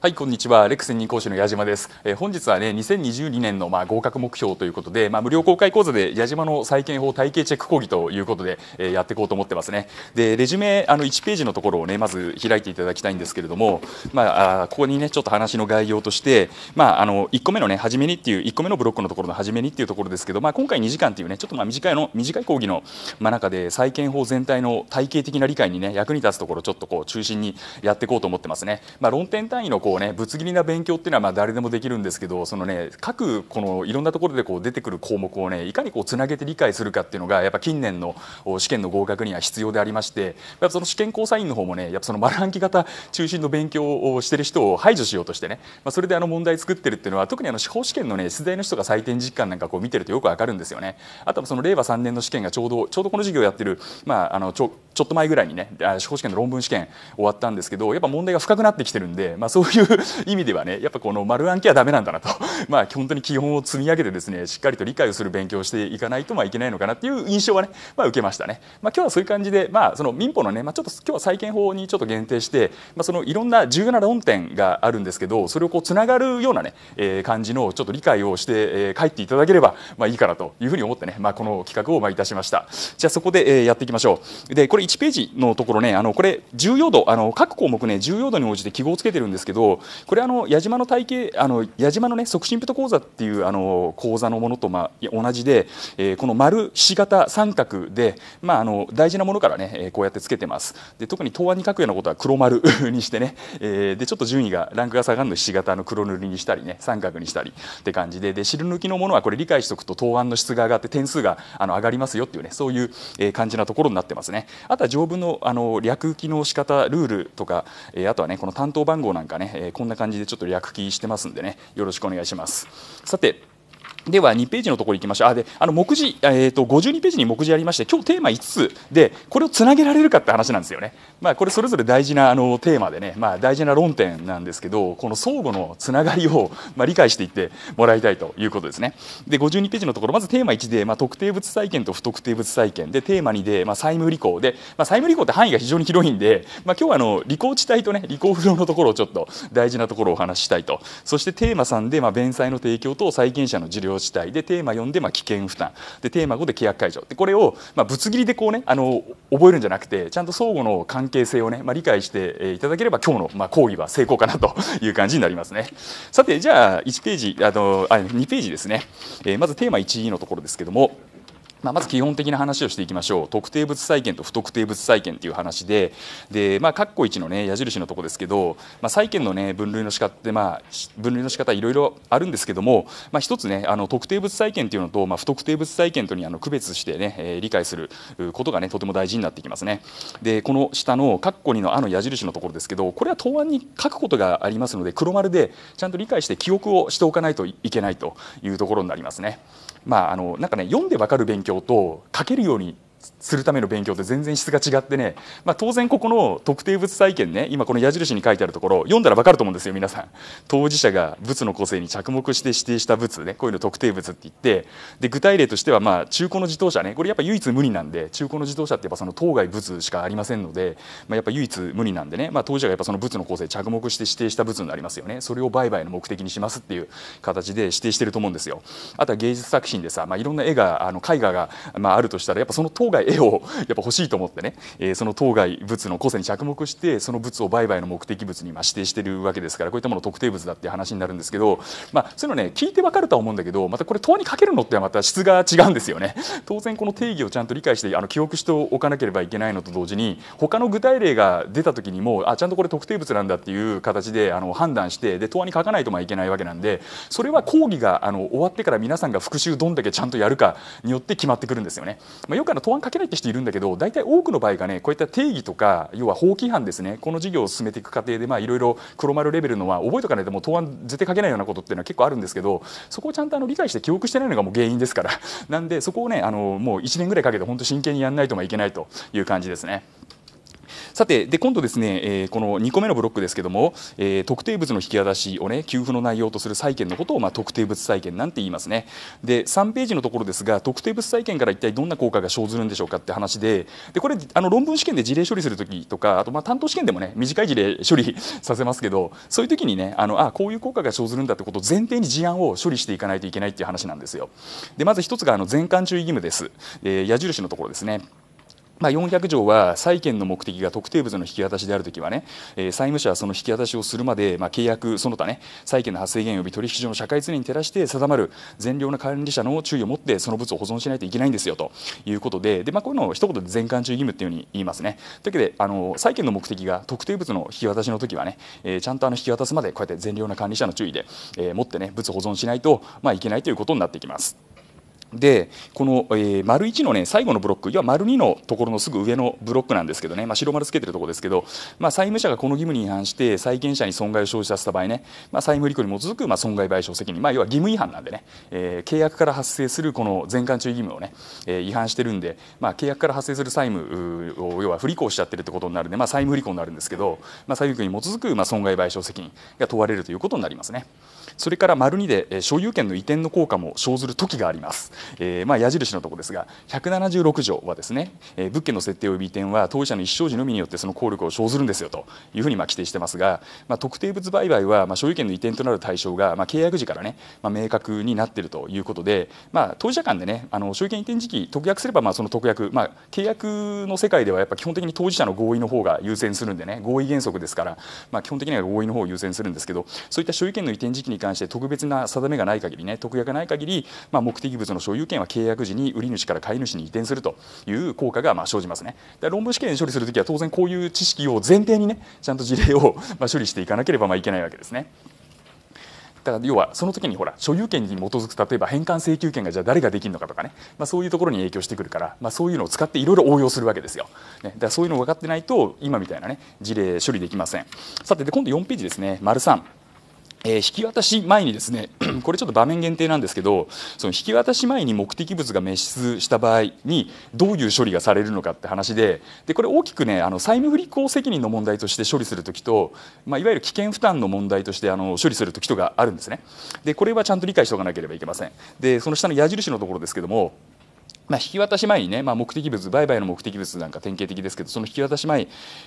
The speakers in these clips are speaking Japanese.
はいこんにちはレクセン2講師の矢島です、えー、本日はね2022年のまあ合格目標ということでまあ無料公開講座で矢島の債権法体系チェック講義ということで、えー、やっていこうと思ってますねでレジュメあの1ページのところをねまず開いていただきたいんですけれどもまああここにねちょっと話の概要としてまああの1個目のね初めにっていう1個目のブロックのところの初めにっていうところですけどまあ今回2時間っていうねちょっとまあ短いの短い講義のまあ中で債権法全体の体系的な理解にね役に立つところちょっとこう中心にやっていこうと思ってますねまあ論点単位のこうねぶつ切りな勉強っていうのはまあ誰でもできるんですけどそのね各このいろんなところでこう出てくる項目をねいかにこうつなげて理解するかっていうのがやっぱ近年の試験の合格には必要でありましてやっぱその試験交査員の方もねやっぱその 丸暗記型中心の勉強をしてる人を排除しようとしてね、まあ、それであの問題作ってるっていうのは特にあの司法試験のね出題の人が採点実感なんかこう見てるとよくわかるんですよね。あとはその令和3年の試験がちょうどちょうどこの授業やってる、まあ、あのちょちょっと前ぐらいにね司法試験の論文試験終わったんですけどやっぱ問題が深くなってきてるんで、まあ、そういういう意味ではねやっぱこの丸暗記はダメなんだなと、まあ、本当に基本を積み上げてですねしっかりと理解をする勉強をしていかないとまあいけないのかなっていう印象はね、まあ、受けましたね。まあ、今日はそういう感じで、まあ、その民法のね、まあ、ちょっと今日は債権法にちょっと限定して、まあ、そのいろんな重要な論点があるんですけどそれをこうつながるようなね、えー、感じのちょっと理解をして、えー、帰っていただければ、まあ、いいかなというふうに思ってね、まあ、この企画をまあいたしました。じゃあそこで、えー、やっていきましょう。でこれ1ページのところねあのこれ重要度あの各項目ね重要度に応じて記号をつけてるんですけどこれあの矢島の体系あの矢島のね促進ペット講座っていうあの講座のものとまあ同じで、えー、この丸ひし形三角で、まあ、あの大事なものからねえこうやってつけてますで特に答案に書くようなことは黒丸 にしてね、えー、でちょっと順位がランクが下がるのひし形の黒塗りにしたりね三角にしたりって感じでで汁抜きのものはこれ理解しておくと答案の質が上がって点数があの上がりますよっていうねそういうえ感じなところになってますねあとは条文のあの略記の仕方ルールとか、えー、あとはねこの担当番号なんかねえこんな感じでちょっと略記してますんでねよろしくお願いしますさてでは2ページのところに行きましょう。あであの目次、えーと、52ページに目次ありまして、今日テーマ5つで、これをつなげられるかって話なんですよね。まあ、これ、それぞれ大事なあのテーマでね、まあ、大事な論点なんですけど、この相互のつながりを、まあ、理解していってもらいたいということですね。で、52ページのところ、まずテーマ1で、まあ、特定物債権と不特定物債権で、テーマ2で、まあ、債務履行で、まあ、債務履行って範囲が非常に広いんで、まあ、今日はあの履行地帯とね、履行不良のところをちょっと大事なところをお話ししたいと。そしてテーマ3で、まあ、弁済の提供と債権者の受領常事態でテーマ4でまあ危険負担でテーマ5で契約解除でこれをまあぶつ切りでこうねあの覚えるんじゃなくてちゃんと相互の関係性をね、まあ、理解していただければ今日のまあ講義は成功かなと いう感じになりますね。さてじゃあ1ページあのあ2ページですね、えー、まずテーマ1のところですけども。まあ、まず基本的な話をしていきましょう特定物債権と不特定物債権という話でで、まあ、括弧1の、ね、矢印のとこですけど、まあ、債権の、ね、分類の仕方って、まあ、分類の仕方いろいろあるんですけども、まあ、一つねあの特定物債権というのと、まあ、不特定物債権とにあの区別してね、えー、理解することがねとても大事になってきますねでこの下の括弧2の「あ」の矢印のところですけどこれは答案に書くことがありますので黒丸でちゃんと理解して記憶をしておかないといけないというところになりますね。まあ、あのなんかね読んでわかる勉強と書けるようにするための勉強と全然質が違ってね、まあ、当然ここの特定物体験ね今この矢印に書いてあるところ読んだら分かると思うんですよ皆さん当事者が物の個性に着目して指定した物ねこういうの特定物って言ってで具体例としてはまあ中古の自動車ねこれやっぱ唯一無二なんで中古の自動車ってやっぱその当該物しかありませんので、まあ、やっぱ唯一無二なんでね、まあ、当事者がやっぱその物の構成着目して指定した物になりますよねそれを売買の目的にしますっていう形で指定してると思うんですよあとは芸術作品でさ、まあ、いろんな絵があの絵画が、まあ、あるとしたらやっぱその当該絵をやっぱ欲しいと思ってね、えー、その当該物の個性に着目してその物を売買の目的物にま指定してるわけですからこういったもの特定物だっていう話になるんですけど、まあ、そういうのね聞いてわかるとは思うんだけどまたこれ問にかけるのってはまた質が違うんですよね。当然この定義をちゃんと理解してあの記憶しておかなければいけないのと同時に他の具体例が出た時にもあちゃんとこれ特定物なんだっていう形であの判断してで問いに書かないとまいけないわけなんでそれは講義があの終わってから皆さんが復習どんだけちゃんとやるかによって決まってくるんですよね。まあ、よくあの答案書けけないっているんだけど大体多くの場合がねこういった定義とか要は法規範ですねこの事業を進めていく過程でいろいろ黒丸レベルのは覚えとかないともう答案絶対書けないようなことっていうのは結構あるんですけどそこをちゃんとあの理解して記憶してないのがもう原因ですからなんでそこをねあのもう1年ぐらいかけて本当真剣にやんないといけないという感じですね。さてで今度ですね、えー、この2個目のブロックですけども、えー、特定物の引き渡しをね給付の内容とする債権のことを、まあ、特定物債権なんて言いますねで3ページのところですが特定物債権から一体どんな効果が生ずるんでしょうかって話ででこれあの論文試験で事例処理するときとかあとまあ担当試験でもね短い事例処理させますけどそういう時にねあのあこういう効果が生ずるんだってことを前提に事案を処理していかないといけないっていう話なんですよ。でまず一つがあの全館注意義務です、えー、矢印のところですね。まあ、400条は債権の目的が特定物の引き渡しであるときはね、えー、債務者はその引き渡しをするまで、まあ、契約その他ね債権の発生源及び取引所の社会通念に照らして定まる善良な管理者の注意を持ってその物を保存しないといけないんですよということでで、まあ、こういうのを一言で全館注意義務というふうに言いますね。というわけであの債権の目的が特定物の引き渡しのときはね、えー、ちゃんとあの引き渡すまでこうやって善良な管理者の注意で、えー、持ってね物保存しないと、まあ、いけないということになってきます。でこの、えー、丸1の、ね、最後のブロック要は丸2のところのすぐ上のブロックなんですけどね、まあ、白丸つけてるところですけど、まあ、債務者がこの義務に違反して債権者に損害を生じさせた場合ね、まあ、債務履行に基づく、まあ、損害賠償責任、まあ、要は義務違反なんでね、えー、契約から発生するこの全館注意義務をね、えー、違反してるんで、まあ、契約から発生する債務を要は不履行しちゃってるってことになるんで、まあ、債務不履行になるんですけど、まあ、債務履行に基づく、まあ、損害賠償責任が問われるということになりますね。それから丸2で所有権の移転の効果も生ずる時があります、えー、まあ、矢印のところですが176条はですね、えー、物件の設定及び移転は当事者の一生時のみによってその効力を生ずるんですよというふうにまあ規定してますが、まあ、特定物売買はまあ所有権の移転となる対象がまあ契約時からね、まあ、明確になっているということで、まあ、当事者間でねあの所有権移転時期特約すればまあその特約、まあ、契約の世界ではやっぱ基本的に当事者の合意の方が優先するんでね合意原則ですから、まあ、基本的には合意の方を優先するんですけどそういった所有権の移転時期にに関して特別な定めがない限りね特約がない限り、まあ、目的物の所有権は契約時に売り主から買い主に移転するという効果がまあ生じますねで論文試験処理するときは当然こういう知識を前提にねちゃんと事例をまあ処理していかなければまあいけないわけですね。だから要はその時にほら所有権に基づく例えば返還請求権がじゃあ誰ができるのかとかね、まあ、そういうところに影響してくるから、まあ、そういうのを使っていろいろ応用するわけですよ、ね、だからそういうの分かってないと今みたいなね事例処理できませんさてで今度4ページですね丸3え引き渡し前にですね これちょっと場面限定なんですけどその引き渡し前に目的物が滅失した場合にどういう処理がされるのかって話ででこれ大きくねあの債務不履行責任の問題として処理する時と、まあ、いわゆる危険負担の問題としてあの処理する時とかあるんですね。でこれはちゃんと理解しておかなければいけません。でその下の矢印のところですけどもまあ、引き渡し前にね、まあ、目的物売買の目的物なんか典型的ですけどその引き渡し前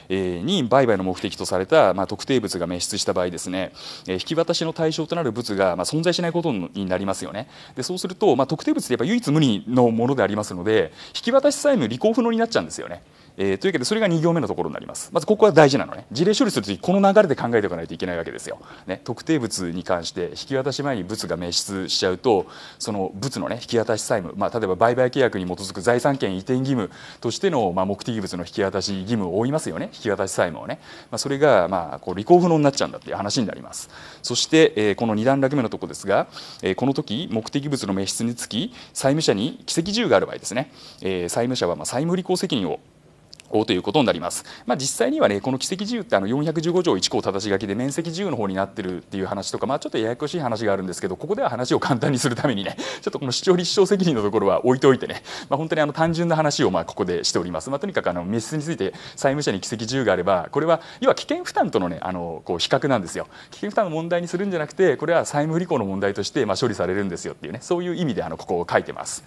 に売買の目的とされた、まあ、特定物が滅出した場合ですね引き渡しの対象となる物が、まあ、存在しないことになりますよねでそうすると、まあ、特定物ってやっぱ唯一無二のものでありますので引き渡し債務履行不能になっちゃうんですよね。えー、というわけでそれが2行目のところになりますまずここは大事なのね事例処理する時この流れで考えておかないといけないわけですよ、ね、特定物に関して引き渡し前に物が滅失しちゃうとその物のね引き渡し債務、まあ、例えば売買契約に基づく財産権移転義務としての、まあ、目的物の引き渡し義務を負いますよね引き渡し債務をね、まあ、それが、まあ、こう履行不能になっちゃうんだっていう話になりますそして、えー、この2段落目のとこですが、えー、この時目的物の滅失につき債務者に既跡自由がある場合ですね、えー、債務者はまあ債務履行責任をということになります、まあ、実際にはねこの奇跡自由ってあの415条1項正し書きで面積自由の方になってるっていう話とか、まあ、ちょっとややこしい話があるんですけどここでは話を簡単にするためにね ちょっとこの主張立証責任のところは置いておいてね、まあ、本当にあの単純な話をまあここでしております、まあ、とにかくあの密室について債務者に奇跡自由があればこれは要は危険負担との,、ね、あのこう比較なんですよ危険負担の問題にするんじゃなくてこれは債務不履行の問題としてまあ処理されるんですよっていうねそういう意味であのここを書いてます。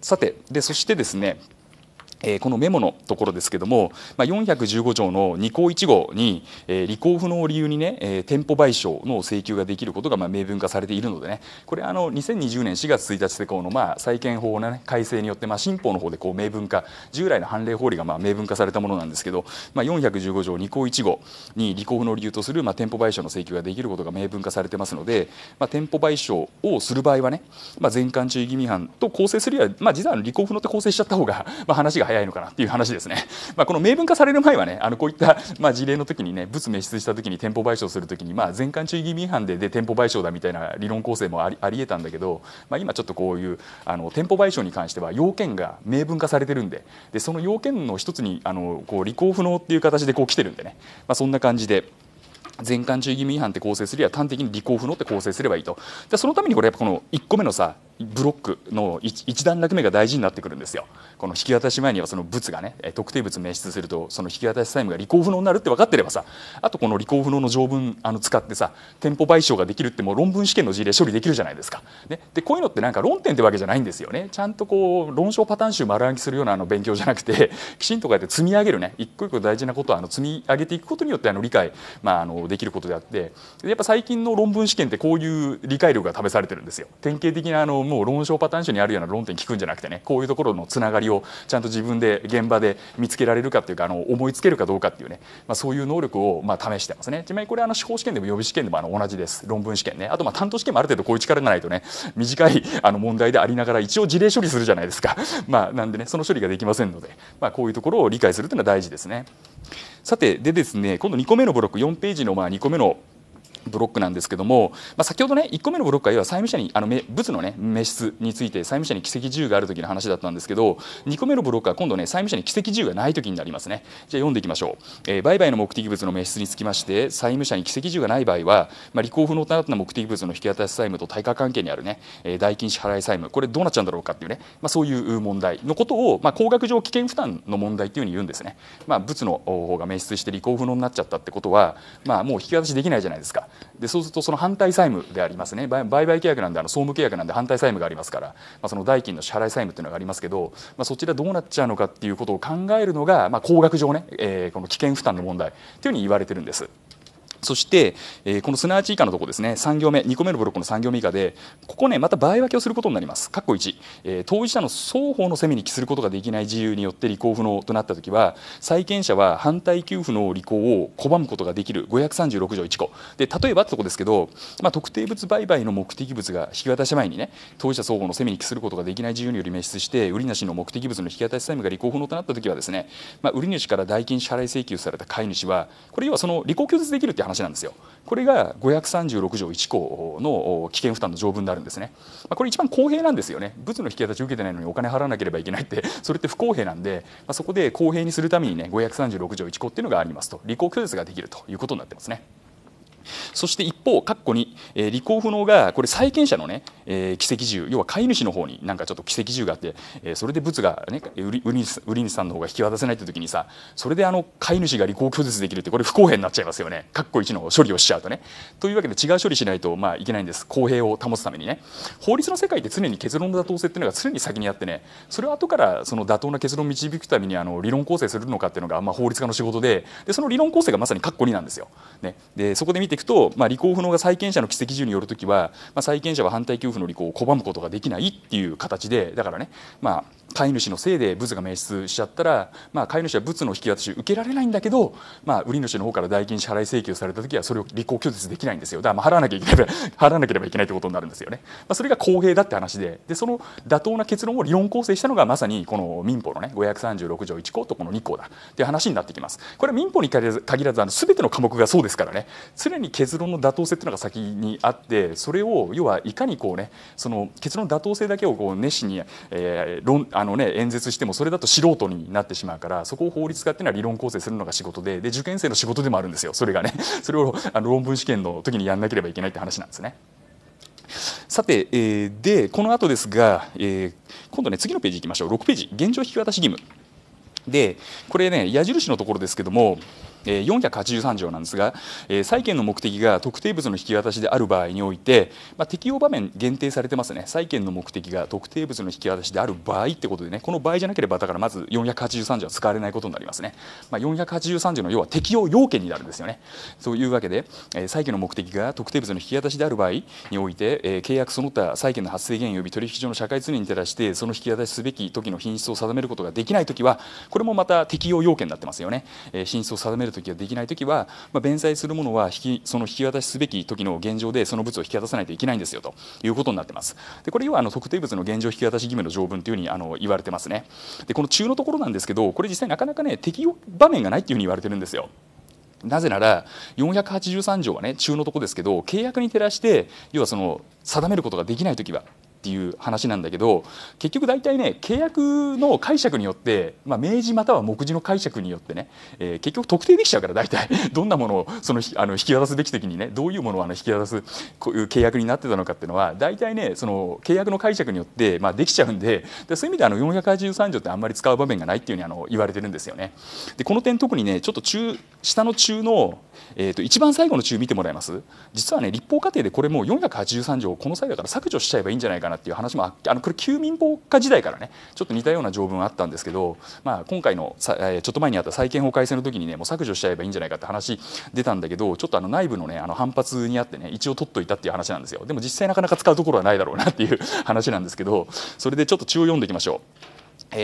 さてでそしてですねえこのメモのところですけども、ま415条の2項1号に、え履行不能を理由にね、え店舗賠償の請求ができることがま明文化されているのでねこれあの2020年4月1日でこのまあ債権法の、ね、改正によってま新法の方でこう明文化従来の判例法理がま明文化されたものなんですけど、ま415条2項1号に履行不能を理由とするま店舗賠償の請求ができることが明文化されてますので、ま店舗賠償をする場合はね、まあ、全館注意義務違反と構成するよりは、まあ、実は履行不能って構成しちゃった方が、ま話が早いのかなっていう話ですね。まあ、この明文化される前はねあのこういった、まあ、事例の時にね物滅失した時に店舗賠償する時に、まあ、全館注意義務違反でで店舗賠償だみたいな理論構成もありありえたんだけど、まあ、今ちょっとこういうあの店舗賠償に関しては要件が明文化されてるんででその要件の一つにあのこう履行不能っていう形でこう来てるんでね、まあ、そんな感じで。全館注意義務違反って構成するや端的に履行不能って構成すればいいとでそのためにこれやっぱこの1個目のさブロックの 1, 1段落目が大事になってくるんですよこの引き渡し前にはその物がね特定物を出するとその引き渡し債務が履行不能になるって分かってればさあとこの履行不能の条文あの使ってさ店舗賠償ができるってもう論文試験の事例処理できるじゃないですか。ね、でこういうのってなんか論点ってわけじゃないんですよね。ちゃんとこう論証パターン集丸暗記するようなあの勉強じゃなくて きちんとこうやって積み上げるね一個一個大事なことをあの積み上げていくことによってあの理解、まあ、あのできることであってやっぱ最近の論文試験ってこういう理解力が試されてるんですよ。典型的なあのもう論証パターン集にあるような論点聞くんじゃなくてねこういうところのつながりをちゃんと自分で現場で見つけられるかっていうかあの思いつけるかどうかっていうね、まあ、そういう能力をま試してますねちなみにこれあの司法試験でも予備試験でもあの同じです論文試験ねあとま担当試験もある程度こういう力がないとね短いあの問題でありながら一応事例処理するじゃないですか まなんでねその処理ができませんので、まこういうところを理解するというのは大事ですねさてでですね今度2個目のブロック4ページのまあ2個目のブロックなんですけども、まあ、先ほどね1個目のブロックは要は債務者にあの物のね滅失について債務者に奇跡自由がある時の話だったんですけど2個目のブロックは今度ね債務者に奇跡自由がない時になりますねじゃあ読んでいきましょう、えー、売買の目的物の滅失につきまして債務者に奇跡自由がない場合は、まあ、履行不能となった目的物の引き渡し債務と対価関係にあるね、えー、代金支払い債務これどうなっちゃうんだろうかっていうね、まあ、そういう問題のことを、まあ、高額上危険負担の問題っていうふうに言うんですね、まあ、物の方が滅失して履行不能になっちゃったってことは、まあ、もう引き渡しできないじゃないですかでそうするとその反対債務でありますね売買契約なんであの総務契約なんで反対債務がありますから、まあ、その代金の支払い債務というのがありますけど、まあ、そちらどうなっちゃうのかっていうことを考えるのが、まあ、高額上ね、えー、この危険負担の問題というふうに言われてるんです。そして、えー、このすなわち以下のところですね3行目2個目のブロックの3行目以下でここねまた場合分けをすることになります。括弧1、えー、当事者の双方の責めに帰することができない自由によって履行不能となったときは債権者は反対給付の履行を拒むことができる536条1項で例えばってとこですけど、まあ、特定物売買の目的物が引き渡し前にね当事者双方の責めに帰することができない自由により滅失して売り主の目的物の引き渡し債務が履行不能となったときはですね、まあ、売り主から代金支払い請求された買い主はこれ要はその履行拒絶できるって話なんですよ。これが536条1項の危険負担の条文であるんですね。まあ、これ一番公平なんですよね。物の引き渡し受けてないのにお金払わなければいけないって、それって不公平なんで、まあ、そこで公平にするためにね、536条1項っていうのがありますと、履行拒絶ができるということになってますね。そして一方、括弧に、え履行不能が、これ債権者のね、えー、奇跡獣要は飼い主の方になんかちょっと奇跡獣があって、えー、それで物がね売り主さんの方が引き渡せないって時にさそれであの飼い主が履行拒絶できるってこれ不公平になっちゃいますよね括弧1の処理をしちゃうとね。というわけで違う処理しないとまあいけないんです公平を保つためにね。法律の世界って常に結論の妥当性っていうのが常に先にあってねそれを後からその妥当な結論を導くためにあの理論構成するのかっていうのが、まあ、法律家の仕事ででその理論構成がまさに括弧2なんですよ。ね、でそこで見ていくと、まあ、履行不能が債権者の奇跡獣による時は、まあ、債権者は反対給付の履行を拒むことができないっていう形でだからねまあ飼い主のせいで仏が命出しちゃったら、まあ、飼い主は仏の引き渡し受けられないんだけど、まあ、売り主の方から代金支払い請求された時はそれを履行拒絶できないんですよだからまあ払わなきゃいけない 払わなければいけないってことになるんですよね、まあ、それが公平だって話ででその妥当な結論を理論構成したのがまさにこの民法のね536条1項とこの2項だっていう話になってきますこれは民法に限らず限らずあの全ての科目がそうですからね常に結論の妥当性っていうのが先にあってそれを要はいかにこうねその結論妥当性だけをこう熱心に、えー、論あの、ね、演説してもそれだと素人になってしまうからそこを法律家っていうのは理論構成するのが仕事でで受験生の仕事でもあるんですよそれがね それをあの論文試験の時にやんなければいけないって話なんですね。さて、えー、でこの後ですが、えー、今度ね次のページいきましょう6ページ現状引き渡し義務でこれね矢印のところですけどもえ483条なんですが、え債権の目的が特定物の引き渡しである場合において、まあ、適用場面限定されてますね債権の目的が特定物の引き渡しである場合ってことでねこの場合じゃなければだからまず483条は使われないことになりますね、まあ、483条の要は適用要件になるんですよねそういうわけで、え債権の目的が特定物の引き渡しである場合において、え契約その他債権の発生原因及び取引上の社会通念に照らしてその引き渡しすべき時の品質を定めることができない時はこれもまた適用要件になってますよね、え品質を定めるときはできない時は、まあ、弁済するものは引きその引き渡しすべき時の現状でその物を引き渡さないといけないんですよということになってます。でこれ要はあの特定物の現状引き渡し義務の条文というふうにあの言われてますね。でこの中のところなんですけどこれ実際なかなかね適用場面がないっていうふうに言われてるんですよ。なぜなら483条はね中のとこですけど契約に照らして要はその定めることができない時はっていう話なんだけど結局大体ね契約の解釈によって、まあ、明示または目次の解釈によってね、えー、結局特定できちゃうから大体 どんなものをそのあの引き渡すべき時にねどういうものをあの引き渡すこういう契約になってたのかっていうのは大体ねその契約の解釈によって、まあ、できちゃうんででそういう意味であの483条ってあんまり使う場面がないっていうふうにあの言われてるんですよね。でこの点特にねちょっと中下の中の、えー、と一番最後の中見てもらいます実はね立法過程でこれもう483条この際だから削除しちゃえばいいんじゃないかかなっていう話もあのこれ旧民法化時代からねちょっと似たような条文あったんですけど、まあ、今回のちょっと前にあった債権法改正の時にねもう削除しちゃえばいいんじゃないかって話出たんだけどちょっとあの内部のねあの反発にあってね一応取っといたっていう話なんですよでも実際なかなか使うところはないだろうなっていう話なんですけどそれでちょっと中を読んでいきましょう。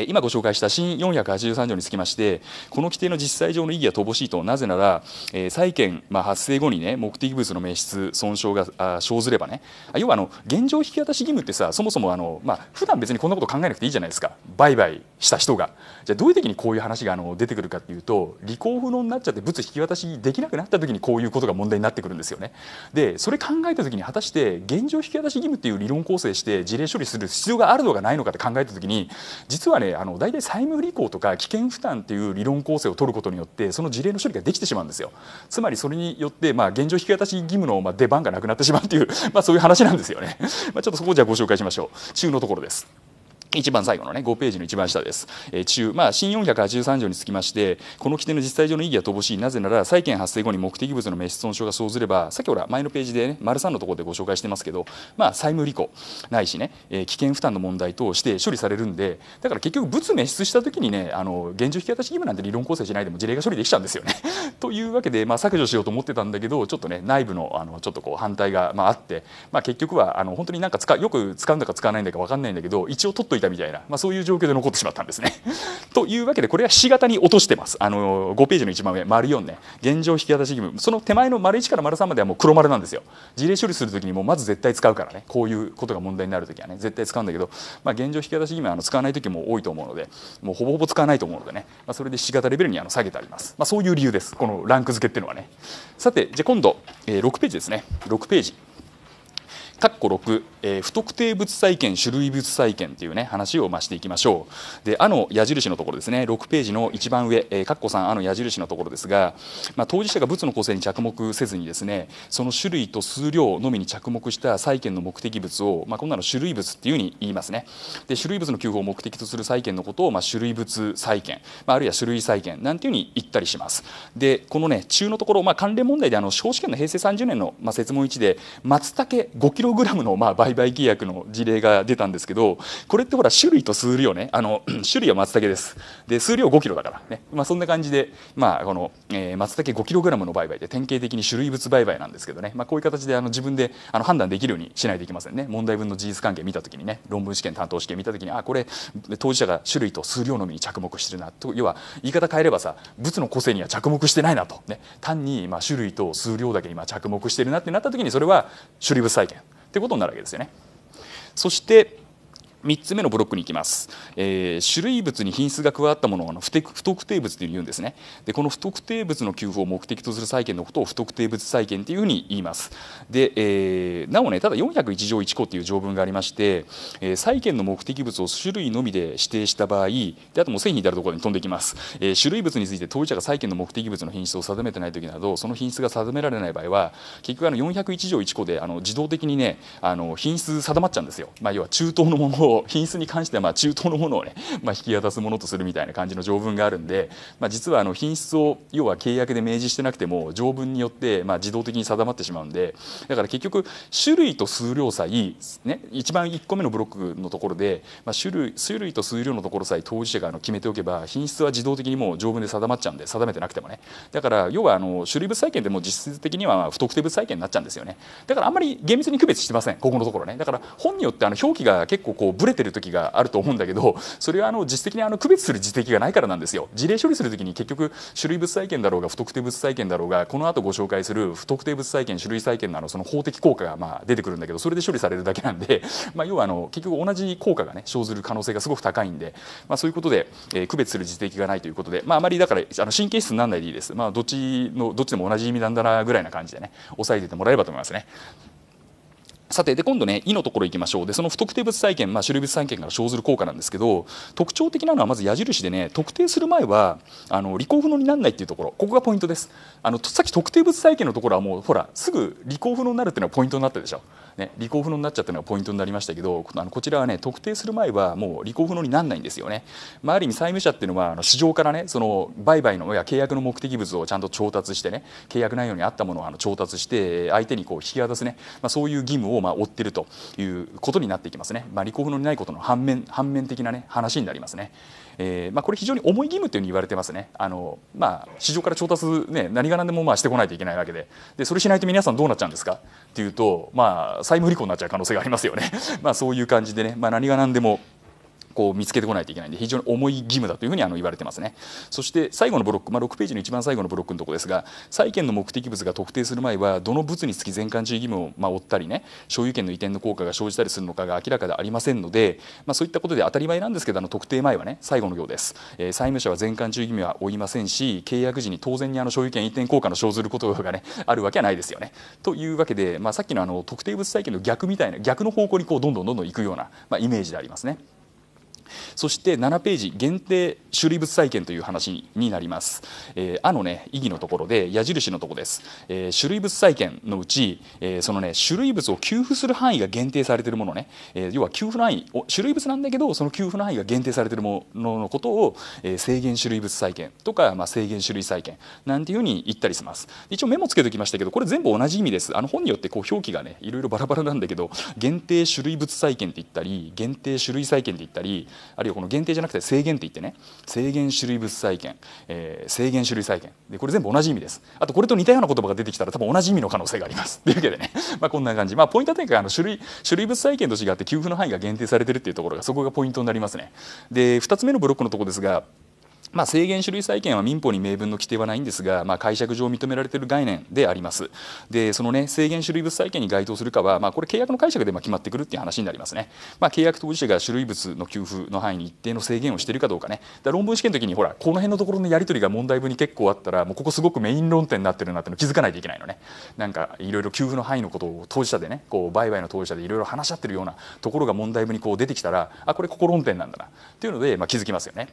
今ご紹介した新483条につきましてこの規定の実際上の意義は乏しいとなぜなら、え債権、まあ、発生後に、ね、目的物の名失損傷が生ずればね要はあの現状引き渡し義務ってさそもそもあの、まあ普段別にこんなこと考えなくていいじゃないですか売買した人がじゃあどういう時にこういう話があの出てくるかっていうと履行不能になっちゃって物引き渡しできなくなった時にこういうことが問題になってくるんですよね。でそれ考えた時に果たして現状引き渡し義務っていう理論構成して事例処理する必要があるのかないのかって考えた時に実ははねあの大体債務不履行とか危険負担っていう理論構成を取ることによってその事例の処理ができてしまうんですよつまりそれによって、まあ、現状引き渡し義務の、ま出番がなくなってしまうという、まあ、そういう話なんですよね、まあ、ちょっとそこをじゃあご紹介しましょう中のところです。一番最後のね5ページの一番下です、えー、中、まあ、新483条につきましてこの規定の実際上の意義は乏しいなぜなら債権発生後に目的物の滅失損傷が生ずればさっきほら前のページでね丸3のところでご紹介してますけど、まあ、債務履行ないしね、えー、危険負担の問題として処理されるんでだから結局物滅失した時にねあの現状引き渡し義務なんて理論構成しないでも事例が処理できちゃうんですよね というわけで、まあ、削除しようと思ってたんだけどちょっとね内部のあのちょっとこう反対が、まあ、あって、まあ、結局はあの本当になんか使よく使うんだか使わないんだか分かんないんだけど一応取っといたたみたいな、まあ、そういう状況で残ってしまったんですね。というわけでこれは4しに落としてますあの5ページの一番上丸4ね現状引き渡し義務その手前の丸1から丸3まではもう黒丸なんですよ事例処理する時にもまず絶対使うからねこういうことが問題になる時はね絶対使うんだけど、まあ、現状引き渡し義務はあの使わない時も多いと思うのでもうほぼほぼ使わないと思うのでね、まあ、それで4しレベルにあの下げてあります、まあ、そういう理由ですこのランク付けっていうのはねさてじゃあ今度、えー、6ページですね6ページかっこ6、えー、不特定物債権種類物債権というね話を増していきましょうであの矢印のところですね6ページの一番上、えー、かっこ3あの矢印のところですが、まあ、当事者が物の構成に着目せずにですねその種類と数量のみに着目した債権の目的物を、まあ、こんなの種類物っていうふうに言いますねで種類物の給付を目的とする債権のことを、まあ、種類物債権、まあ、あるいは種類債権なんていうふうに言ったりしますでこのね中のところ、まあ、関連問題であの少子圏の平成30年の、まあ、説問1で松茸5キログラムのまあ売買契約の事例が出たんですけどこれってほら種類と数量ねあの 種類は松茸ですで数量 5kg だからね、まあ、そんな感じで、まあこのえー、松茸 5kg の売買で典型的に種類物売買なんですけどね、まあ、こういう形であの自分であの判断できるようにしないといけませんね問題文の事実関係見た時にね論文試験担当試験見た時にあこれ当事者が種類と数量のみに着目してるなと要は言い方変えればさ物の個性には着目してないなと、ね、単にまあ種類と数量だけに着目してるなってなった時にそれは種類物債権ってことになるわけですよね。そして3つ目のブロックに行きます、えー、種類物に品質が加わったものをあの不特定物という言うんですねでこの不特定物の給付を目的とする債権のことを不特定物債権というふうに言いますで、えー、なおねただ401条1項という条文がありまして、えー、債権の目的物を種類のみで指定した場合であともう線に至るところに飛んできます、えー、種類物について当事者が債権の目的物の品質を定めてない時などその品質が定められない場合は結局あの401条1項であの自動的にねあの品質定まっちゃうんですよ、まあ、要は中東のものを品質に関してはまあ中東のものをね、まあ、引き渡すものとするみたいな感じの条文があるんで、まあ、実はあの品質を要は契約で明示してなくても条文によってまあ自動的に定まってしまうんでだから結局種類と数量さえ、ね、一番1個目のブロックのところで、まあ、種類種類と数量のところさえ当事者があの決めておけば品質は自動的にもう条文で定まっちゃうんで定めてなくてもねだから要はあの種類物債権でも実質的には不特定物債権になっちゃうんですよねだからあんまり厳密に区別してませんここのところねだから本によってあの表記が結構こうブレてる時があると思うんだけどそれはあの実質的にあの区別する実績がないからなんですよ事例処理する時に結局種類物債権だろうが不特定物債権だろうがこの後ご紹介する不特定物債権種類債権のあのその法的効果がまあ出てくるんだけどそれで処理されるだけなんで、まあ、要はあの結局同じ効果がね生ずる可能性がすごく高いんで、まあ、そういうことで、えー、区別する実績がないということで、まあ、あまりだからあの神経質にならないでいいです、まあ、どっちのどっちでも同じ意味なんだなぐらいな感じでね抑えててもらえればと思いますね。さてで今度ね「い」のところ行きましょうでその不特定物債権、まあ、種類物債権から生ずる効果なんですけど特徴的なのはまず矢印でね特定する前はあの履行不能にならないっていうところここがポイントですあのさっき特定物債権のところはもうほらすぐ履行不能になるっていうのはポイントになったでしょ、ね、履行不能になっちゃったのがポイントになりましたけどあのこちらはね特定する前はもう履行不能にならないんですよね、まあ、ある意味債務者っていうのはあの市場からねその売買のや契約の目的物をちゃんと調達してね契約内容に合ったものをあの調達して相手にこう引き渡すね、まあ、そういう義務をまあ、追ってるということになっていきますね、まあ、立候補のないことの反面反面的な、ね、話になりますね。えーまあ、これ非常に重い義務というふうに言われてますねあの、まあ、市場から調達、ね、何が何でもまあしてこないといけないわけででそれしないと皆さんどうなっちゃうんですかっていうと、まあ、債務不履行になっちゃう可能性がありますよね、まあ、そういう感じでね、まあ、何が何でもこう見つけてこないといけないんで非常に重い義務だというふうにあの言われてますねそして最後のブロック、まあ、6ページの一番最後のブロックのところですが債権の目的物が特定する前はどの物につき全管注意義務をまあ負ったりね所有権の移転の効果が生じたりするのかが明らかでありませんので、まあ、そういったことで当たり前なんですけどあの特定前はね最後のようです、えー、債務者は全管注意義務は負いませんし契約時に当然にあの所有権移転効果の生ずることがねあるわけはないですよねというわけで、まあ、さっきのあの特定物債権の逆みたいな逆の方向にこうどんどんどんどん行くような、まあ、イメージでありますね。そして7ページ限定種類物債権という話になります、えー、あのね意義のところで矢印のとこです、えー、種類物債権のうち、えー、そのね種類物を給付する範囲が限定されているものね、えー、要は給付の範囲種類物なんだけどその給付の範囲が限定されているもののことを、えー、制限種類物債権とか、まあ、制限種類債権なんていうふうに言ったりします一応メモつけてきましたけどこれ全部同じ意味ですあの本によってこう表記がねいろいろバラバラなんだけど限定種類物債権って言ったり限定種類債権って言ったりあるいはこの限定じゃなくて制限って言ってね制限種類物債権、えー、制限種類債権でこれ全部同じ意味ですあとこれと似たような言葉が出てきたら多分同じ意味の可能性がありますというわけでね、まあ、こんな感じ、まあ、ポイント展開あの種類種類物債権と違って給付の範囲が限定されてるっていうところがそこがポイントになりますねで2つ目のブロックのところですがまあ、制限種類債権は民法に明文の規定はないんですが、まあ、解釈上認められている概念であります。で、その、ね、制限種類物債権に該当するかは、まあ、これ契約の解釈でま決まってくるっていう話になりますね。まあ、契約当事者が種類物の給付の範囲に一定の制限をしているかどうかね。だ論文試験の時にほら、この辺のところのやり取りが問題文に結構あったら、もうここすごくメイン論点になってるなっての気づかないといけないのね。なんかいろいろ給付の範囲のことを当事者でね、こう売買の当事者でいろいろ話し合ってるようなところが問題文にこう出てきたら、あこれここ論点なんだなっていうので、ま気づきますよね。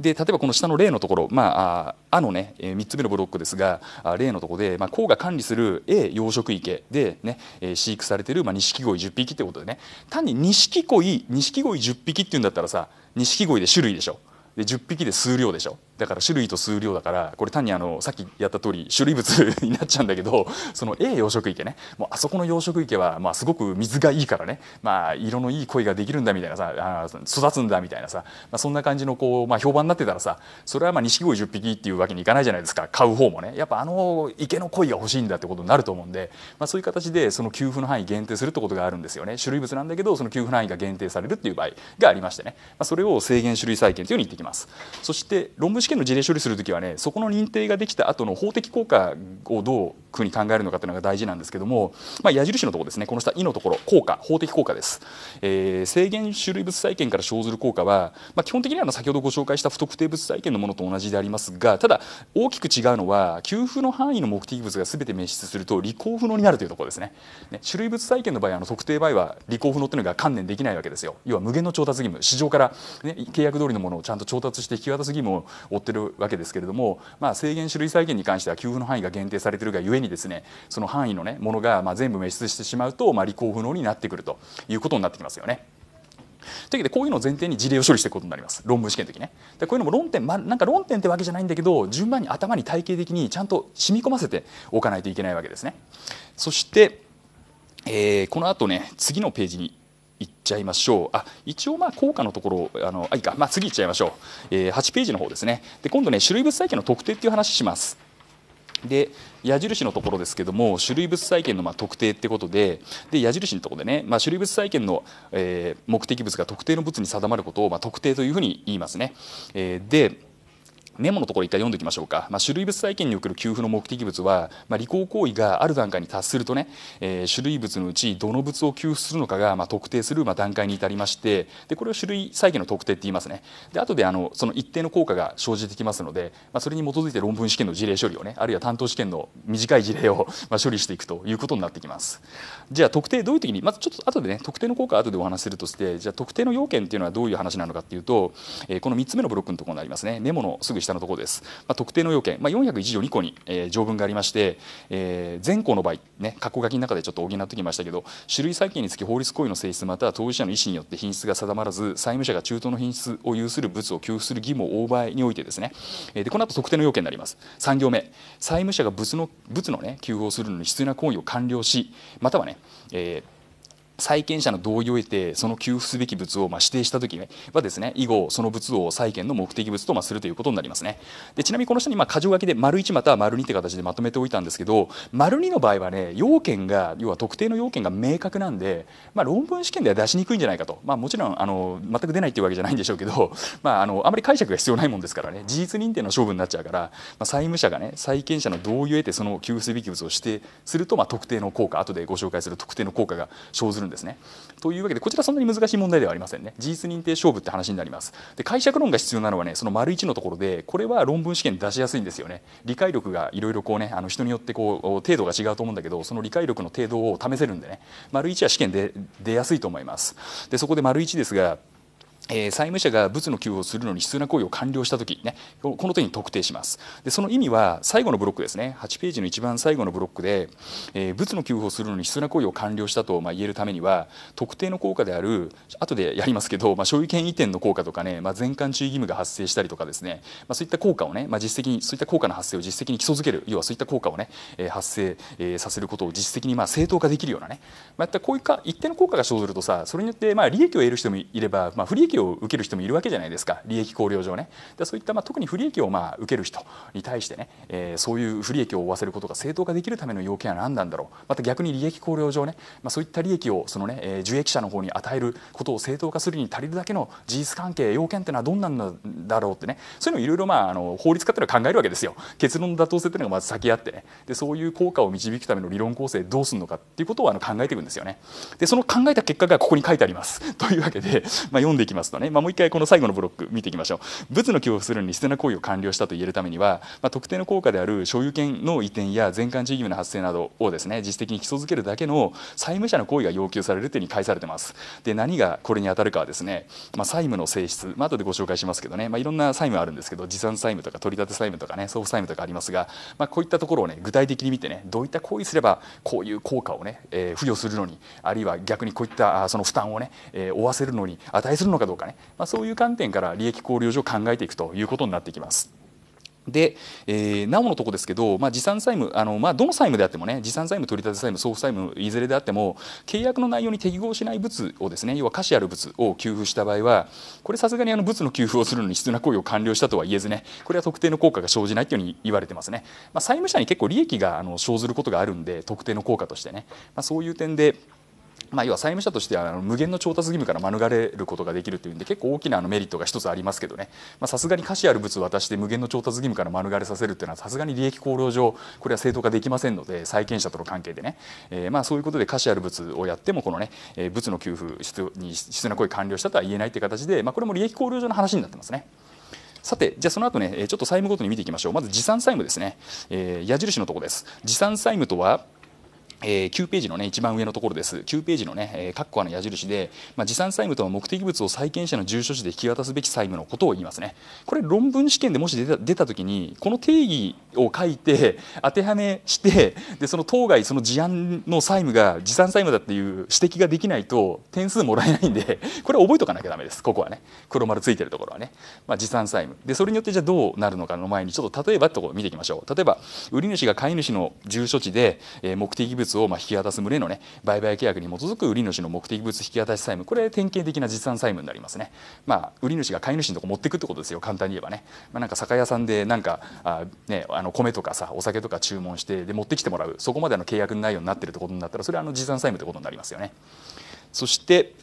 で例えばこの下の例のところ、まあ、あのね3つ目のブロックですが例のところで、まあ、公が管理する A 養殖池で、ね、飼育されている錦鯉10匹ってことでね単に錦鯉錦鯉10匹っていうんだったらさ錦鯉で種類でしょで10匹で数量でしょだから種類と数量だからこれ単にあのさっきやった通り種類物になっちゃうんだけどその A 養殖池ねもうあそこの養殖池はまあすごく水がいいからね、まあ、色のいい鯉ができるんだみたいなさ育つんだみたいなさ、まあ、そんな感じのこう、まあ、評判になってたらさそれはまあ錦鯉10匹っていうわけにいかないじゃないですか買う方もねやっぱあの池の鯉が欲しいんだってことになると思うんで、まあ、そういう形でその給付の範囲限定するってことがあるんですよね種類物なんだけどその給付範囲が限定されるっていう場合がありましてね、まあ、それを制限種類債権というふうに言ってきます。そして論文試験の事例処理するときはねそこの認定ができた後の法的効果をどう国に考えるのかというのが大事なんですけども、まあ、矢印のところですねこの下「い」のところ効果法的効果です、えー、制限種類物債権から生ずる効果は、まあ、基本的にはあの先ほどご紹介した不特定物債権のものと同じでありますがただ大きく違うのは給付の範囲の目的物が全て滅失すると履行不能になるというところですねね種類物債権の場合あの特定場合は履行不能というのが観念できないわけですよ要は無限の調達義務市場から、ね、契約通りのものをちゃんと調達して引き渡す義務を追ってるわけですけれども、まあ、制限種類債権に関しては給付の範囲が限定されているがゆえにですねその範囲の、ね、ものがま全部滅出してしまうと、ま履行不能になってくるということになってきますよね。というわけでこういうのを前提に事例を処理していくことになります論文試験の時ねでこういうのも論点、まなんか論点ってわけじゃないんだけど順番に頭に体系的にちゃんと染み込ませておかないといけないわけですねそして、えー、この後ね次のページにいっちゃいましょう。あ一応、まあ、効果のところ、あのあいいか、まあ、次いっちゃいましょう、えー、8ページの方ですね。で今度ね、種類物債権の特定っていう話します。で矢印のところですけども種類物債権のま特定ってことでで矢印のところでね、まあ、種類物債権の、えー、目的物が特定の物に定まることをま特定というふうに言いますね。えー、でメモのところ一回読んでおきましょうか、まあ、種類物債権における給付の目的物は、まあ、履行行為がある段階に達するとね、えー、種類物のうちどの物を給付するのかが、まあ、特定する、まあ、段階に至りましてでこれを種類債権の特定って言いますねで後であのその一定の効果が生じてきますので、まあ、それに基づいて論文試験の事例処理をねあるいは担当試験の短い事例をまあ処理していくということになってきますじゃあ特定どういう時にまずちょっと後でね特定の効果は後でお話するとしてじゃあ特定の要件っていうのはどういう話なのかっていうと、えー、この3つ目のブロックのところになりますねメモのすぐ下のところです、まあ、特定の要件、まあ、401条2項に、えー、条文がありまして、えー、前項の場合、ね、括弧書きの中でちょっと補ってきましたけど種類債権につき法律行為の性質または当事者の意思によって品質が定まらず債務者が中東の品質を有する物を給付する義務を負う場合においてですね、えー、でこの後特定の要件になります3行目債務者が物の物の、ね、給付をするのに必要な行為を完了しまたはね、えー債権者の同意を得てその給付すべき物をまあ指定した時はですね以後その物を債権の目的物とまあするということになりますねでちなみにこの下にまあ箇条書きで丸1または丸2って形でまとめておいたんですけど丸2の場合はね要件が要は特定の要件が明確なんで、まあ、論文試験では出しにくいんじゃないかと、まあ、もちろんあの全く出ないっていうわけじゃないんでしょうけど、まあ、あのあまり解釈が必要ないもんですからね事実認定の勝負になっちゃうから、まあ、債務者がね債権者の同意を得てその給付すべき物を指定するとまあ特定の効果後でご紹介する特定の効果が生ずるんですね。というわけでこちらそんなに難しい問題ではありませんね。事実認定勝負って話になります。で解釈論が必要なのはねその丸1のところでこれは論文試験出しやすいんですよね。理解力がいろいろこうねあの人によってこう程度が違うと思うんだけどその理解力の程度を試せるんでね丸1は試験で出やすいと思います。でそこで丸1ですがえー、債務者が物の給付をするのに必要な行為を完了したとき、ね、この点に特定しますでその意味は最後のブロックですね8ページの一番最後のブロックで、えー、物の給付をするのに必要な行為を完了したと、まあ、言えるためには特定の効果である後でやりますけど、まあ、所有権移転の効果とかね、まあ、全館注意義務が発生したりとかですね、まあ、そういった効果をね、まあ、実績にそういった効果の発生を実績に基礎づける要はそういった効果をね、えー、発生、えー、させることを実績にまあ正当化できるようなね、まあ、こういった一定の効果が生ずるとさそれによってまあ利益を得る人もいれば、まあ、不利益益を受ける人もいるわけじゃないですか利益考慮上ねでそういったまあ特に不利益をまあ受ける人に対してね、えー、そういう不利益を負わせることが正当化できるための要件は何なんだろうまた逆に利益考慮上ね、まあ、そういった利益をそのね、えー、受益者の方に与えることを正当化するに足りるだけの事実関係要件ってのはどんなんだろうってねそういうのをいろいろまああの法律家っていうのは考えるわけですよ結論の妥当性っていうのがまず先あってねでそういう効果を導くための理論構成どうするのかっていうことをあの考えていくんですよねでその考えた結果がここに書いてありますというわけで、まあ、読んでいきますますとね、まあ、もう一回この最後のブロック見ていきましょう物の供付するのに捨てな行為を完了したと言えるためには、まあ、特定の効果である所有権の移転や全館事業の発生などをですね実質的に基礎づけるだけの債務者の行為が要求されるというふうに返されてますで何がこれに当たるかはですね、まあ、債務の性質、まあ後でご紹介しますけどね、まあ、いろんな債務あるんですけど持参債務とか取り立て債務とかね送付債務とかありますが、まあ、こういったところをね具体的に見てねどういった行為すればこういう効果をね、えー、付与するのにあるいは逆にこういったその負担をね、えー、負わせるのに値するのかどうかうかね、まあ、そういう観点から利益考慮上考えていくということになってきます。で、えー、なおのとこですけど、まあ、持参債務あの、まあ、どの債務であってもね持参債務取り立て債務送付債務いずれであっても契約の内容に適合しない物をですね要は価値ある物を給付した場合はこれさすがにあの物の給付をするのに必要な行為を完了したとは言えずねこれは特定の効果が生じないというふうに言われてますね、まあ、債務者に結構利益があの生ずることがあるんで特定の効果としてね、まあ、そういう点でまあ、要は債務者としては無限の調達義務から免れることができるというんで結構大きなあのメリットが一つありますけどねさすがに価値ある物を渡して無限の調達義務から免れさせるっていうのはさすがに利益考慮上これは正当化できませんので債権者との関係でね、えー、まあそういうことで価値ある物をやってもこのね、えー、物の給付に必要な行為完了したとは言えないという形で、まあ、これも利益考慮上の話になってますね。さて、じゃあその後ね、ちょっと債務ごとに見ていきましょう。まず持参債務ですね。えー、矢印のところです。持参債務とは、えー、9ページの、ね、一番上のところです、9ページのね、えー、カの矢印で、まあ、持参債務とは目的物を債権者の住所地で引き渡すべき債務のことを言いますね、これ、論文試験でもし出た出たときに、この定義を書いて、当てはめして、でその当該、その事案の債務が持参債務だっていう指摘ができないと、点数もらえないんで、これ、覚えとかなきゃだめです、ここはね、黒丸ついてるところはね、まあ、持参債務で、それによってじゃあどうなるのかの前に、ちょっと例えばってところを見ていきましょう。例えば売主が買い主の住所地で、えー、目的物をま引き渡す旨のね売買契約に基づく売り主の目的物引き渡し債務これ典型的な実産債務になりますねまあ売り主が買い主のとこ持ってくってことですよ簡単に言えばね、まあ、なんか酒屋さんでなんかあ、ね、あの米とかさお酒とか注文してで持ってきてもらうそこまでの契約内容になってるってことになったらそれはあの実産債務ってことになりますよねそして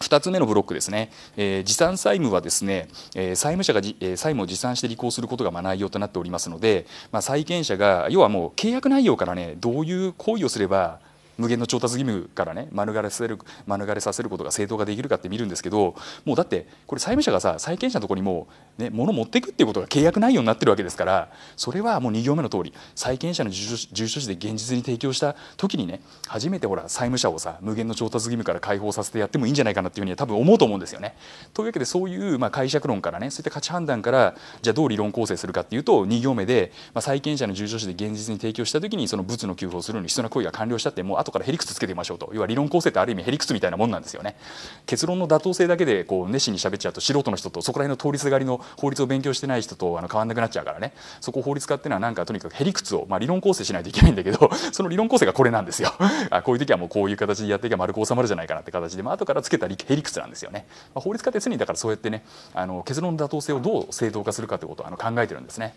2つ目のブロックですね、えー、持参債務はですね、えー、債務者がじ、えー、債務を持参して履行することがまあ内容となっておりますので、まあ、債権者が要はもう契約内容からねどういう行為をすれば無限の調達義務からね免れさせる免れさせることが正当化できるかって見るんですけどもうだってこれ債務者がさ債権者のとこにもう、ね、物持っていくっていうことが契約内容になってるわけですからそれはもう2行目の通り債権者の住所地で現実に提供した時にね初めてほら債務者をさ無限の調達義務から解放させてやってもいいんじゃないかなっていうふうには多分思うと思うんですよね。というわけでそういうまあ解釈論からねそういった価値判断からじゃあどう理論構成するかっていうと2行目で、まあ、債権者の住所地で現実に提供した時にその物の給付をするのに必要な行為が完了したってもう後からヘリクつけてみましょうと要は理論構成ってある意味ヘリクみたいなもんなんですよね結論の妥当性だけでこう熱心に喋っちゃうと素人の人とそこら辺の通りすがりの法律を勉強してない人とあの変わんなくなっちゃうからねそこ法律家っていうのはなんかとにかくヘリクツを、まあ、理論構成しないといけないんだけど その理論構成がこれなんですよ あこういう時はもうこういう形でやっていけば丸く収まるじゃないかなって形で、まあ後からつけたヘリクツなんですよね、まあ、法律家って常にだからそうやってねあの結論の妥当性をどう正当化するかということをあの考えてるんですね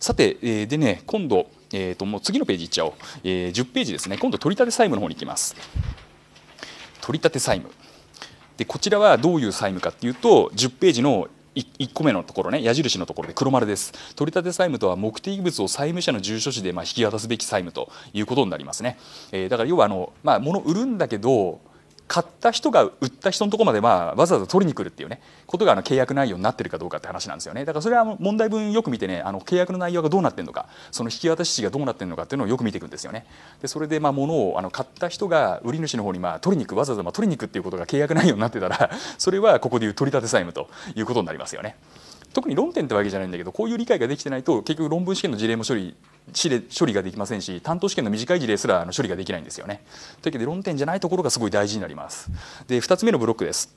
さて、えー、でね今度えー、ともう次のページいっちゃおう、えー、10ページですね今度取り立て債務の方に行きます取り立て債務でこちらはどういう債務かっていうと10ページの 1, 個目のところね矢印のところで黒丸です取り立て債務とは目的物を債務者の住所地でま引き渡すべき債務ということになりますね、えー、だから要はあの、まあ、物売るんだけど買った人が売った人のとこまで、まあ、わざわざ取りに来るっていうねことがあの契約内容になってるかどうかって話なんですよねだからそれは問題文よく見てねあの契約の内容がどうなってるのかその引き渡しがどうなってるのかっていうのをよく見ていくんですよねでそれでまあ物をあの買った人が売り主の方にまあ取りに行くわざわざま取りに行くっていうことが契約内容になってたらそれはここでいう取り立て債務ということになりますよね。特に論点ってわけじゃないんだけどこういう理解ができてないと結局論文試験の事例も処理処理ができませんし担当試験の短い事例すらあの処理ができないんですよね。というわけで論点じゃないところがすごい大事になります。で2つ目のブロックです。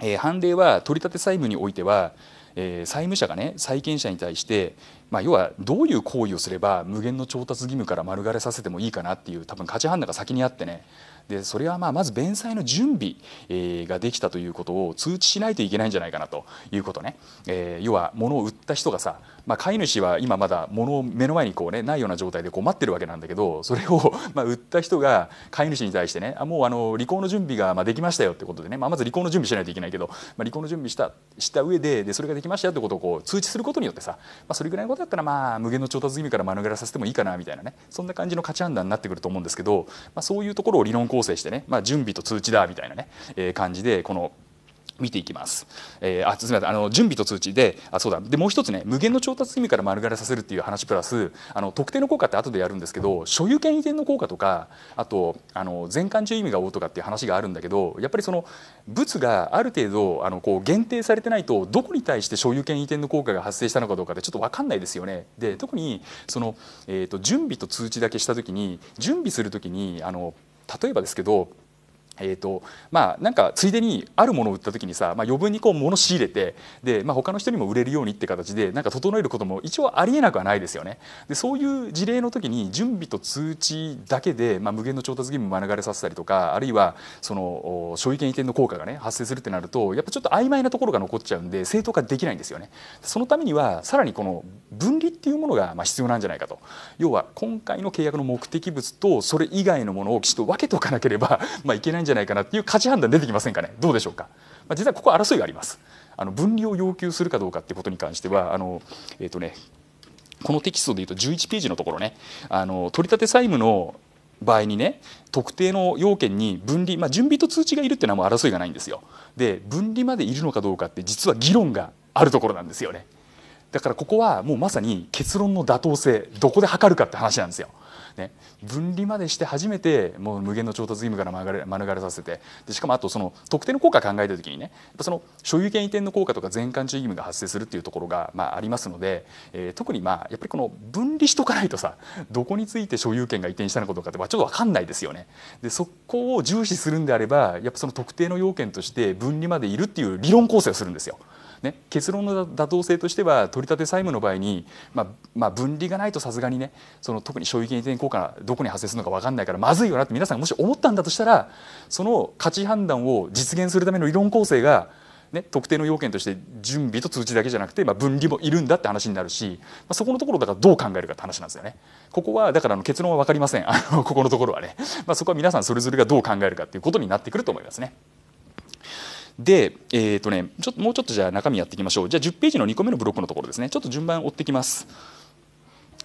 えー、判例は取り立て債務においてはえー、債務者がね債権者に対して、まあ、要はどういう行為をすれば無限の調達義務から免れさせてもいいかなっていう多分価値判断が先にあってねでそれはまあまず弁済の準備、えー、ができたということを通知しないといけないんじゃないかなということね、えー、要は物を売った人がさ、まあ、飼い主は今まだ物を目の前にこう、ね、ないような状態で困待ってるわけなんだけどそれを まあ売った人が飼い主に対してねあもうあの離婚の準備がまあできましたよってことでね、まあ、まず離婚の準備しないといけないけど、まあ、離婚の準備したした上ででそれがでできましたよってことをこう通知することによってさ、まあ、それぐらいのことだったらまあ無限の調達義務から免れさせてもいいかなみたいなねそんな感じの価値判断になってくると思うんですけど、まあ、そういうところを理論構成してね、まあ、準備と通知だみたいなね、えー、感じでこの見ていきます。えー、あすみませんあの準備と通知であそうだでもう一つね無限の調達意味から丸枯れさせるっていう話プラスあの特定の効果って後でやるんですけど所有権移転の効果とかあとあの全館中意味が追うとかっていう話があるんだけどやっぱりその物がある程度あのこう限定されてないとどこに対して所有権移転の効果が発生したのかどうかってちょっと分かんないですよね。で特にその、えーと準備と通知だけした時に準備する時にあの例えばですけどえーとまあ、なんかついでにあるものを売った時にさ、まあ、余分にこう物仕入れてで、まあ、他の人にも売れるようにって形でなんか整えることも一応ありえなくはないですよね。でそういう事例の時に準備と通知だけで、まあ、無限の調達義務を免れさせたりとかあるいはその所有権移転の効果が、ね、発生するってなるとやっぱちょっと曖昧なところが残っちゃうんで正当化できないんですよね。そのためにはさらにこの分離っていうものがまあ必要なんじゃないかと要は今回の契約の目的物とそれ以外のものをきちんと分けておかなければ、まあ、いけないんじゃないかなっていう価値判断出てきませんかねどうでしょうか、まあ、実はここ争いがありますあの分離を要求するかどうかってことに関してはあのえっ、ー、とねこのテキストでいうと11ページのところねあの取り立て債務の場合にね特定の要件に分離、まあ、準備と通知がいるっていうのはもう争いがないんですよで分離までいるのかどうかって実は議論があるところなんですよねだからここはもうまさに結論の妥当性どこで測るかって話なんですよね、分離までして初めてもう無限の調達義務から免れさせてでしかもあとその特定の効果考えた時にねやっぱその所有権移転の効果とか全館注意義務が発生するっていうところが、まあ、ありますので、えー、特にまあやっぱりこの分離しとかないとさどこについて所有権が移転したのかとかってちょっと分かんないですよね。でそこを重視するんであればやっぱその特定の要件として分離までいるっていう理論構成をするんですよ。ね、結論の妥当性としては取り立て債務の場合に、まあ、まあ、分離がないとさすがにねその特に所有権移転効果がどこに発生するのか分かんないからまずいよなって皆さんがもし思ったんだとしたらその価値判断を実現するための理論構成がね、特定の要件として準備と通知だけじゃなくて、まあ、分離もいるんだって話になるし、まあ、そこのところだからどう考えるかって話なんですよね。ここはだからの結論は分かりませんあのここのところはね、まあ、そこは皆さんそれぞれがどう考えるかっていうことになってくると思いますね。で、えーとね、ちょもうちょっとじゃあ中身やっていきましょうじゃあ10ページの2個目のブロックのところですねちょっと順番追ってきます。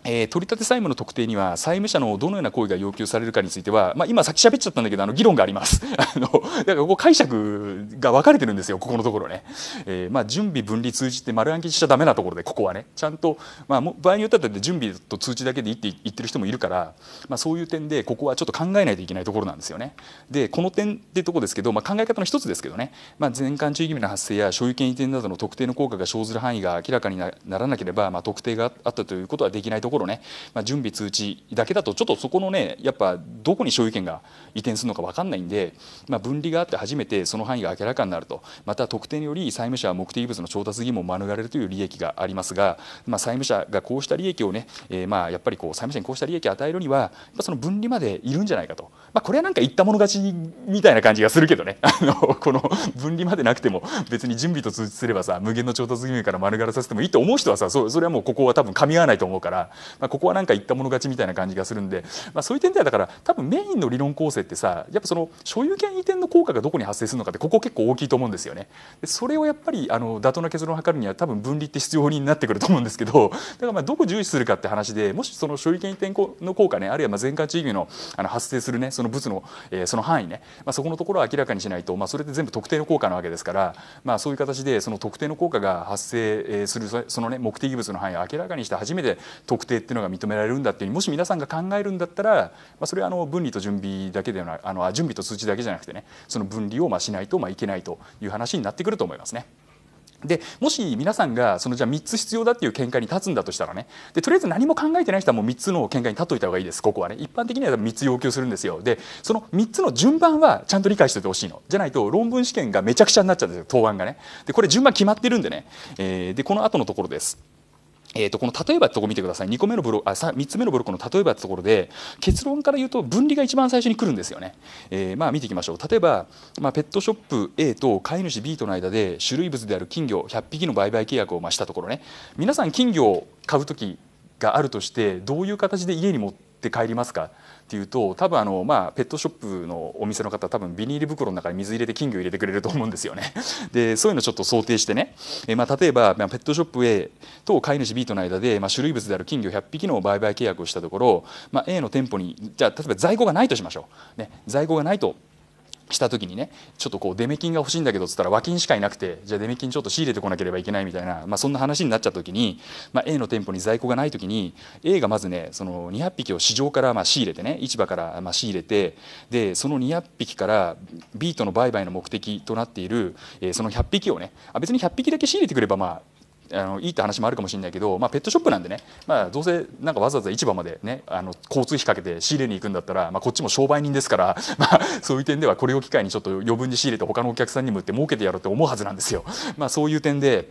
えー、取り立て債務の特定には債務者のどのような行為が要求されるかについては、まあ、今き喋っちゃったんだけどあの議論があります あのだからここ解釈が分かれてるんですよここのところね、えー、まあ、準備分離通知って丸暗記しちゃだめなところでここはねちゃんと、まあ、場合によっては準備と通知だけでいいって言ってる人もいるから、まあ、そういう点でここはちょっと考えないといけないところなんですよねでこの点ってとこですけど、まあ、考え方の一つですけどね、まあ、全館注意義務の発生や所有権移転などの特定の効果が生ずる範囲が明らかにならなければ、まあ、特定があったということはできないところころね、まあ、準備通知だけだとちょっとそこのねやっぱどこに所有権が移転するのか分かんないんで、まあ、分離があって初めてその範囲が明らかになるとまた特定により債務者は目的物の調達義務を免れるという利益がありますが、まあ、債務者がこうした利益をね、えー、まあやっぱりこう債務者にこうした利益を与えるにはその分離までいるんじゃないかと、まあ、これはなんか言ったもの勝ちみたいな感じがするけどね あのこの分離までなくても別に準備と通知すればさ無限の調達義務から免れさせてもいいと思う人はさそれはもうここは多分噛み合わないと思うからまあ、ここはなんか言ったもの勝ちみたいな感じがするんで、まあ、そういう点ではだから多分メインの理論構成ってさやっぱその所有権移転の効果がどこに発生するのかってここ結構大きいと思うんですよね。でそれをやっぱりあの妥当な結論を図るには多分分離って必要になってくると思うんですけどだからまあどこ重視するかって話でもしその所有権移転の効果ねあるいはま全館地域のあの発生するねその物の、えー、その範囲ね、まあ、そこのところを明らかにしないと、まあ、それって全部特定の効果なわけですから、まあ、そういう形でその特定の効果が発生するそのね目的物の範囲を明らかにして初めて特定っていうのが認められるんだっていうもし皆さんが考えるんだったら、まあ、それはあの分離と準備だけではなくあの準備と通知だけじゃなくてねその分離をまあしないとまあいけないという話になってくると思いますね。でもし皆さんがそのじゃあ3つ必要だっていう見解に立つんだとしたらねでとりあえず何も考えてない人はもう3つの見解に立っといた方がいいですここはね一般的には3つ要求するんですよでその3つの順番はちゃんと理解しておいてほしいのじゃないと論文試験がめちゃくちゃになっちゃうんですよ答案がねでこれ順番決まってるんでね、えー、でこの後のところです。えー、とこの例えばってとこ見てください2個目のブロあ 3, つ目のブロックの例えばってところで結論から言うと分離が一番最初に来るんですよね、えー、まあ見ていきましょう例えば、まあ、ペットショップ A と飼い主 B との間で種類物である金魚100匹の売買契約をましたところね皆さん金魚を買う時があるとしてどういう形で家に持って帰りますかっていうと多分あの、まあ、ペットショップのお店の方多分ビニール袋の中に水入れて金魚入れてくれると思うんですよね。でそういうのちょっと想定してね、えまあ、例えば、まあ、ペットショップ A と飼い主 B との間で、まあ、種類物である金魚100匹の売買契約をしたところ、まあ、A の店舗にじゃあ例えば在庫がないとしましょう。ね、在庫がないとした時にねちょっとこうデメ金が欲しいんだけどっつったら脇にしかいなくてじゃあデメ金ちょっと仕入れてこなければいけないみたいな、まあ、そんな話になっちゃった時に、まあ、A の店舗に在庫がない時に A がまずねその200匹を市場からまあ仕入れてね市場からまあ仕入れてでその200匹から B との売買の目的となっている、えー、その100匹をねあ別に100匹だけ仕入れてくればまああのいいって話もあるかもしれないけど、まあ、ペットショップなんでね、まあ、どうせなんかわざわざ市場まで、ね、あの交通費かけて仕入れに行くんだったら、まあ、こっちも商売人ですから、まあ、そういう点ではこれを機会にちょっと余分に仕入れて他のお客さんにも売って儲けてやろうって思うはずなんですよ。まあ、そういう点で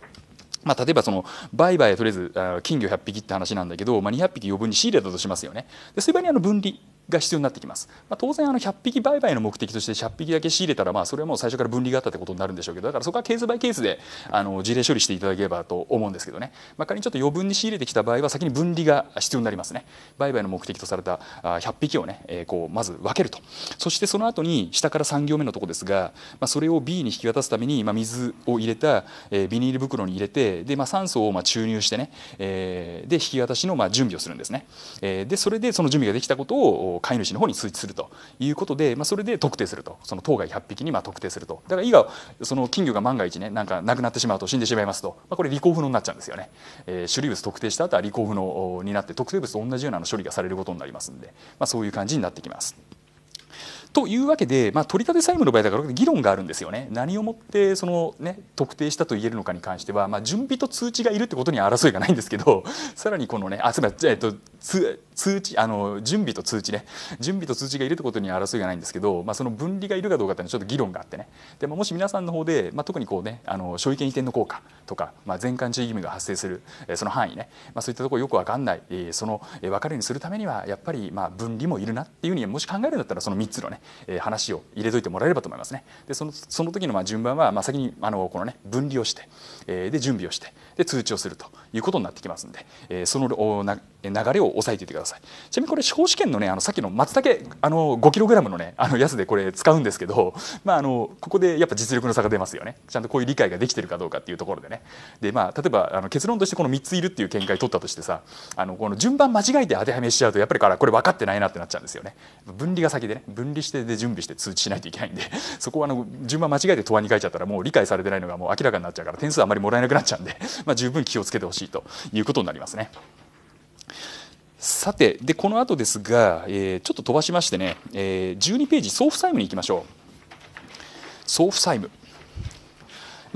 まあ、例えばその売買とりあえず金魚100匹って話なんだけど、まあ、200匹余分に仕入れたとしますよね。でそういう場合にあの分離が必要になってきます、まあ、当然あの100匹売買の目的として100匹だけ仕入れたらまあそれはもう最初から分離があったってことになるんでしょうけどだからそこはケースバイケースであの事例処理していただければと思うんですけどね、まあ、仮にちょっと余分に仕入れてきた場合は先に分離が必要になりますね売買の目的とされた100匹をね、えー、こうまず分けるとそしてその後に下から3行目のとこですが、まあ、それを B に引き渡すために、まあ、水を入れた、えビニール袋に入れてで、まあ、酸素をまあ注入してね、えー、で引き渡しのまあ準備をするんですね、えー、でそれでその準備ができたことを飼い主の方に通知するということで、まあ、それで特定するとその当該100匹にまあ特定するとだから以外その金魚が万が一ねなんかなくなってしまうと死んでしまいますと、まあ、これ利口不能になっちゃうんですよね、えー、種類物特定した後は利口不能になって特定物と同じような処理がされることになりますんで、まあ、そういう感じになってきます。というわけで、まあ、取り立て債務の場合だから議論があるんですよね何をもってその、ね、特定したと言えるのかに関しては、まあ、準備と通知がいるってことには争いがないんですけどさらにこのねあすみません、えっと通知あの準備と通知ね準備と通知がいるってことには争いがないんですけど、まあ、その分離がいるかどうかっていうのはちょっと議論があってねで、もし皆さんの方で、まあ、特にこうねあの所有権移転の効果とか、まあ、全館注意義務が発生するその範囲ね、まあ、そういったところよく分かんないその分かるようにするためにはやっぱりまあ分離もいるなっていうふうにもし考えるんだったらその3つのね話を入れといてもらえればと思いますね。でそのその時のまあ順番は、まあ、先にあのこのね分離をしてで準備をしてで通知をするということになってきますんでその流れを押さえていてくださいちなみにこれ司法試験のねあのさっきの松茸あの 5kg のねあのやつでこれ使うんですけど、まあ、あのここでやっぱ実力の差が出ますよねちゃんとこういう理解ができてるかどうかっていうところでねで、まあ、例えばあの結論としてこの3ついるっていう見解取ったとしてさあのこの順番間違えて当てはめしちゃうとやっぱりからこれ分かってないなってなっちゃうんですよね分離が先でね分離してで準備して通知しないといけないんで そこはあの順番間違えて答案に書いちゃったらもう理解されてないのがもう明らかになっちゃうから点数あまりもらえなくなっちゃうんで、まあ、十分気をつけてほしいということになりますね。さてでこの後ですが、えー、ちょっと飛ばしましてね、えー、12ページ送付債務に行きましょう送付債務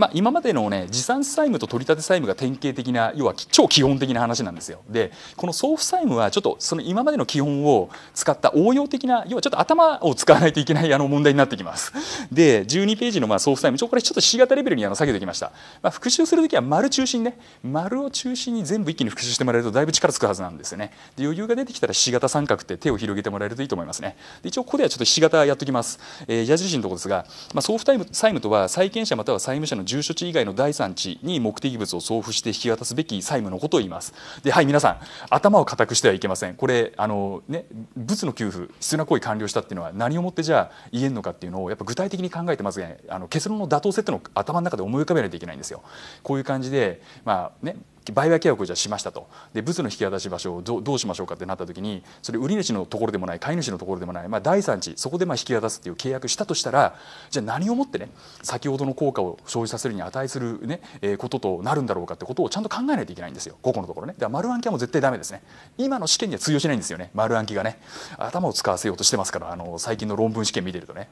まあ、今までの、ね、持参債務と取り立て債務が典型的な要は超基本的な話なんですよ。でこの送付債務はちょっとその今までの基本を使った応用的な要はちょっと頭を使わないといけないあの問題になってきます。で12ページのまあ送付債務ちょこれちょっと C 型レベルにあの下げてきました。まあ、復習する時は丸中心ね丸を中心に全部一気に復習してもらえるとだいぶ力つくはずなんですよね。で余裕が出てきたら C 型三角って手を広げてもらえるといいと思いますね。で一応ここではちょっと C 型やっときます。えー、矢印のところですが、まあ、送付債務とは債権者または債務者の住所地以外の第三地に目的物を送付して引き渡すべき債務のことを言いますではい皆さん頭を固くしてはいけませんこれあのね物の給付必要な行為完了したっていうのは何をもってじゃあ言えるのかっていうのをやっぱ具体的に考えてますねあの結論の妥当性っていうのを頭の中で思い浮かべないといけないんですよこういう感じでまあね売買契約をじゃしましたとで物の引き渡し場所をどうしましょうかってなった時にそれ売り主のところでもない買い主のところでもない、まあ、第三地そこでまあ引き渡すっていう契約したとしたらじゃあ何をもってね先ほどの効果を生じさせるに値するね、えー、こととなるんだろうかってことをちゃんと考えないといけないんですよ個々のところねだから丸暗記はもう絶対ダメですね今の試験には通用しないんですよね丸暗記がね頭を使わせようとしてますからあの最近の論文試験見てるとね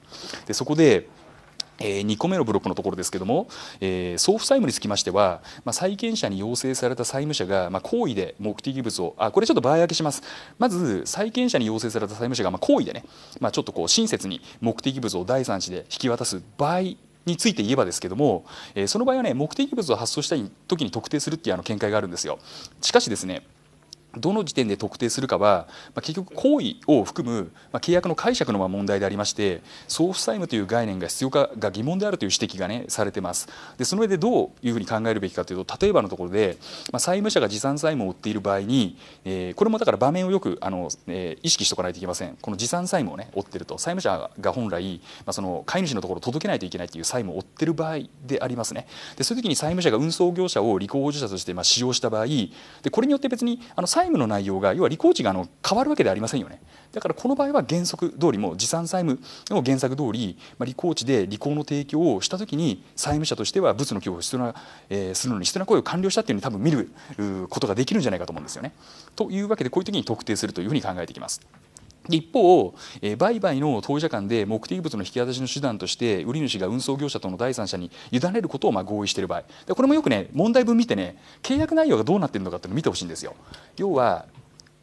でそこでえー、2個目のブロックのところですけども、えー、送付債務につきましては、まあ、債権者に要請された債務者が、まあ、行為で目的物をあこれちょっと場合分けしますまず債権者に要請された債務者が、まあ、行為でね、まあ、ちょっとこう親切に目的物を第三者で引き渡す場合について言えばですけども、えー、その場合はね目的物を発送したい時に特定するっていうあの見解があるんですよ。しかしですねどの時点で特定するかは、まあ、結局行為を含む、まあ、契約の解釈の問題でありまして送付債務という概念が必要かが疑問であるという指摘が、ね、されてますでその上でどういうふうに考えるべきかというと例えばのところで、まあ、債務者が持参債務を負っている場合に、えー、これもだから場面をよくあの、えー、意識しておかないといけませんこの持参債務を、ね、負っていると債務者が本来、まあ、その飼い主のところ届けないといけないという債務を負っている場合でありますねでそういう時に債務者が運送業者を履行補助者としてまあ使用した場合でこれによって別にあの債債務の内容が要は履行時があの変わるわけではありませんよねだからこの場合は原則通りも持参債務の原則通り、まあ、履行地で履行の提供をしたときに債務者としては物の供与を必要な、えー、するのに必要な行為を完了したというのに多分見ることができるんじゃないかと思うんですよね。というわけでこういう時に特定するというふうに考えていきます。一方、え売買の当事者間で目的物の引き渡しの手段として売り主が運送業者との第三者に委ねることをま合意している場合でこれもよくね問題文見てね契約内容がどうなってるのかっていうのを見てほしいんですよ。要は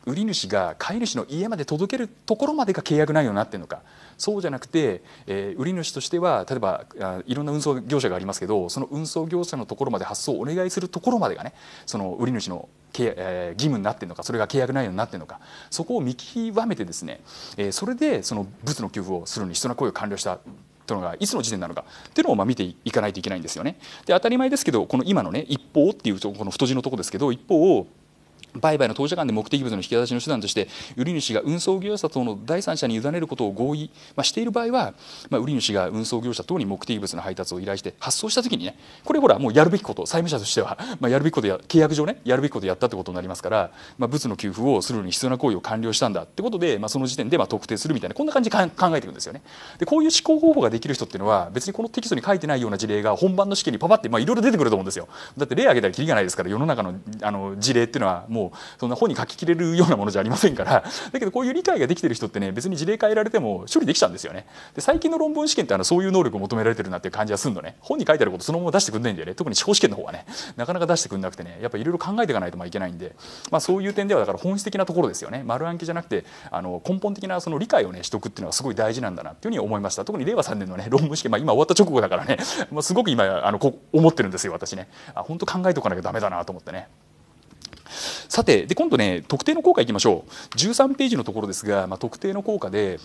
売り主が飼い主の家まで届けるところまでが契約内容になってるのかそうじゃなくて、えー、売り主としては例えばあいろんな運送業者がありますけどその運送業者のところまで発送をお願いするところまでがねその売り主のえ義務になっているのかそれが契約内容になっているのかそこを見極めてですね、えそれでその物の給付をするに必要な行為を完了したというのがいつの時点なのかというのをま見ていかないといけないんですよね。で当たり前ですけどこの今のね一方っていうこの太字のとこですけど一方を売買の当事間で目的物の引き出しの手段として売り主が運送業者等の第三者に委ねることを合意、まあ、している場合は、まあ、売り主が運送業者等に目的物の配達を依頼して発送したときにねこれほらもうやるべきこと債務者としては、まあ、やるべきことや契約上ねやるべきことやったってことになりますから、まあ、物の給付をするに必要な行為を完了したんだってことで、まあ、その時点でまあ特定するみたいなこんな感じで考えていくんですよね。でこういう思考方法ができる人っていうのは別にこのテキストに書いてないような事例が本番の試験にパパっていろいろ出てくると思うんですよ。だって例挙げたらきりがないですから世の中のあの事例っていうのはもうそんな本に書ききれるようなものじゃありませんからだけどこういう理解ができてる人ってね別に事例変えられても処理できちゃうんですよね。で最近の論文試験ってあのそういう能力を求められてるなっていう感じがするのね本に書いてあることそのまま出してくんないんだよね特に司法試験の方はねなかなか出してくんなくてねやっぱいろいろ考えていかないとまあいけないんで、まあ、そういう点ではだから本質的なところですよね丸暗記じゃなくてあの根本的なその理解をねしとくっていうのはすごい大事なんだなっていうふうに思いました特に令和3年のね論文試験、まあ、今終わった直後だからね、まあ、すごく今あのこ思ってるんですよ私ねあ本当考えておかなきゃダメだなと思ってね。さてで今度ね特定の効果いきましょう13ページのところですが、まあ、特定の効果で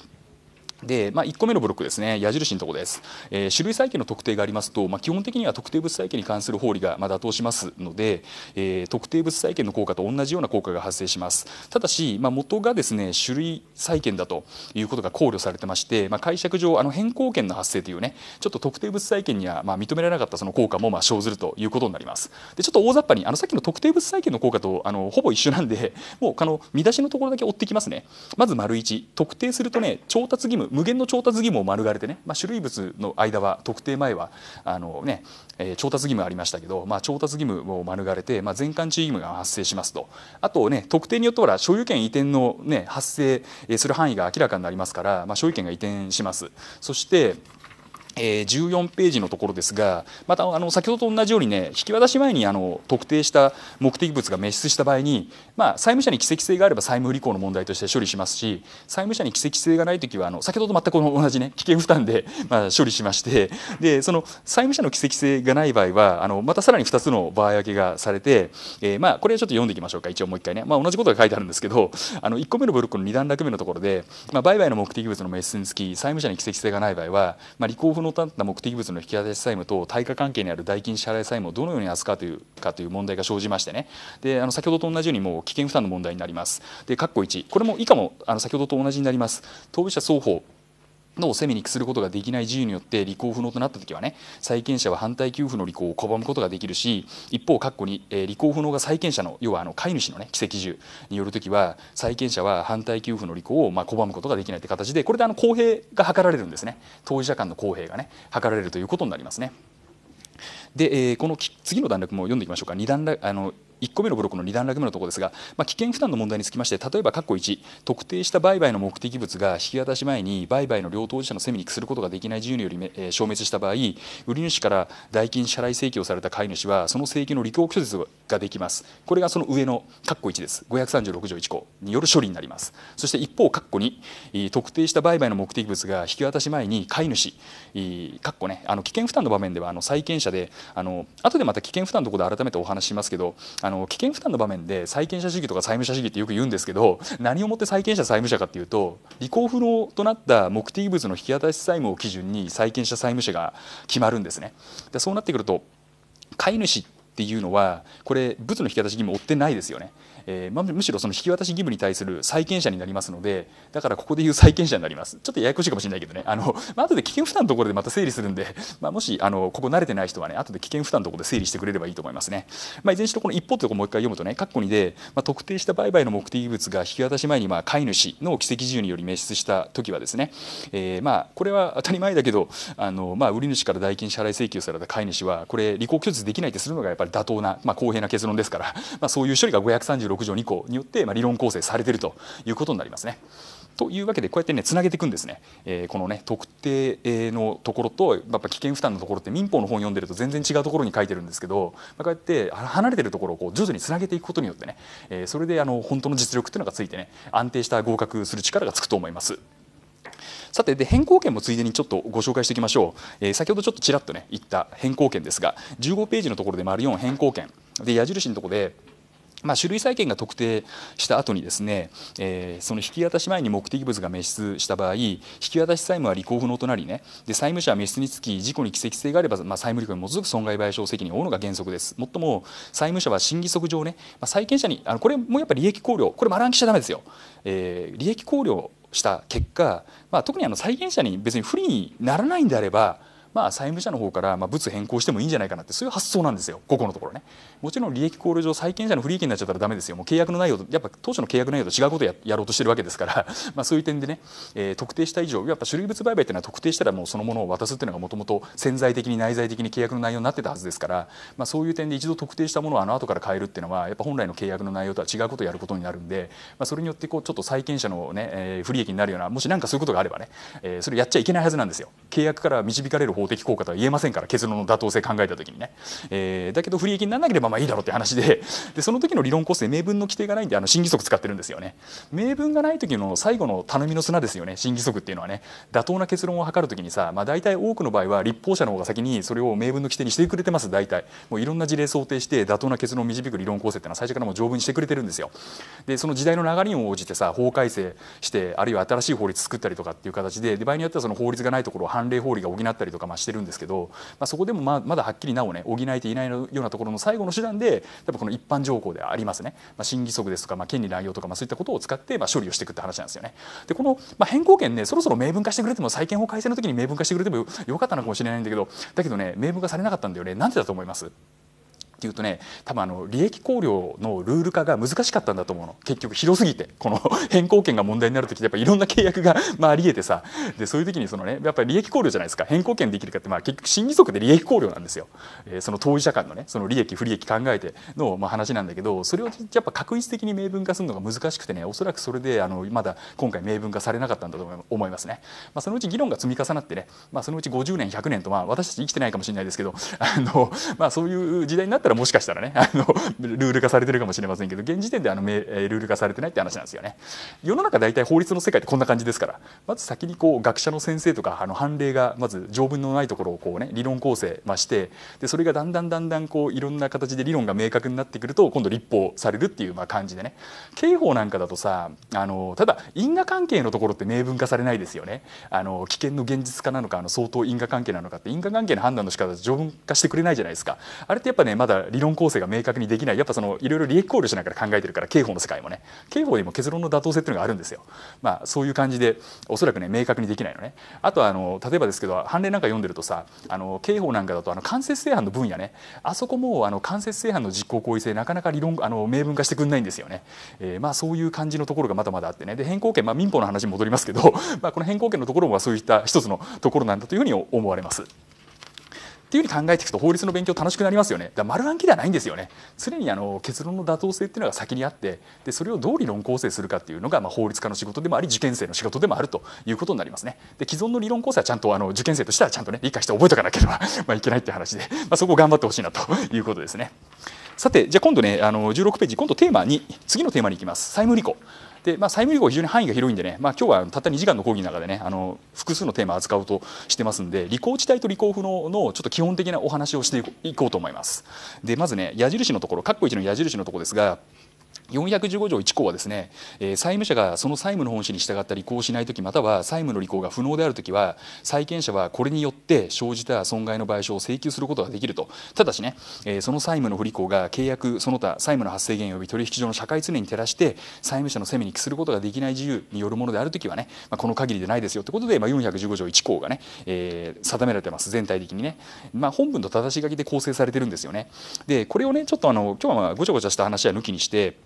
で、まあ、1個目のブロックですね矢印のところです、えー、種類債権の特定がありますと、まあ、基本的には特定物債権に関する法理がま妥当しますので、えー、特定物債権の効果と同じような効果が発生しますただし、まあ、元がですね種類債権だということが考慮されてまして、ま解釈上あの変更権の発生というねちょっと特定物債権にはま認められなかったその効果もま生ずるということになりますでちょっと大雑把にあのさっきの特定物債権の効果とあのほぼ一緒なんでもうあの見出しのところだけ追ってきますねまず丸1特定するとね調達義務無限の調達義務を免れてね、まあ、種類物の間は特定前はあのね、えー、調達義務がありましたけど、まあ、調達義務を免れて、まあ、全館地義務が発生しますとあとね特定によっては所有権移転の、ね、発生する範囲が明らかになりますから、まあ、所有権が移転します。そしてえー、14ページのところですがまたあの先ほどと同じようにね引き渡し前にあの特定した目的物が滅失した場合に、まあ、債務者に奇跡性があれば債務履行の問題として処理しますし債務者に奇跡性がない時はあの先ほどと全く同じね危険負担で、まあ、処理しましてでその債務者の奇跡性がない場合はあのまたさらに2つの場合分けがされて、えー、まあ、これはちょっと読んでいきましょうか一応もう一回ね、まあ、同じことが書いてあるんですけどあの1個目のブロックの2段落目のところで、まあ、売買の目的物の滅失につき債務者に奇跡性がない場合は、まあ、法の立った目的物の引き渡し債務と対価関係にある代金支払い債務をどのように扱うかというかという問題が生じましてねであの先ほどと同じようにもう危険負担の問題になりますで括弧1これも以下もあの先ほどと同じになります当事者双方のをセメにすることができない自由によって履行不能となった時はね債権者は反対給付の履行を拒むことができるし一方括弧に、えー、履行不能が債権者の要はあの飼い主のね奇跡住による時は債権者は反対給付の履行をまあ拒むことができないって形でこれであの公平が図られるんですね当事者間の公平がね図られるということになりますね。で、えー、この次の段落も読んでいきましょうか2段落あの1個目のブロックの2段落目のところですが、まあ、危険負担の問題につきまして例えば括弧1特定した売買の目的物が引き渡し前に売買の両当事者のセミにすることができない自由により、えー、消滅した場合売り主から代金支払い請求をされた買い主はその請求の履行拒絶ができますこれがその上の括弧1です536条1項による処理になりますそして一方括弧2特定した売買の目的物が引き渡し前に買い主括弧ねあの危険負担の場面ではあの債権者であの後でまた危険負担のところで改めてお話しますけどあの危険負担の場面で債権者主義とか債務者主義ってよく言うんですけど何をもって債権者債務者かっていうと履行不能となった目的物の引き渡し債務を基準に債権者債務者が決まるんですね。でそうなってくると買い主っていうのはこれ物の引き渡し義務負ってないですよねえー、まあ、むしろその引き渡し義務に対する債権者になりますのでだからここで言う債権者になりますちょっとややこしいかもしれないけどねあの、まあ後で危険負担のところでまた整理するんで、まあ、もしあのここ慣れてない人はね後で危険負担のところで整理してくれればいいと思いますね、まあ、いずれにしろこの一方というとこもう一回読むとね括弧2で、まあ、特定した売買の目的物が引き渡し前にまあ飼い主の規跡自由により滅失した時はですね、えー、まあこれは当たり前だけどあの、まあ、売り主から代金支払い請求された飼い主はこれ履行拒絶できないってするのがやっぱり妥当な、まあ、公平な結論ですから、まあ、そういう処理が536 46条2項によって、まあ、理論構成されているということになりますね。というわけでこうやってねつなげていくんですね、えー、このね特定のところとやっぱ危険負担のところって民法の本読んでると全然違うところに書いてるんですけど、まあ、こうやって離れてるところをこう徐々につなげていくことによってね、えー、それであの本当の実力っていうのがついてね安定した合格する力がつくと思います。さてで変更権もついでにちょっとご紹介していきましょう、えー、先ほどちょっとちらっとね言った変更権ですが15ページのところで丸4変更権で矢印のところでまあ、種類債権が特定した後にですね、えー、その引き渡し前に目的物が滅失した場合引き渡し債務は履行不能となりねで債務者は滅失につき事故に奇跡性があれば、まあ、債務行に基づく損害賠償責任を負うのが原則ですもっとも債務者は審議則上ね、まあ、債権者にあのこれもやっぱり利益考慮これ丸ん記しちゃだめですよ、えー、利益考慮した結果、まあ、特にあの債権者に別に不利にならないんであればまあ、債務者の方からまあ物変更してもいいんじゃないかなってそういう発想なんですよここのところねもちろん利益考慮上債権者の不利益になっちゃったらだめですよもう契約の内容とやっぱ当初の契約内容と違うことをやろうとしてるわけですから まあそういう点でね、えー、特定した以上やっぱ種類物売買っていうのは特定したらもうそのものを渡すっていうのがもともと潜在的に内在的に契約の内容になってたはずですから、まあ、そういう点で一度特定したものをあの後から変えるっていうのはやっぱ本来の契約の内容とは違うことをやることになるんで、まあ、それによってこうちょっと債権者のね、えー、不利益になるようなもし何かそういうことがあればね、えー、それやっちゃいけないはずなんですよ。契約から導かれる法的効果とは言えませんから結論の妥当性考えた時にね、えー、だけど不利益にならなければまあいいだろうって話で でその時の理論構成明文の規定がないんであの審議則使ってるんですよね明文がない時の最後の頼みの綱ですよね審議則っていうのはね妥当な結論を図る時にさ、まあ、大体多くの場合は立法者の方が先にそれを明文の規定にしてくれてます大体もういろんな事例想定して妥当な結論を導く理論構成っていうのは最初からもう条文にしてくれてるんですよでその時代の流れに応じてさ法改正してあるいは新しい法律作ったりとかっていう形でで場合によってはその法律がないところを判例法理が補ったりとかまあしてるんですけど、まあ、そこでもまあまだはっきりなおね補えていないようなところの最後の手段で多分この一般条項でありますね、まあ、審議則ですとか、まあ、権利乱用とか、まあ、そういったことを使ってまあ処理をしていくって話なんですよね。でこの、まあ、変更権ねそろそろ明文化してくれても債権法改正の時に明文化してくれてもよかったのかもしれないんだけどだけどね明文化されなかったんだよねなんでだと思いますっていうとね多分あの利益考慮のルール化が難しかったんだと思うの結局広すぎてこの 変更権が問題になる時ってやっぱいろんな契約が まあ、ありえてさでそういう時にそのねやっぱり利益考慮じゃないですか変更権できるかって、まあ、結局審議則で利益考慮なんですよ、えー、その当事者間のねその利益不利益考えての、まあ、話なんだけどそれをやっぱ確率的に明文化するのが難しくてねおそらくそれであのまだ今回明文化されなかったんだと思いますね、まあ、そのうち議論が積み重なってね、まあ、そのうち50年100年と、まあ、私たち生きてないかもしれないですけどあの、まあ、そういう時代になったららもしかしたらね あのルール化されてるかもしれませんけど現時点であのルール化されてないって話なんですよね。世の中大体法律の世界ってこんな感じですからまず先にこう学者の先生とかあの判例がまず条文のないところをこう、ね、理論構成、ましてでそれがだんだんだんだんこういろんな形で理論が明確になってくると今度立法されるっていうまあ感じでね刑法なんかだとさあのただ因果関係のところって明文化されないですよね。あの危険の現実化なのかあの相当因果関係なのかって因果関係の判断の仕方条文化してくれないじゃないですか。あれってやっぱねまだ理論構成が明確にできないやっぱそのいろいろ利益考慮しながら考えてるから刑法の世界もね刑法にも結論の妥当性っていうのがあるんですよ。まあ、そういう感じでおそらくね明確にできないのね。あとはあの例えばですけど判例なんか読んでるとさあの刑法なんかだとあの間接正犯の分野ねあそこもあの間接正犯の実行行為性なかなか理論あの明文化してくんないんですよね。えー、まあそういう感じのところがまだまだあってねで変更権、まあ、民法の話に戻りますけど、まあ、この変更権のところもそういった一つのところなんだというふうに思われます。っていうふうに考えていくと法律の勉強楽しくなりますよねだ丸暗記ではないんですよね常にあの結論の妥当性っていうのが先にあってでそれをどう理論構成するかっていうのが、まあ、法律家の仕事でもあり受験生の仕事でもあるということになりますねで既存の理論構成はちゃんとあの受験生としてはちゃんとね理解して覚えとかなければ まあいけないって話で、まあ、そこを頑張ってほしいなということですねさてじゃあ今度ねあの16ページ今度テーマに次のテーマに行きます債務履行で、まあ、債務履行非常に範囲が広いんでね、まあ、今日はたった2時間の講義の中でねあの複数のテーマを扱うとしてますんで履行地帯と履行不能のちょっと基本的なお話をしていこうと思います。でまずね矢印のところ括弧1の矢印のところですが415条1項はですね、えー、債務者がその債務の本旨に従った履行しないときまたは債務の履行が不能であるときは債権者はこれによって生じた損害の賠償を請求することができるとただしね、えー、その債務の不履行が契約その他債務の発生源及び取引上の社会常に照らして債務者の責めに帰することができない自由によるものであるときはね、まあ、この限りでないですよということで、まあ、415条1項がね、えー、定められてます全体的にね、まあ、本文と正し書きで構成されてるんですよねでこれをねちょっとあの今日はまあごちゃごちゃした話は抜きにして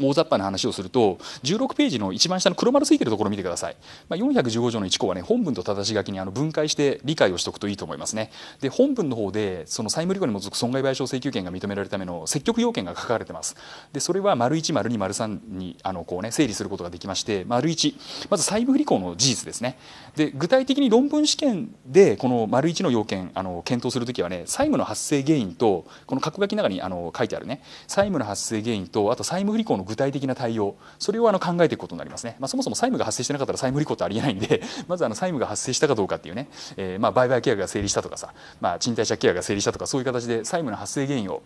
大雑把な話をすると16ページの一番下の黒丸ついてるところ見てください、まあ、415条の1項はね本文と正し書きにあの分解して理解をしておくといいと思いますねで本文の方でその債務履行に基づく損害賠償請求権が認められるための積極要件が書かれてますでそれは丸1丸2丸3にあのこうね整理することができまして丸1まず債務不履行の事実ですねで具体的に論文試験でこの丸1の要件あの検討するときはね債務の発生原因とこの格書きの中にあの書いてあるね債務の発生原因とあと債務不履行の具体的な対応それをあの考えていくことになりますね、まあ、そもそも債務が発生してなかったら債務履行ってありえないんで まずあの債務が発生したかどうかっていうね、えー、まあ売買契約が成立したとかさ、まあ、賃貸借契約が成立したとかそういう形で債務の発生原因を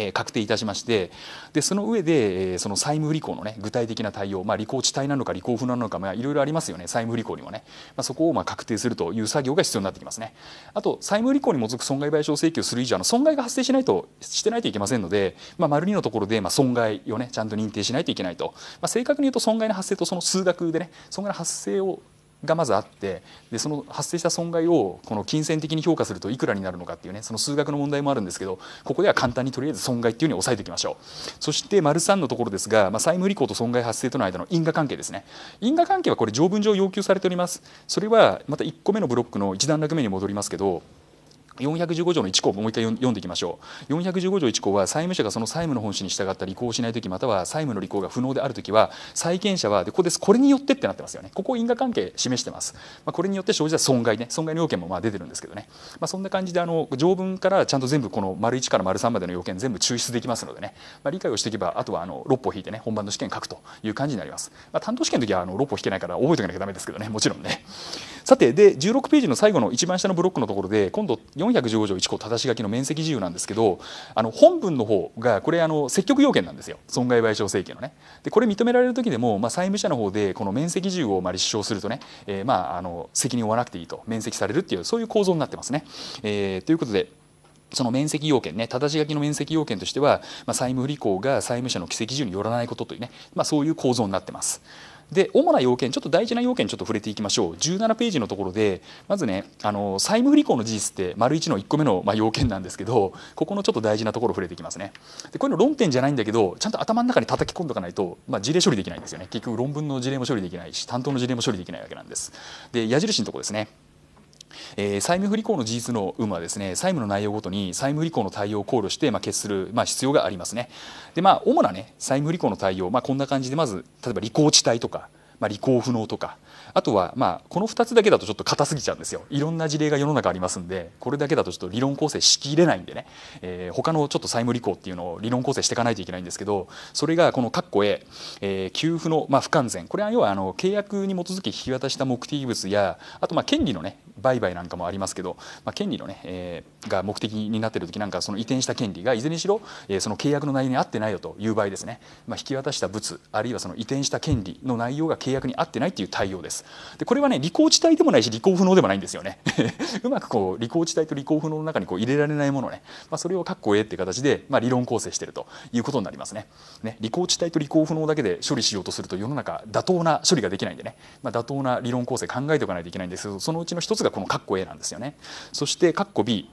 え確定いたしましてでその上で、えその債務不履行の、ね、具体的な対応、まあ、履行遅滞なのか履行不能なのか、まあ、いろいろありますよね債務不履行にもね、まあ、そこをまあ確定するという作業が必要になってきますねあと債務履行に基づく損害賠償請求する以上の損害が発生しないとしてないといけませんので、まあ、丸2のところでまあ損害をねちゃんと認定しないといけないと、まあ、正確に言うと損害の発生とその数学でね損害の発生をがまずあってでその発生した損害をこの金銭的に評価するといくらになるのかっていうねその数学の問題もあるんですけどここでは簡単にとりあえず損害っていうふうに抑えておきましょうそして丸3のところですが、まあ、債務履行と損害発生との間の因果関係ですね因果関係はこれ条文上要求されておりますそれはまた1個目のブロックの1段落目に戻りますけど415条の1項もう一回読んでいきましょう415条1項は債務者がその債務の本旨に従った履行しない時または債務の履行が不能である時は債権者はでここですこれによってってなってますよねここ因果関係示してます、まあ、これによって生じた損害ね損害の要件もまあ出てるんですけどね、まあ、そんな感じであの条文からちゃんと全部この丸1から丸3までの要件全部抽出できますのでね、まあ、理解をしていけばあとはあの6歩引いてね本番の試験書くという感じになります、まあ、担当試験の時はあの6歩引けないから覚えておかなきゃだめですけどねもちろんねさてで16ページの最後の一番下のブロックのところで今度415条1項正し書きの面積自由なんですけどあの本文の方がこれあの積極要件なんですよ損害賠償請求のね。でこれ認められる時でも、まあ、債務者の方でこの面積自由をまあ立証するとね、えー、まああの責任を負わなくていいと免責されるっていうそういう構造になってますね。えー、ということで。その面積要件ね、ただし書きの面積要件としては、まあ、債務不履行が債務者の規制基準によらないことというね、まあ、そういう構造になってます。で主な要件ちょっと大事な要件ちょっと触れていきましょう17ページのところでまずねあの債務不履行の事実って丸1の1個目の、まあ、要件なんですけどここのちょっと大事なところ触れていきますねでこういうの論点じゃないんだけどちゃんと頭の中に叩き込んでおかないと、まあ、事例処理できないんですよね結局論文の事例も処理できないし担当の事例も処理できないわけなんですで矢印のところですねえー、債務不履行の事実の有無はですね債務の内容ごとに債務不履行の対応を考慮して、まあ、決する、まあ、必要がありますね。でまあ主なね債務不履行の対応、まあ、こんな感じでまず例えば履行地帯とか、まあ、履行不能とか、あとは、まあ、この2つだけだとちょっと硬すぎちゃうんですよいろんな事例が世の中ありますんでこれだけだとちょっと理論構成しきれないんでね、えー、他のちょっと債務履行っていうのを理論構成していかないといけないんですけどそれがこの括弧 A、えー、給付の、まあ、不完全これは要はあの契約に基づき引き渡した目的物やあとまあ権利のね売買なんかもありますけど、まあ、権利のね、えー、が目的になっている時なんかその移転した権利がいずれにしろ、えー、その契約の内容に合ってないよという場合ですね、まあ、引き渡した物あるいはその移転した権利の内容が契約に合ってないっていう対応です。。でこれはね利口地帯でもないし理工不能でもないんですよね。うまくこう利口地帯と理工不能の中にこう入れられないものね、まあ、それを括弧 A って形で、まあ、理論構成してるということになりますねね。理工地帯と理工不能だけで処理しようとすると世の中妥当な処理ができないんでね、まあ、妥当な理論構成考えておかないといけないんですけどそのうちの一つがこの括弧 A なんですよね。そして括弧 B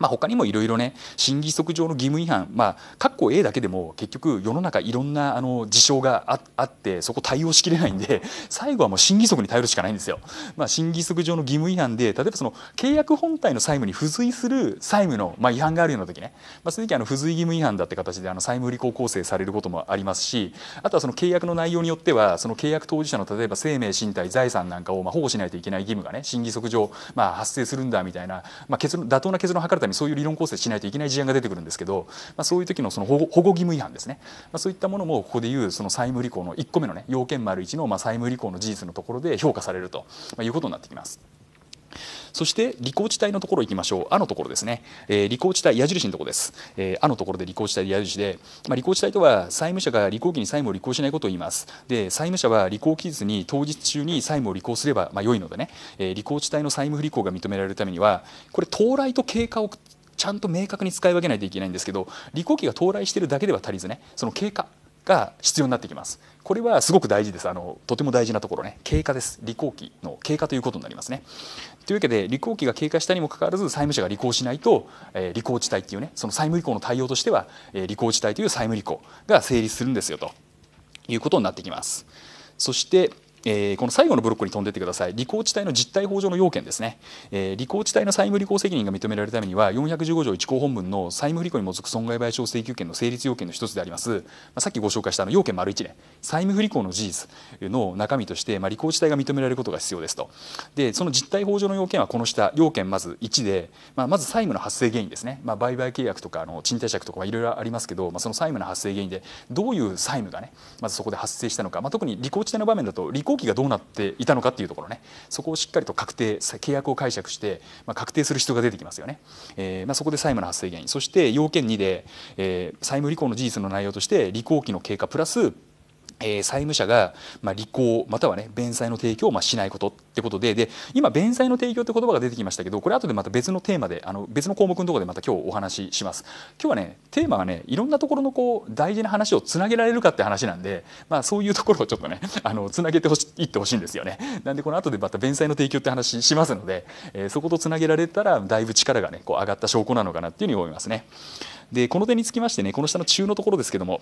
まあ、他にもいろいろね審議規則上の義務違反まあ括弧 A だけでも結局世の中いろんなあの事象があってそこ対応しきれないんで最後はもう審議則に頼るしかないんですよ。まあ、審議規則上の義務違反で例えばその契約本体の債務に付随する債務の、まあ、違反があるような時ね、まあ、正直あの付随義務違反だって形であの債務履行構成されることもありますしあとはその契約の内容によってはその契約当事者の例えば生命身体財産なんかをまあ保護しないといけない義務がね審議則上、まあ、発生するんだみたいな、まあ、結論妥当な結論を図るためにそういう理論構成しないといけない事案が出てくるんですけど、まあ、そういう時のその保護保護義務違反ですね、まあ、そういったものもここでいうその債務履行の1個目のね要件丸1のまあ債務履行の事実のところで評価されるということになってきます。そして理工地帯のところ行きましょうあのところですね、えー、理工地帯矢印のところです、えー、あのところで理工地帯矢印で、まあ、理工地帯とは債務者が理工期に債務を履行しないことを言いますで債務者は履行期日に当日中に債務を履行すれば、まあ、良いのでね、えー、理工地帯の債務不履行が認められるためにはこれ到来と経過をちゃんと明確に使い分けないといけないんですけど履行期が到来してるだけでは足りずねその経過が必要になってきますこれはすごく大事ですあのとても大事なところね経過です履行期の経過ということになりますねというわけで履行期が経過したにもかかわらず債務者が履行しないと、えー、履行地帯っていうねその債務履行の対応としては、えー、履行地帯という債務履行が成立するんですよということになってきます。そして、えー、この最後のブロックに飛んでってください履行地帯の実態法上の要件ですね、えー、履行地帯の債務履行責任が認められるためには415条1項本文の債務履行に基づく損害賠償請求権の成立要件の一つであります、まあ、さっきご紹介したの要件丸1年、債務不履行の事実の中身として、まあ、履行地帯が認められることが必要ですとでその実態法上の要件はこの下要件まず1で、まあ、まず債務の発生原因ですね、まあ、売買契約とかあの賃貸借とかいろいろありますけど、まあ、その債務の発生原因でどういう債務がねまずそこで発生したのか、まあ、特に履行地帯の場面だと履行行機がどうなっていたのかっていうところねそこをしっかりと確定契約を解釈して、まあ、確定する人が出てきますよね、えーまあ、そこで債務の発生原因そして要件2で、えー、債務履行の事実の内容として履行期の経過プラスえ債務者が、ま履行またはね弁済の提供をましないことってことでで今弁済の提供って言葉が出てきましたけどこれ後でまた別のテーマであの別の項目のところでまた今日お話しします今日はねテーマがねいろんなところのこう大事な話をつなげられるかって話なんで、まあ、そういうところをちょっとね あのつなげてほしいってほしいんですよねなんでこの後でまた弁済の提供って話しますので、えー、そことつなげられたらだいぶ力がねこう上がった証拠なのかなっていうふうに思いますねでこの点につきましてねこの下の中のところですけども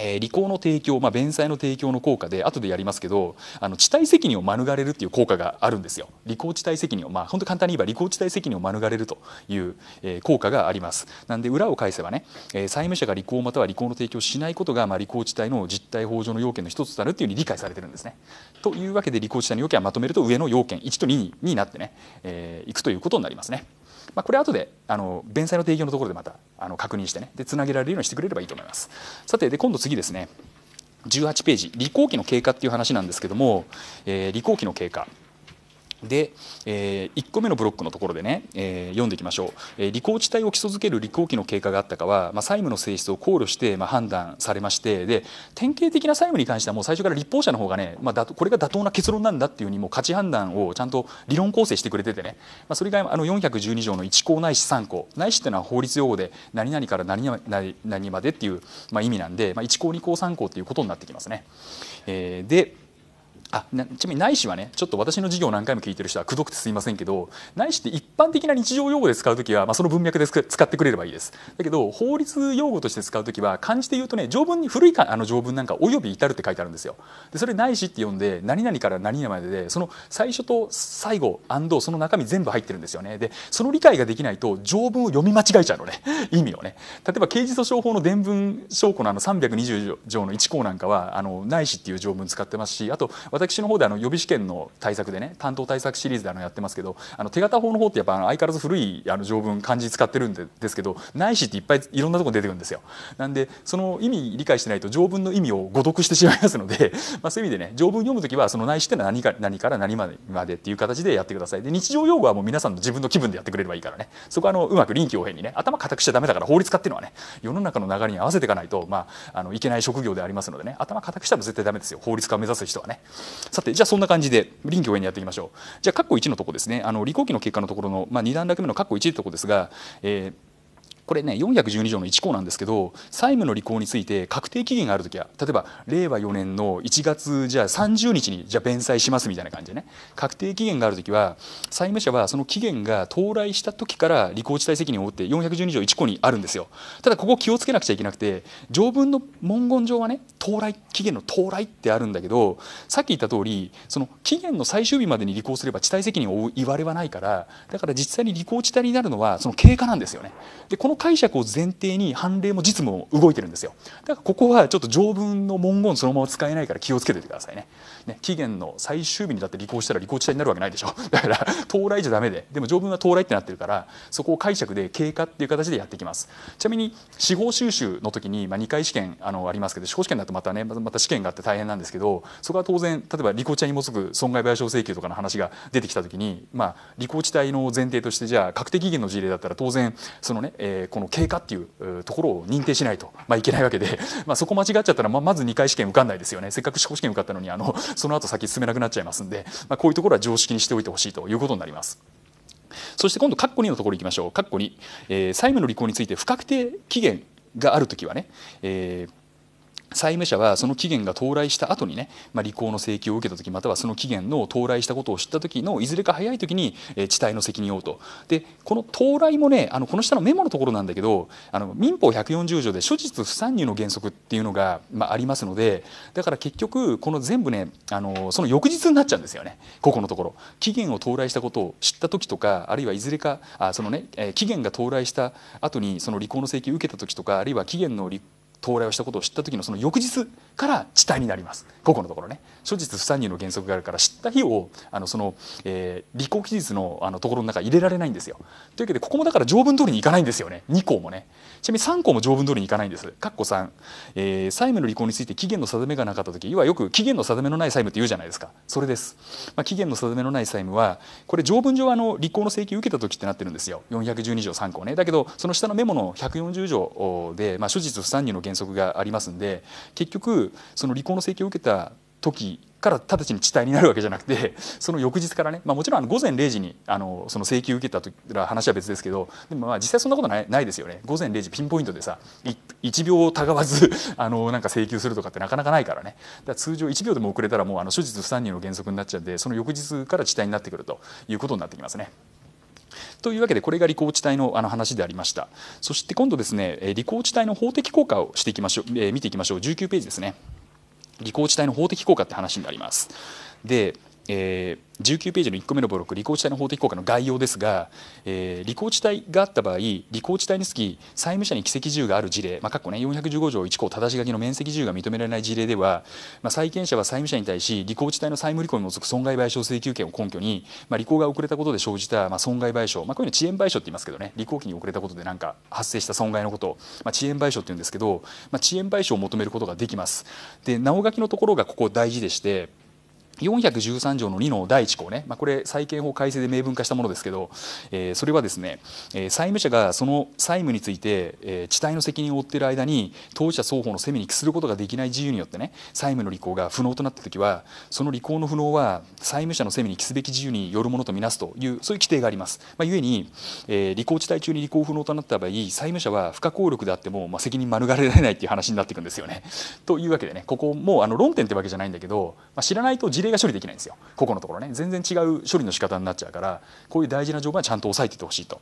え利口の提供、まあ、弁済の提供の効果で後でやりますけどあの地帯責任を免れるっていう効果があるんですよ利口地帯責任をまあ本当簡単に言えば利口地帯責任を免れるという、え効果がありますなんで裏を返せばね、え債務者が利口または利口の提供をしないことが、まあ、利口地帯の実態法上の要件の一つとなるっていうふうに理解されてるんですねというわけで利口地帯の要件はまとめると上の要件1と2になってね、えー、いくということになりますねまあ、これは後であの弁済の提供のところでまたあの確認してねでつなげられるようにしてくれればいいと思いますさてで今度次ですね18ページ履行期の経過っていう話なんですけども、えー、履行期の経過で、えー、1個目のブロックのところでね、えー、読んでいきましょう、えー、履行地帯を基礎づける履行期の経過があったかは、まあ、債務の性質を考慮して、まあ、判断されましてで典型的な債務に関してはもう最初から立法者の方がね、まあだ、これが妥当な結論なんだっていうふうにもう価値判断をちゃんと理論構成してくれててね、まあ、それがあの412条の1項ないし3項ないしっていうのは法律用語で何々から何々までっていう、まあ、意味なんで、まあ、1項2項3項っていうことになってきますね。えー、であちなみに内視はねちょっと私の授業何回も聞いてる人はくどくてすいませんけど内視って一般的な日常用語で使う時は、まあ、その文脈で使ってくれればいいですだけど法律用語として使う時は漢字で言うとね条文に古いかあの条文なんか「および至る」って書いてあるんですよでそれ内視って呼んで何々から何々まででその最初と最後その中身全部入ってるんですよねでその理解ができないと条文を読み間違えちゃうのね 意味をね例えば刑事訴訟法の伝聞証拠のあの320条の1項なんかはあの内視っていう条文使ってますしあと私の方であの予備試験の対策でね担当対策シリーズであのやってますけどあの手形法の方ってやっぱ相変わらず古いあの条文漢字使ってるんでですけどないしっていっぱいいろんなとこ出てくるんですよ。なんでその意味理解してないと条文の意味を誤読してしまいますので、まあ、そういう意味でね条文読む時はそのないしってのは何か何から何までっていう形でやってください。で日常用語はもう皆さんの自分の気分でやってくれればいいからねそこはあのうまく臨機応変にね頭固くしちゃダメだから法律家っていうのはね世の中の流れに合わせていかないと、まあ、あのいけない職業でありますのでね頭固くしたら絶対ダメですよ法律家を目指す人はね。さてじゃあそんな感じで臨機応変にやっていきましょうじゃあ括弧1のとこですねあの理工期の結果のところの、まあ、2段落目の括弧1のとこですが、えーこれね412条の1項なんですけど債務の履行について確定期限がある時は例えば令和4年の1月じゃあ30日にじゃあ弁済しますみたいな感じでね確定期限がある時は債務者はその期限が到来した時から履行地帯責任を負って412条1項にあるんですよただここ気をつけなくちゃいけなくて条文の文言上はね到来期限の到来ってあるんだけどさっき言った通りその期限の最終日までに履行すれば地帯責任を負ういわれはないからだから実際に履行地帯になるのはその経過なんですよねでこの解釈を前提に判例も実務も動いてるんですよだからここはちょっと条文の文言そのまま使えないから気をつけててくださいねね、期限の最終日にだって履行したら履行地帯になるわけないでしょ だから到来じゃダメででも条文は到来ってなってるからそこを解釈で経過っていう形でやっていきますちなみに司法修習の時に、まあ、2回試験あのありますけど司法試験だとまたねまた試験があって大変なんですけどそこは当然例えば履行地帯に基づく損害賠償請求とかの話が出てきた時に、まあ、履行地帯の前提としてじゃあ確定期限の事例だったら当然そのね、えー、この経過っていうところを認定しないと、まあ、いけないわけで、まあ、そこ間違っちゃったら、まあ、まず2回試験受かんないですよねせっかく司法試験受かったのにあのその後先進めなくなっちゃいますんで、まあ、こういうところは常識にしておいてほしいということになります。そして今度、括弧2のところ行きましょう。括弧2、えー、債務の履行について不確定期限があるときはね、えー債務者はその期限が到来した後にね、まあ、履行の請求を受けた時またはその期限の到来したことを知った時のいずれか早い時に地帯の責任を負うとでこの到来もねあのこの下のメモのところなんだけどあの民法140条で諸実不参入の原則っていうのが、まあ、ありますのでだから結局この全部ねあのその翌日になっちゃうんですよねここのところ期限を到来したことを知った時とかあるいはいずれかあそのね期限が到来した後にその履行の請求を受けた時とかあるいは期限の履到来をしたことを知った時のその翌日から地帯になりますここのところね諸実不参入の原則があるから知った日をあのその、えー、履行期日のあのところの中入れられないんですよというわけでここもだから条文通りにいかないんですよね2項もねちなみに3項も条文通りにいかないんですかっこ3、えー、債務の履行について期限の定めがなかった時要はよく期限の定めのない債務って言うじゃないですかそれです、まあ、期限の定めのない債務はこれ条文上あの履行の請求を受けた時ってなってるんですよ412条3項ねだけどその下のメモの140条で、まあ、諸実不参入の原原則がありますんで結局その離婚の請求を受けた時から直ちに遅滞になるわけじゃなくて その翌日からね、まあ、もちろん午前0時にあのその請求受けたとら話は別ですけどでもまあ実際そんなことないないですよね午前0時ピンポイントでさ1秒をたがわず あのなんか請求するとかってなかなかないからねだから通常1秒でも遅れたらもうあの手術不参入の原則になっちゃうんでその翌日から遅滞になってくるということになってきますね。というわけでこれが理工地帯のあの話でありましたそして今度ですね理工地帯の法的効果をしていきましょう、えー、見ていきましょう19ページですね理工地帯の法的効果って話になりますでえー、19ページの1個目のブロック利工地帯の法的効果の概要ですが、えー、理地帯があった場合利工地帯につき債務者に奇跡自由がある事例、まあ、かっこね415条1項正し書きの面積自由が認められない事例では、まあ、債権者は債務者に対し利工地帯の債務履行に基づく損害賠償請求権を根拠に、まあ、履行が遅れたことで生じた、まあ、損害賠償、まあ、こういうの遅延賠償って言いますけどね履行期に遅れたことでなんか発生した損害のことまあ、遅延賠償って言うんですけど、まあ、遅延賠償を求めることができます。でお書きのところがここ大事でして413条の2の第1項ね、まあ、これ債権法改正で明文化したものですけど、えー、それはですね、えー、債務者がその債務について、えー、地帯の責任を負っている間に当事者双方の責めに帰することができない自由によってね債務の履行が不能となった時はその履行の不能は債務者の責めに帰すべき自由によるものとみなすというそういう規定があります。まあ、えに、えー、履行地帯中に履行不能となった場合債務者は不可抗力であっても、まあ、責任免れられないっていう話になっていくんですよね。というわけでねここもうあの論点ってわけじゃないんだけど、まあ、知らないと事例例が処理できないんですよここのところね全然違う処理の仕方になっちゃうからこういう大事な情報はちゃんと押さえていてほしいと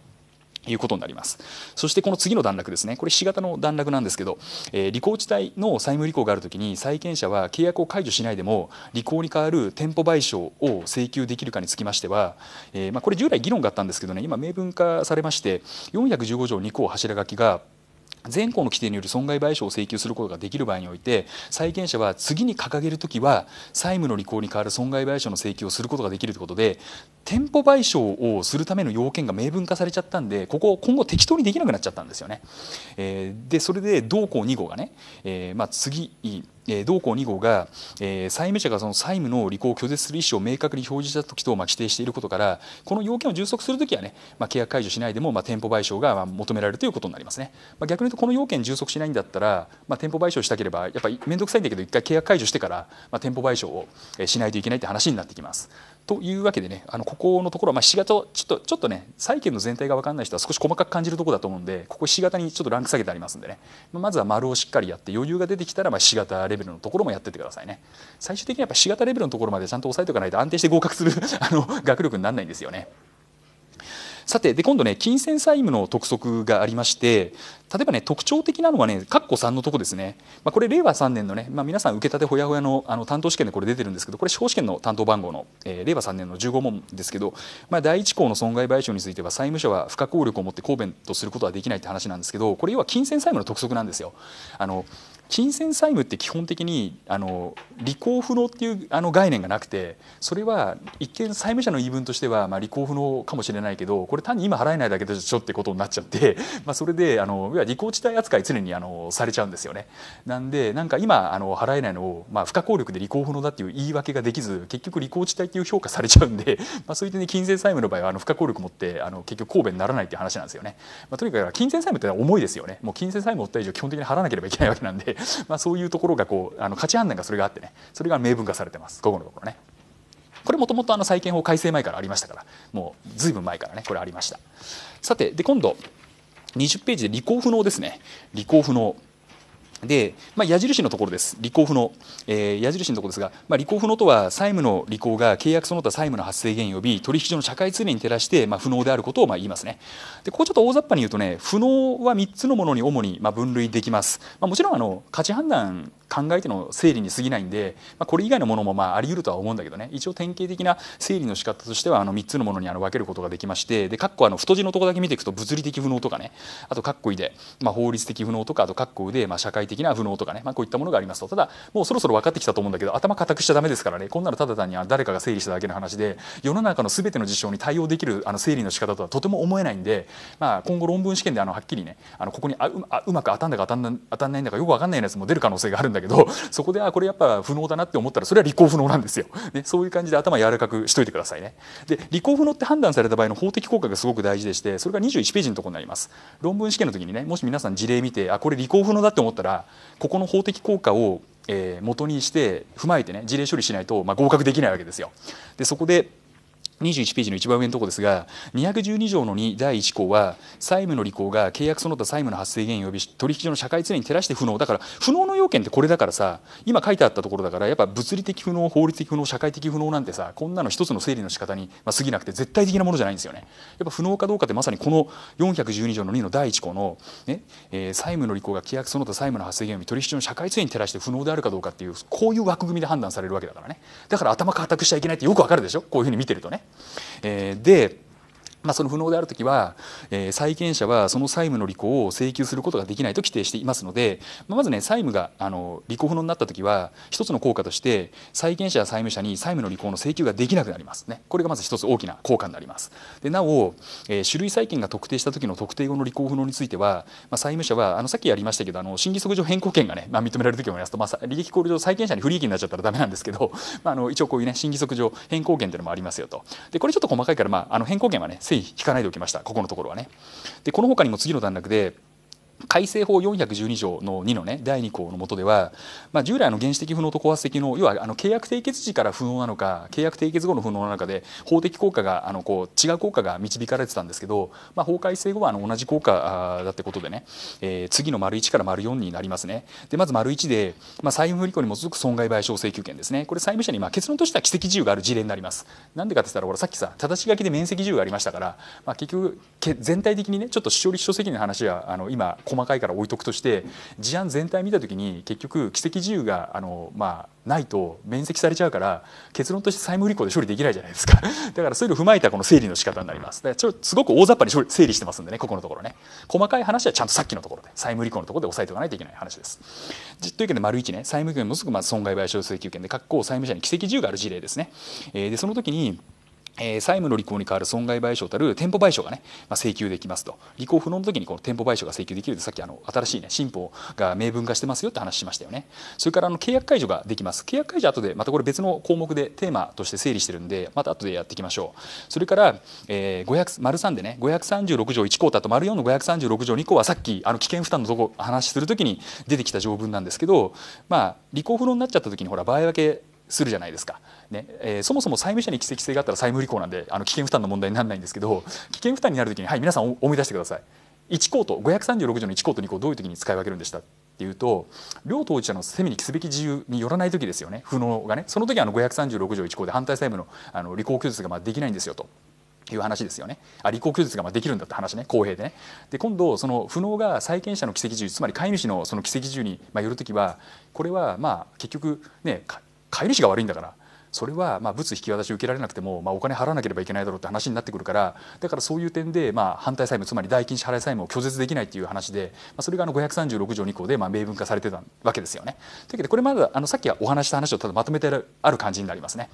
いうことになりますそしてこの次の段落ですねこれ4型の段落なんですけど、えー、履行地帯の債務履行があるときに債権者は契約を解除しないでも履行に代わる店舗賠償を請求できるかにつきましては、えー、まあ、これ従来議論があったんですけどね今明文化されまして415条2項柱書きが前項の規定による損害賠償を請求することができる場合において債権者は次に掲げるときは債務の履行に代わる損害賠償の請求をすることができるということで店舗賠償をするための要件が明文化されちゃったんでここ今後適当にできなくなっちゃったんですよね。えー、でそれで同項2号がね、えーまあ次、次え同項2号が、えー、債務者がその債務の履行を拒絶する意思を明確に表示した時と、まあ、規定していることからこの要件を充足するときはね、まあ、契約解除しないでも、まあ、店舗賠償が、まあ、求められるということになりますね、まあ、逆に言うとこの要件充足しないんだったら、まあ、店舗賠償したければやっぱり面倒くさいんだけど一回契約解除してから、まあ、店舗賠償をしないといけないって話になってきますというわけでねあのここのところは、まあ、ひしをちょっとちょっとね債券の全体が分かんない人は少し細かく感じるところだと思うんでここひ型にちょっとランク下げてありますんでね、ままずは丸をしっかりやって余裕が出てきたら、まあ、ひレベルのところもやってってくださいね最終的にはやっぱひ型レベルのところまでちゃんと押さえておかないと安定して合格するあの学力にならないんですよね。さてで今度ね金銭債務の督促がありまして例えばね特徴的なのはね括弧3のとこですね、まあ、これ令和3年のね、まあ、皆さん受けたてほやほやのあの担当試験でこれ出てるんですけどこれ司法試験の担当番号の、えー、令和3年の15問ですけど、まあ、第1項の損害賠償については債務者は不可抗力を持って抗弁とすることはできないって話なんですけどこれ要は金銭債務の督促なんですよ。あの金銭債務って基本的にあの履行不能っていうあの概念がなくてそれは一見債務者の言い分としては、まあ、履行不能かもしれないけどこれ単に今払えないだけでしょってことになっちゃって、まあ、それであの要は履行地帯扱い常にあのされちゃうんですよね。なんでなんか今あの払えないのを、まあ、不可抗力で履行不能だっていう言い訳ができず結局履行地帯っていう評価されちゃうんで、まあ、そういった、金銭債務の場合はあの不可抗力持ってあの結局神戸にならないっていう話なんですよね。まあ、とにかく金銭債務って重いですよね。もう金銭債務を負った以上基本的に払わなければいけないわけなんでまあ、そういうところがこうあの価値判断がそれがあってねそれが明文化されてます午後のところね。これもともと債権法改正前からありましたからもうずいぶん前からねこれありました。さてで今度20ページで履行不能ですね履行不能で、まあ、矢印のところです、履行不能、えー、矢印のところですが、まあ、立候補とは債務の履行が契約その他債務の発生源及び取引所の社会通念に照らして、まあ、不能であることをまあ言いますね。で、ここちょっと大雑把に言うとね、不能は3つのものに主にまあ分類できます。まあ、もちろんあの価値判断考えての整理に過ぎないんで、まあ、これ以外のものもまああり得るとは思うんだけどね一応典型的な整理の仕方としてはあの3つのものにあの分けることができましてでっ弧あの太字のとこだけ見ていくと物理的不能とかねあと括弧いで、まあ、法律的不能とかあといいでまあ社会的な不能とかね、まあ、こういったものがありますとただもうそろそろ分かってきたと思うんだけど頭固くしちゃダメですからねこんなのただ単に誰かが整理しただけの話で世の中の全ての事象に対応できるあの整理の仕方とはとても思えないんで、まあ、今後論文試験であのはっきりねあのここにあうあうまく当たんだか当たん当たんないんだかよく分かんないようなやつも出る可能性があるんでだけどそこであこれやっぱ不能だなって思ったらそれは履行不能なんですよ、ね、そういう感じで頭柔らかくしといてくださいねで履行不能って判断された場合の法的効果がすごく大事でしてそれが21ページのところになります論文試験の時にねもし皆さん事例見てあこれ履行不能だって思ったらここの法的効果をえー、元にして踏まえてね事例処理しないと、まあ、合格できないわけですよ。でそこで21ページの一番上のところですが212条の2第1項は債務の履行が契約その他債務の発生原因及び取引所の社会通念に照らして不能だから不能の要件ってこれだからさ今書いてあったところだからやっぱ物理的不能法律的不能社会的不能なんてさこんなの一つの整理の仕方に過ぎなくて絶対的なものじゃないんですよね。やっぱ不能かどうかってまさにこの412条の2の第1項の、ねえー、債務の履行が契約その他債務の発生原因及び取引所の社会通念に照らして不能であるかどうかっていうこういう枠組みで判断されるわけだからねだから頭固くしちゃいけないってよくわかるでしょこういうふうに見てるとね。えー、でまあ、その不能である時は、えー、債権者はその債務の履行を請求することができないと規定していますので、まあ、ずね債務があの履行不能になった時は一つの効果として債権者や債務者に債務の履行の請求ができなくなりますねこれがまず一つ大きな効果になりますでなお、えー、種類債権が特定した時の特定後の履行不能については、まあ、債務者はあのさっきやりましたけどあの審議則上変更権がね、まあ、認められる時もありますと、まあ、利益考慮上債権者に不利益になっちゃったらダメなんですけど、まあ、あの一応こういうね審議則上変更権というのもありますよとでこれちょっと細かいから、まあ、あの変更権はね引かないでおきましたここのところはねでこの他にも次の段落で改正法412条の2のね第2項の下では、まあ、従来の原始的不能と高発的の要はあの契約締結時から不能なのか契約締結後の不能の中で法的効果があのこう違う効果が導かれてたんですけど、まあ、法改正後はあの同じ効果だってことでね、えー、次の丸1から丸4になりますねでまず丸1で、まあ、債務不履行に基づく損害賠償請求権ですねこれ債務者にまあ結論としては奇跡自由がある事例になりますなんでかって言ったらほらさっきさ正し書きで面積自由がありましたから、まあ、結局け全体的にねちょっと主張立証責任の話はあの今細かいから置いとくとして事案全体見た時に結局奇跡自由があの、まあ、ないと免責されちゃうから結論として債務不履行で処理できないじゃないですか だからそういうのを踏まえたこの整理の仕方になりますだからちょすごく大雑把に整理してますんでねここのところね細かい話はちゃんとさっきのところで債務履行のところで押さえておかないといけない話ですじっと言うけど丸1ね債務権もすぐまあ損害賠償請求権で括弧債務者に奇跡自由がある事例ですね、えー、でその時にえー、債務の履行に代わる損害賠償たる店舗賠償がね、まあ、請求できますと履行不能の時にこの店舗賠償が請求できるとさっきあの新しいね新法が明文化してますよって話しましたよねそれからあの契約解除ができます契約解除後でまたこれ別の項目でテーマとして整理してるんでまた後でやっていきましょうそれから、えー、500丸3でね536条1項だと丸4の536条2項はさっきあの危険負担のとこ話する時に出てきた条文なんですけどまあ履行不能になっちゃった時にほら場合分けするじゃないですか、ねえー、そもそも債務者に奇跡性があったら債務履行なんであの危険負担の問題にならないんですけど危険負担になる時にはい皆さん思い出してください1コート536条の1コート2項どういう時に使い分けるんでしたっていうと両当事者の責めにすべき自由によらない時ですよね不能がねその時はあの536条1項で反対債務のあの履行拒絶がまあできないんですよと。いう話ですよねあ履行拒絶がまあできるんだって話ね公平でねで今度その不能が債権者の奇跡自由つまり飼い主のその奇跡自由にまあよる時はこれはまあ結局ね飼い主が悪いんだからそれはまあ物引き渡し受けられなくても、まあ、お金払わなければいけないだろうって話になってくるからだからそういう点でまあ反対債務つまり代金支払い債務を拒絶できないっていう話で、まあ、それがあの536条2項でまあ明文化されてたわけですよね。というわけでこれまだあのさっきお話した話をただまとめてある感じになりますね。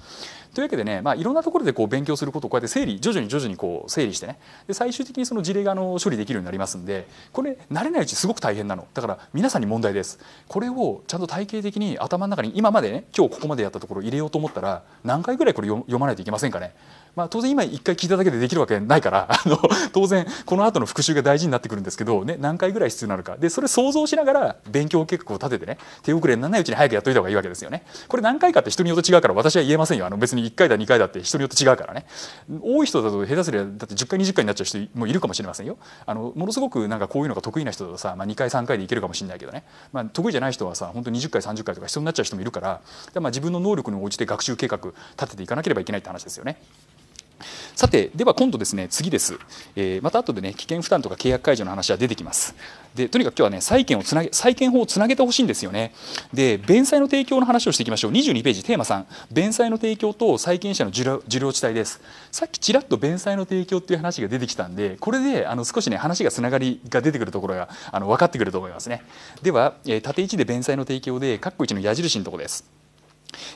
というわけでね、まあ、いろんなところでこう勉強することをこうやって整理徐々に徐々にこう整理してねで最終的にその事例があの処理できるようになりますんでこれ慣れないうちすごく大変なのだから皆さんに問題です。これをちゃんと体系的に頭の中に今までね今日ここまでやったところ入れようと思ったら何回ぐらいこれ読まないといけませんかねまあ、当然今1回聞いただけでできるわけないからあの 当然この後の復習が大事になってくるんですけど、ね、何回ぐらい必要なのかでそれ想像しながら勉強結構立ててね手遅れにならないうちに早くやっといた方がいいわけですよね。これ何回かって人によって違うから私は言えませんよあの別に1回だ2回だって人によって違うからね多い人だと下手すりゃだって10回20回になっちゃう人もいるかもしれませんよ。あのものすごくなんかこういうのが得意な人だとさ、まあ、2回3回でいけるかもしれないけどね、まあ、得意じゃない人はさ本当20回30回とか必要になっちゃう人もいるからまあ自分の能力に応じて学習計画立てていかなければいけないって話ですよね。さてでは今度ですね次です、えー、また後でね危険負担とか契約解除の話は出てきますでとにかく今日はね債権をつなげ債権法をつなげてほしいんですよねで弁済の提供の話をしていきましょう22ページテーマ3弁済の提供と債権者の受領地帯ですさっきちらっと弁済の提供っていう話が出てきたんでこれであの少しね話がつながりが出てくるところがあの分かってくると思いますねでは、えー、縦1で弁済の提供で括弧1の矢印のところです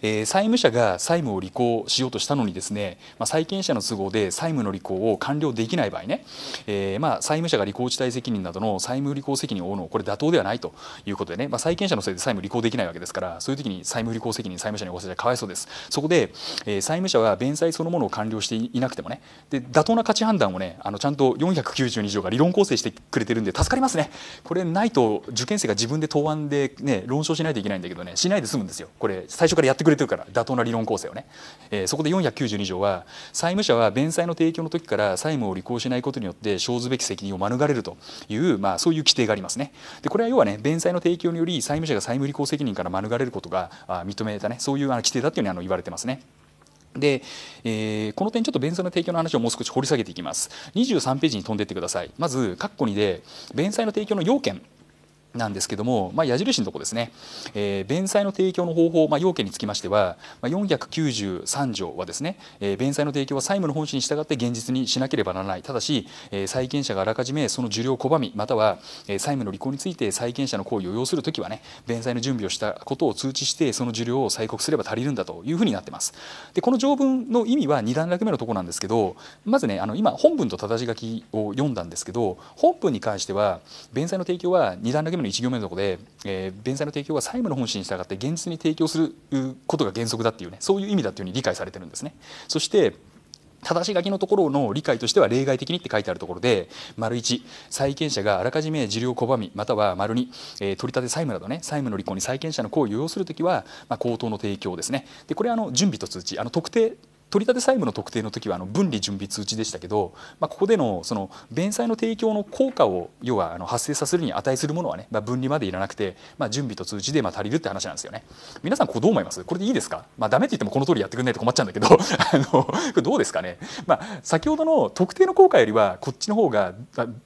えー、債務者が債務を履行しようとしたのにですね、まあ、債権者の都合で債務の履行を完了できない場合ね、えー、まあ債務者が履行地帯責任などの債務履行責任を負うのはこれ妥当ではないということでね、まあ、債権者のせいで債務履行できないわけですからそういう時に債務履行責任債務者に負わせちゃかわいそうですそこで、えー、債務者は弁済そのものを完了していなくてもねで妥当な価値判断をねあのちゃんと492条が理論構成してくれてるんで助かりますねこれないと受験生が自分で答案でね論証しないといけないんだけどねしないで済むんですよこれ最初からやってくれてるから妥当な理論構成をね、えー、そこで492条は債務者は弁済の提供の時から債務を履行しないことによって生ずべき責任を免れるという、まあ、そういう規定がありますねでこれは要はね弁済の提供により債務者が債務履行責任から免れることが認めたねそういうあの規定だというふうにあの言われてますね。で、えー、この点ちょっと弁済の提供の話をもう少し掘り下げていきます23ページに飛んでいってくださいまず括弧2で弁済の提供の要件なんですけども、まあ、矢印のところですね、えー、弁済の提供の方法、まあ、要件につきましては、まあ、493条はですね、えー、弁済の提供は債務の本旨に従って現実にしなければならないただし、えー、債権者があらかじめその受領を拒みまたは、えー、債務の履行について債権者の行為を要するときはね弁済の準備をしたことを通知してその受領を催告すれば足りるんだというふうになってますでこの条文の意味は2段落目のところなんですけどまずねあの今本文と正し書きを読んだんですけど本文に関しては弁済の提供は2段落目のの1行目のところで、えー、弁済の提供は債務の本心に従って現実に提供することが原則だっていうねそういう意味だというふうに理解されてるんですね。そして正し書きのところの理解としては例外的にって書いてあるところで丸1債権者があらかじめ受領を拒みまたは丸2、え取り立て債務などね債務の履行に債権者の行為を要するときは、まあ、口頭の提供ですねでこれはあの準備と通知あの特定取り立て債務の特定の時はあの分離準備通知でしたけど、まあ、ここでのその弁済の提供の効果を要はあの発生させるに値するものはね、まあ、分離までいらなくて、まあ、準備と通知でまあ足りるって話なんですよね皆さんここどう思いますこれでいいですか、まあ、って言ってもこの通りやってくれないと困っちゃうんだけど あのこれどうですかね、まあ、先ほどの特定の効果よりはこっちの方が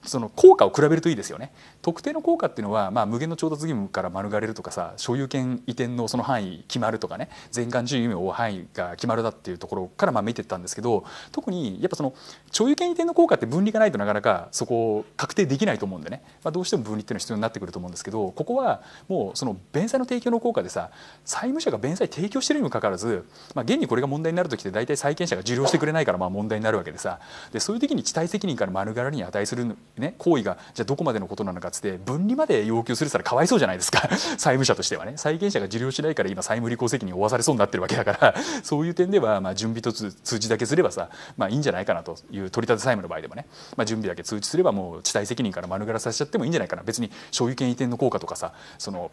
その効果を比べるといいですよね特定の効果っていうのは、まあ、無限の調達義務から免れるとかさ所有権移転のその範囲決まるとかね全館順位を範囲が決まるだっていうところからまあ見てたんですけど特にやっぱその腸輸検移転の効果って分離がないとなかなかそこを確定できないと思うんでね、まあ、どうしても分離っていうのは必要になってくると思うんですけどここはもうその弁済の提供の効果でさ債務者が弁済提供してるにもかかわらず、まあ、現にこれが問題になる時って大体債権者が受領してくれないからまあ問題になるわけでさでそういう時に地帯責任から免れに値する、ね、行為がじゃあどこまでのことなのかっつって分離まで要求するったらかわいそうじゃないですか 債務者としてはね債権者が受領しないから今債務履行責任を負わされそうになってるわけだからそういう点ではまあ準備一つ通知だけすればさ、まあ、いいんじゃないかなという取り立て債務の場合でもね、まあ、準備だけ通知すればもう地帯責任から免れさせちゃってもいいんじゃないかな別に所有権移転の効果とかさその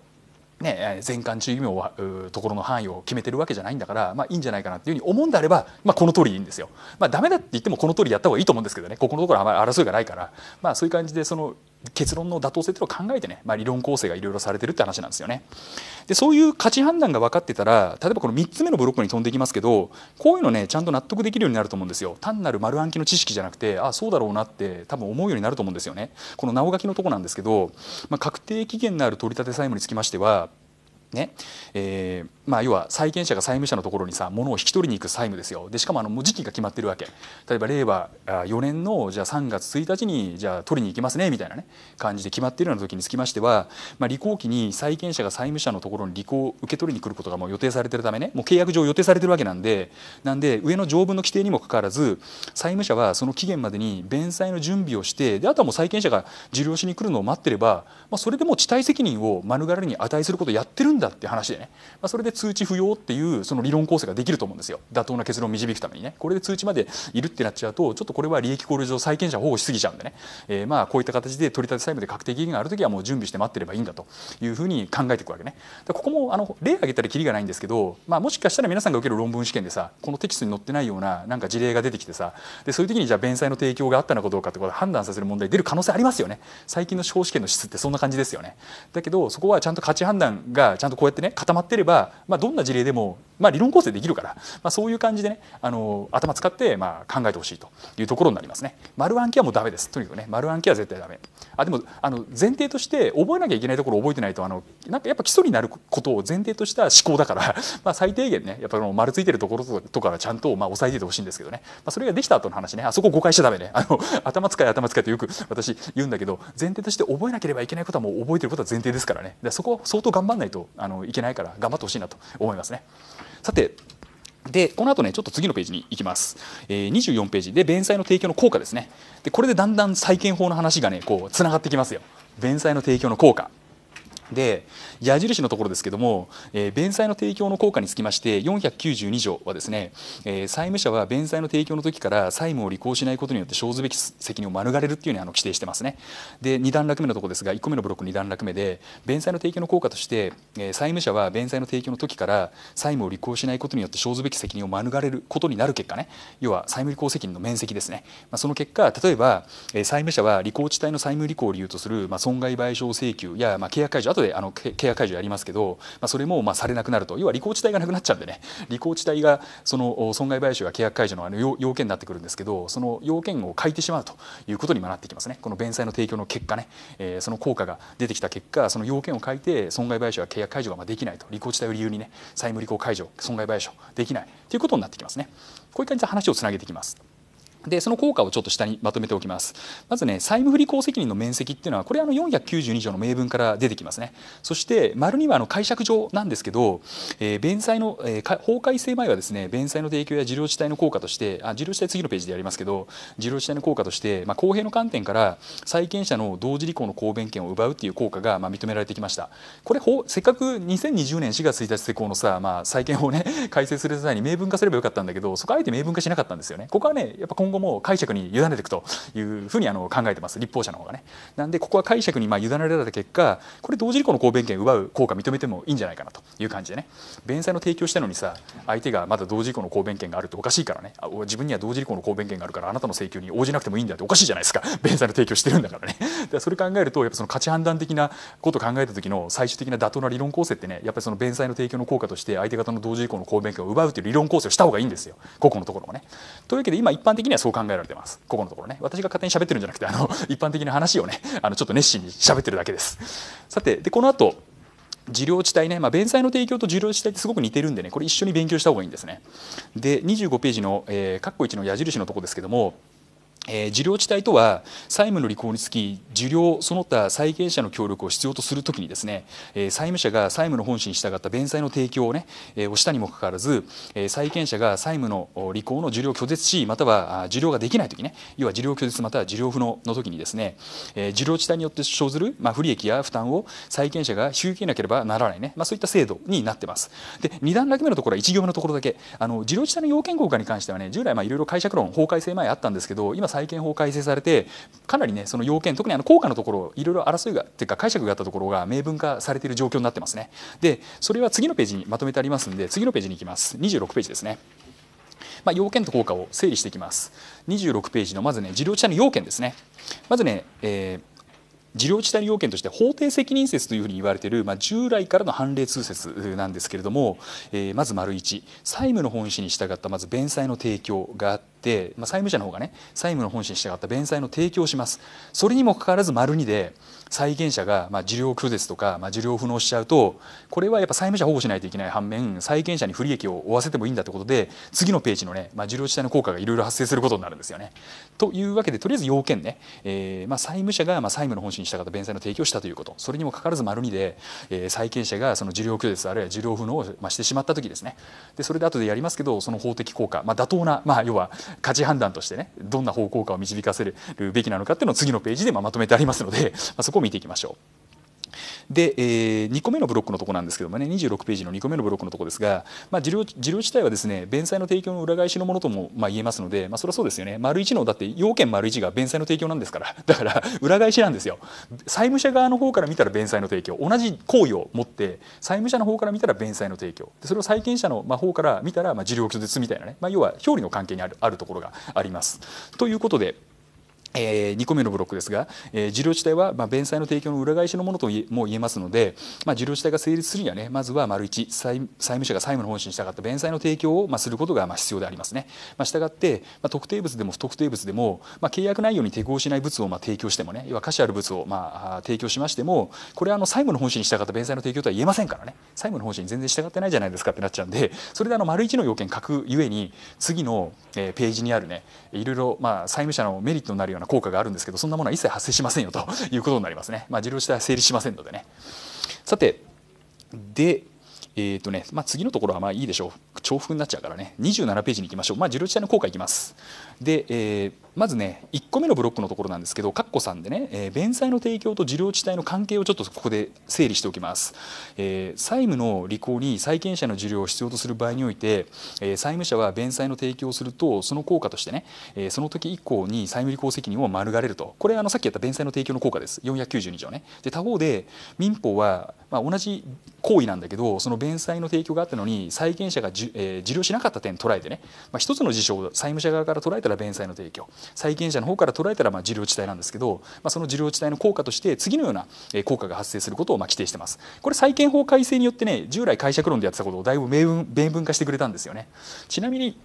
ね、全館中意義をところの範囲を決めてるわけじゃないんだから、まあ、いいんじゃないかなっていうふうに思うんであれば、まあ、この通りいいんですよ。まあ、ダメだって言ってもこの通りやった方がいいと思うんですけどねここのところあまり争いがないから、まあ、そういう感じでその結論の妥当性というのを考えてね、まあ、理論構成がいろいろされてるって話なんですよね。でそういう価値判断が分かってたら例えばこの3つ目のブロックに飛んでいきますけどこういうのねちゃんと納得できるようになると思うんですよ単なる丸暗記の知識じゃなくてあそうだろうなって多分思うようになると思うんですよね。この直書きのとこなんですけど、まあ、確定期限のある取り立て債務につきましてはねえーまあ、要は債権者が債務者のところにさ物を引き取りに行く債務ですよでしかもあのもう時期が決まってるわけ例えば令和4年のじゃあ3月1日にじゃあ取りに行きますねみたいな、ね、感じで決まっているような時につきましては、まあ、履行期に債権者が債務者のところに履行を受け取りに来ることがもう予定されてるためねもう契約上予定されてるわけなんでなんで上の条文の規定にもかかわらず債務者はその期限までに弁済の準備をしてであとはもう債権者が受領しに来るのを待ってれば、まあ、それでもう地帯責任を免れに値することをやってるんだって話でね、まあ、それで通知不要っていうその理論構成ができると思うんですよ妥当な結論を導くためにねこれで通知までいるってなっちゃうとちょっとこれは利益考慮上債権者保護しすぎちゃうんでね、えー、まあこういった形で取り立て債務で確定期限がある時はもう準備して待ってればいいんだというふうに考えていくわけねここもあの例挙げたらきりがないんですけど、まあ、もしかしたら皆さんが受ける論文試験でさこのテキストに載ってないようななんか事例が出てきてさでそういう時にじゃあ弁済の提供があったのかどうかってことを判断させる問題出る可能性ありますよね最近の司法試験の質ってそんな感じですよねだけどそこはちゃんと価値判断がちゃんとんとこうやってね固まってれば、まあ、どんな事例でも、まあ、理論構成できるから、まあ、そういう感じでねあの頭使って、まあ、考えてほしいというところになりますね。丸暗記はもうダメですとにかくね丸暗記は絶対ダメあでもあの前提として覚えなきゃいけないところを覚えてないとあのなんかやっぱ基礎になることを前提とした思考だから まあ最低限ねやっぱの丸ついてるところとかはちゃんとまあさえててほしいんですけどね、まあ、それができた後の話ねあそこ誤解しちゃダメねあの 頭使い頭使いってよく私言うんだけど前提として覚えなければいけないことはもう覚えてることは前提ですからねそこは相当頑張んないとあのいけないから頑張ってほしいなと思いますね。さてでこの後ねちょっと次のページに行きます、えー、24ページで弁済の提供の効果ですねでこれでだんだん債権法の話がねこうつながってきますよ弁済の提供の効果で矢印のところですけども、えー、弁済の提供の効果につきまして492条はですね、えー、債務者は弁済の提供の時から債務を履行しないことによって生ずべき責任を免れるっていうふうにあの規定してますねで2段落目のところですが1個目のブロック2段落目で弁済の提供の効果として、えー、債務者は弁済の提供の時から債務を履行しないことによって生ずべき責任を免れることになる結果ね要は債務履行責任の面積ですね、まあ、その結果例えば、えー、債務者は履行地帯の債務履行を理由とする、まあ、損害賠償請求や、まあ、契約解除後であの契約ア解除やりますけど、まあ、それもまあされなくなると要は履行地帯がなくなっちゃうんでね履行地帯がその損害賠償が契約解除のあの要件になってくるんですけどその要件を変えてしまうということにもなってきますねこの弁済の提供の結果ね、えー、その効果が出てきた結果その要件を変えて損害賠償や契約解除ができないと履行地帯を理由にね債務履行解除損害賠償できないということになってきますねこういう感じで話をつなげていきます。でその効果をちょっと下にまとめておきますまずね債務不履行責任の面積っていうのはこれあの492条の明文から出てきますねそして丸にはあの解釈上なんですけど、えー、弁済の、えー、法改正前はですね弁済の提供や事業地帯の効果としてあ事業地帯次のページでやりますけど事業地帯の効果として、まあ、公平の観点から債権者の同時履行の公弁権を奪うっていう効果が、まあ、認められてきましたこれせっかく2020年4月1日施行のさ、まあ、債権法ね改正する際に明文化すればよかったんだけどそこあえて明文化しなかったんですよねここはねやっぱ今後も解釈に委ねていくというふうにあの考えてます立法者の方がね。なんでここは解釈にまあ委ねられた結果これ同時にこの公弁権奪う効果認めてもいいんじゃないかなという感じでね弁済の提供したのにさ相手がまだ同時以降の公弁権があるっておかしいからね自分には同時以降の公弁権があるからあなたの請求に応じなくてもいいんだっておかしいじゃないですか弁済の提供してるんだからね。だそれ考えるとやっぱその価値判断的なことを考えた時の最終的な妥当な理論構成ってねやっぱりその弁済の提供の効果として相手方の同時以降の公弁権を奪うという理論構成をした方がいいんですよ個々のところもね。というわけで今一般的にははそう考えられてますここのところね私が勝手に喋ってるんじゃなくてあの 一般的な話をねあのちょっと熱心に喋ってるだけですさてでこの後受領地帯ね、まあ、弁済の提供と受領地帯ってすごく似てるんでねこれ一緒に勉強した方がいいんですね。で25ページの、えー、括弧1の矢印のとこですけどもえ受領地帯とは債務の履行につき受領その他債権者の協力を必要とするときにですね、え債務者が債務の本心に従った弁済の提供をね、えー、したにもかかわらず、え債権者が債務の履行の受領拒絶しまたは受領ができないときね要は受領拒絶または受領不能のときにですね、え受領地帯によって生ずる、ま不利益や負担を債権者が引き受けなければならないね、まあ、そういった制度になってますで2段落目のところは1行目のところだけあの受領地帯の要件効果に関してはね従来いろいろ解釈論法改正前あったんですけど今が債権法改正されてかなりねその要件特にあの効果のところいろいろ争いがというか解釈があったところが明文化されている状況になってますねでそれは次のページにまとめてありますんで次のページに行きます26ページですねまあ、要件と効果を整理していきます26ページのまずね事業者の要件ですねまずね、えー受領地帯要件として法定責任説というふうに言われている、まあ、従来からの判例通説なんですけれども、えー、まず丸1債務の本旨に従ったまず弁済の提供があって、まあ、債務者の方がね債務の本旨に従った弁済の提供をしますそれにもかかわらず丸2で債権者が、ま受領拒絶とか、ま受領不能しちゃうとこれはやっぱ債務者保護しないといけない反面債権者に不利益を負わせてもいいんだってことで次のページのね、まあ、受領地帯の効果がいろいろ発生することになるんですよね。というわけでとりあえず要件ね、えーまあ、債務者が、ま債務の本心に従った弁済の提供をしたということそれにもかかわらず丸2で、えー、債権者がその受領拒絶あるいは受領不能を、ましてしまった時ですねでそれで後でやりますけどその法的効果、まあ、妥当な、まあ、要は価値判断としてねどんな方向かを導かせるべきなのかっていうのを次のページで、まあ、まとめてありますので、まあ、そこを見ていきましょう。で、えー、2個目のブロックのとこなんですけどもね26ページの2個目のブロックのとこですが、まあ、事業事業自体はですね弁済の提供の裏返しのものともまあ言えますので、まあ、それはそうですよね丸1のだって要件丸1が弁済の提供なんですから だから裏返しなんですよ債務者側の方から見たら弁済の提供同じ行為を持って債務者の方から見たら弁済の提供それを債権者の方から見たらまあ受領拒絶みたいなね、まあ、要は表裏の関係にあるあるところがあります。ということでえー、2個目のブロックですが、えー、事業地帯は、まあ、弁済の提供の裏返しのものとも言えますので、まあ、事業地帯が成立するにはねまずは丸1債務者が債務の本心に従って弁済の提供を、まあ、することが、まあ、必要でありますね、まあ、したがって、まあ、特定物でも不特定物でも、まあ、契約内容に抵抗しない物を、まあ、提供してもね要は価値ある物を、まあ、提供しましてもこれはあの債務の本心に従った弁済の提供とは言えませんからね債務の本心に全然従ってないじゃないですかってなっちゃうんでそれであの丸1の要件書くゆえに次の、えー、ページにあるねいろいろ、まあ、債務者のメリットになるようなような効果があるんですけどそんなものは一切発生しませんよということになりますね、まあ、受領したら成立しませんのでねさてでえーとねまあ、次のところはまあいいでしょう重複になっちゃうからね27ページに行きましょう、まあ、受領地帯の効果いきますで、えー、まずね1個目のブロックのところなんですけど括弧3でね、えー、弁済の提供と受領地帯の関係をちょっとここで整理しておきます、えー、債務の履行に債権者の受領を必要とする場合において、えー、債務者は弁済の提供をするとその効果としてね、えー、その時以降に債務履行責任を免れるとこれあのさっきやった弁済の提供の効果です492条ねで他方で民法は、まあ、同じ行為なんだけどその弁弁済の提供があったのに債権者がじ、えー、受領しなかった点捉えてね、まあ、一つの事象を債務者側から捉えたら弁済の提供債権者の方から捉えたらまあ受領地帯なんですけど、まあ、その受領地帯の効果として次のような効果が発生することをまあ規定してますこれ債権法改正によってね従来解釈論でやってたことをだいぶ明文明文化してくれたんですよねちなみに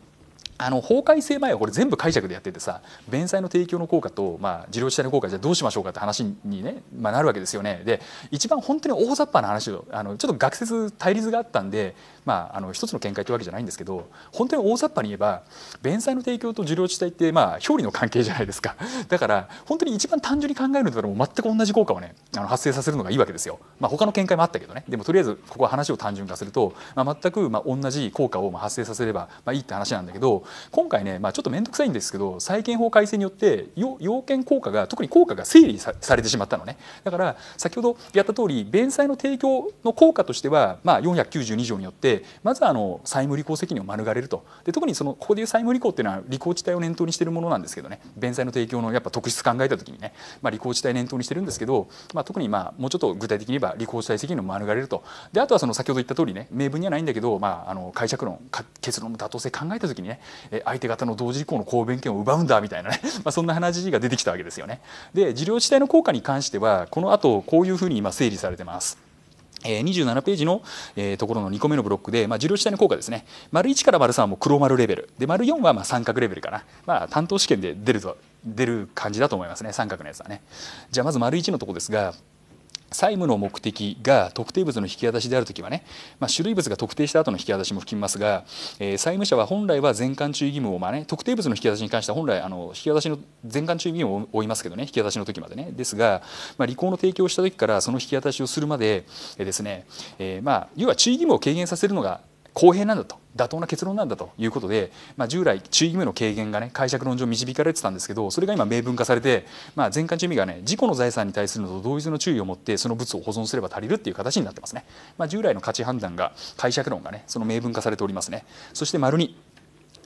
あの法改正前はこれ全部解釈でやっててさ弁済の提供の効果と、まあ、受領地帯の効果じゃどうしましょうかって話にね、まあ、なるわけですよねで一番本当に大雑把な話をあのちょっと学説対立があったんで、まあ、あの一つの見解というわけじゃないんですけど本当に大雑把に言えば弁済の提供と受領地帯って、まあ、表裏の関係じゃないですか だから本当に一番単純に考えるのとも全く同じ効果をねあの発生させるのがいいわけですよ、まあ、他の見解もあったけどねでもとりあえずここは話を単純化すると、まあ、全くまあ同じ効果をまあ発生させればまあいいって話なんだけど今回ね、まあ、ちょっと面倒くさいんですけど債権法改正によって要件効果が特に効果が整理されてしまったのねだから先ほどやった通り弁済の提供の効果としては、まあ、492条によってまずあの債務履行責任を免れるとで特にそのここでいう債務履行っていうのは履行地帯を念頭にしているものなんですけどね弁済の提供のやっぱ特質考えた時にね、まあ、履行地帯念頭にしてるんですけど、まあ、特にまあもうちょっと具体的に言えば履行地帯責任を免れるとであとはその先ほど言った通りね明文にはないんだけど、まあ、あの解釈論結論の妥当性考えた時にね相手方の同時移行の公弁権を奪うんだみたいなね まそんな話が出てきたわけですよね。で事業自体の効果に関してはこの後こういうふうに今整理されてます。27ページのところの2個目のブロックで、まあ、受領地体の効果ですね、丸1から丸3はもう黒丸レベル、で丸4はまあ三角レベルかな、まあ、担当試験で出るぞ出る感じだと思いますね、三角のやつはね。じゃあ、まず丸1のとこですが、債務の目的が特定物の引き渡しであるときはね、まあ、種類物が特定した後の引き渡しも含みますが、えー、債務者は本来は全館注意義務を、まあね、特定物の引き渡しに関しては本来あの引き渡しの全館注意義務を負いますけどね引き渡しの時までねですが、まあ、履行の提供をした時からその引き渡しをするまで、えー、ですね、えー、まあ要は注意義務を軽減させるのが公平なんだと妥当な結論なんだということで、まあ、従来注意義務の軽減がね解釈論上導かれてたんですけどそれが今明文化されて、まあ、全館注意義がね自己の財産に対するのと同一の注意を持ってその物を保存すれば足りるっていう形になってますね、まあ、従来の価値判断が解釈論がねその明文化されておりますねそして丸2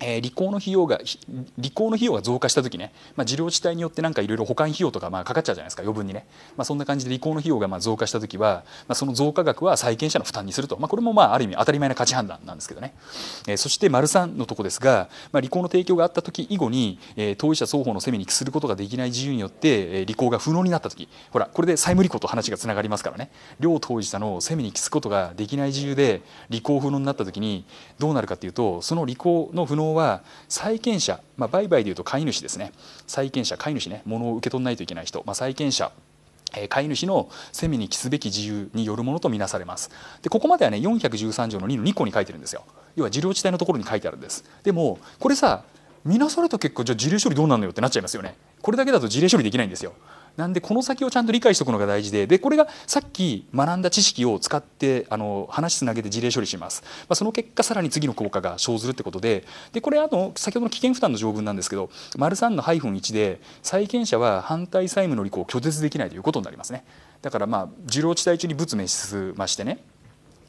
え履行の費用が履行の費用が増加した時ね、まあ、事業地帯によってなんかいろいろ保管費用とかまあかかっちゃうじゃないですか余分にね、まあ、そんな感じで履行の費用がまあ増加した時は、まあ、その増加額は債権者の負担にすると、まあ、これもまあある意味当たり前な価値判断なんですけどね、えー、そして丸3のとこですが、まあ、履行の提供があった時以後に、えー、当事者双方の責めにすることができない自由によって、え履行が不能になった時ほらこれで債務履行と話がつながりますからね両当事者の責めに帰すことができない自由で履行不能になった時にどうなるかっていうとその履行の不能能は債権者、まあ、売買でいうと買い主ですね債権者買い主ね物を受け取らないといけない人、まあ、債権者飼い主の責めに帰すべき自由によるものとみなされますでここまではね413条の2の2項に書いてるんですよ要は事領地帯のところに書いてあるんですでもこれさ見なされた結果じゃあ事例処理どうなんのよってなっちゃいますよねこれだけだと事例処理できないんですよなんでこの先をちゃんと理解しておくのが大事ででこれがさっき学んだ知識を使ってあの話つなげて事例処理します、まあ、その結果さらに次の効果が生ずるってことででこれあの先ほどの危険負担の条文なんですけど丸3のハイフン1で債権者は反対債務の履行を拒絶できないということになりますねだからまあ受領地帯中に仏滅しましてね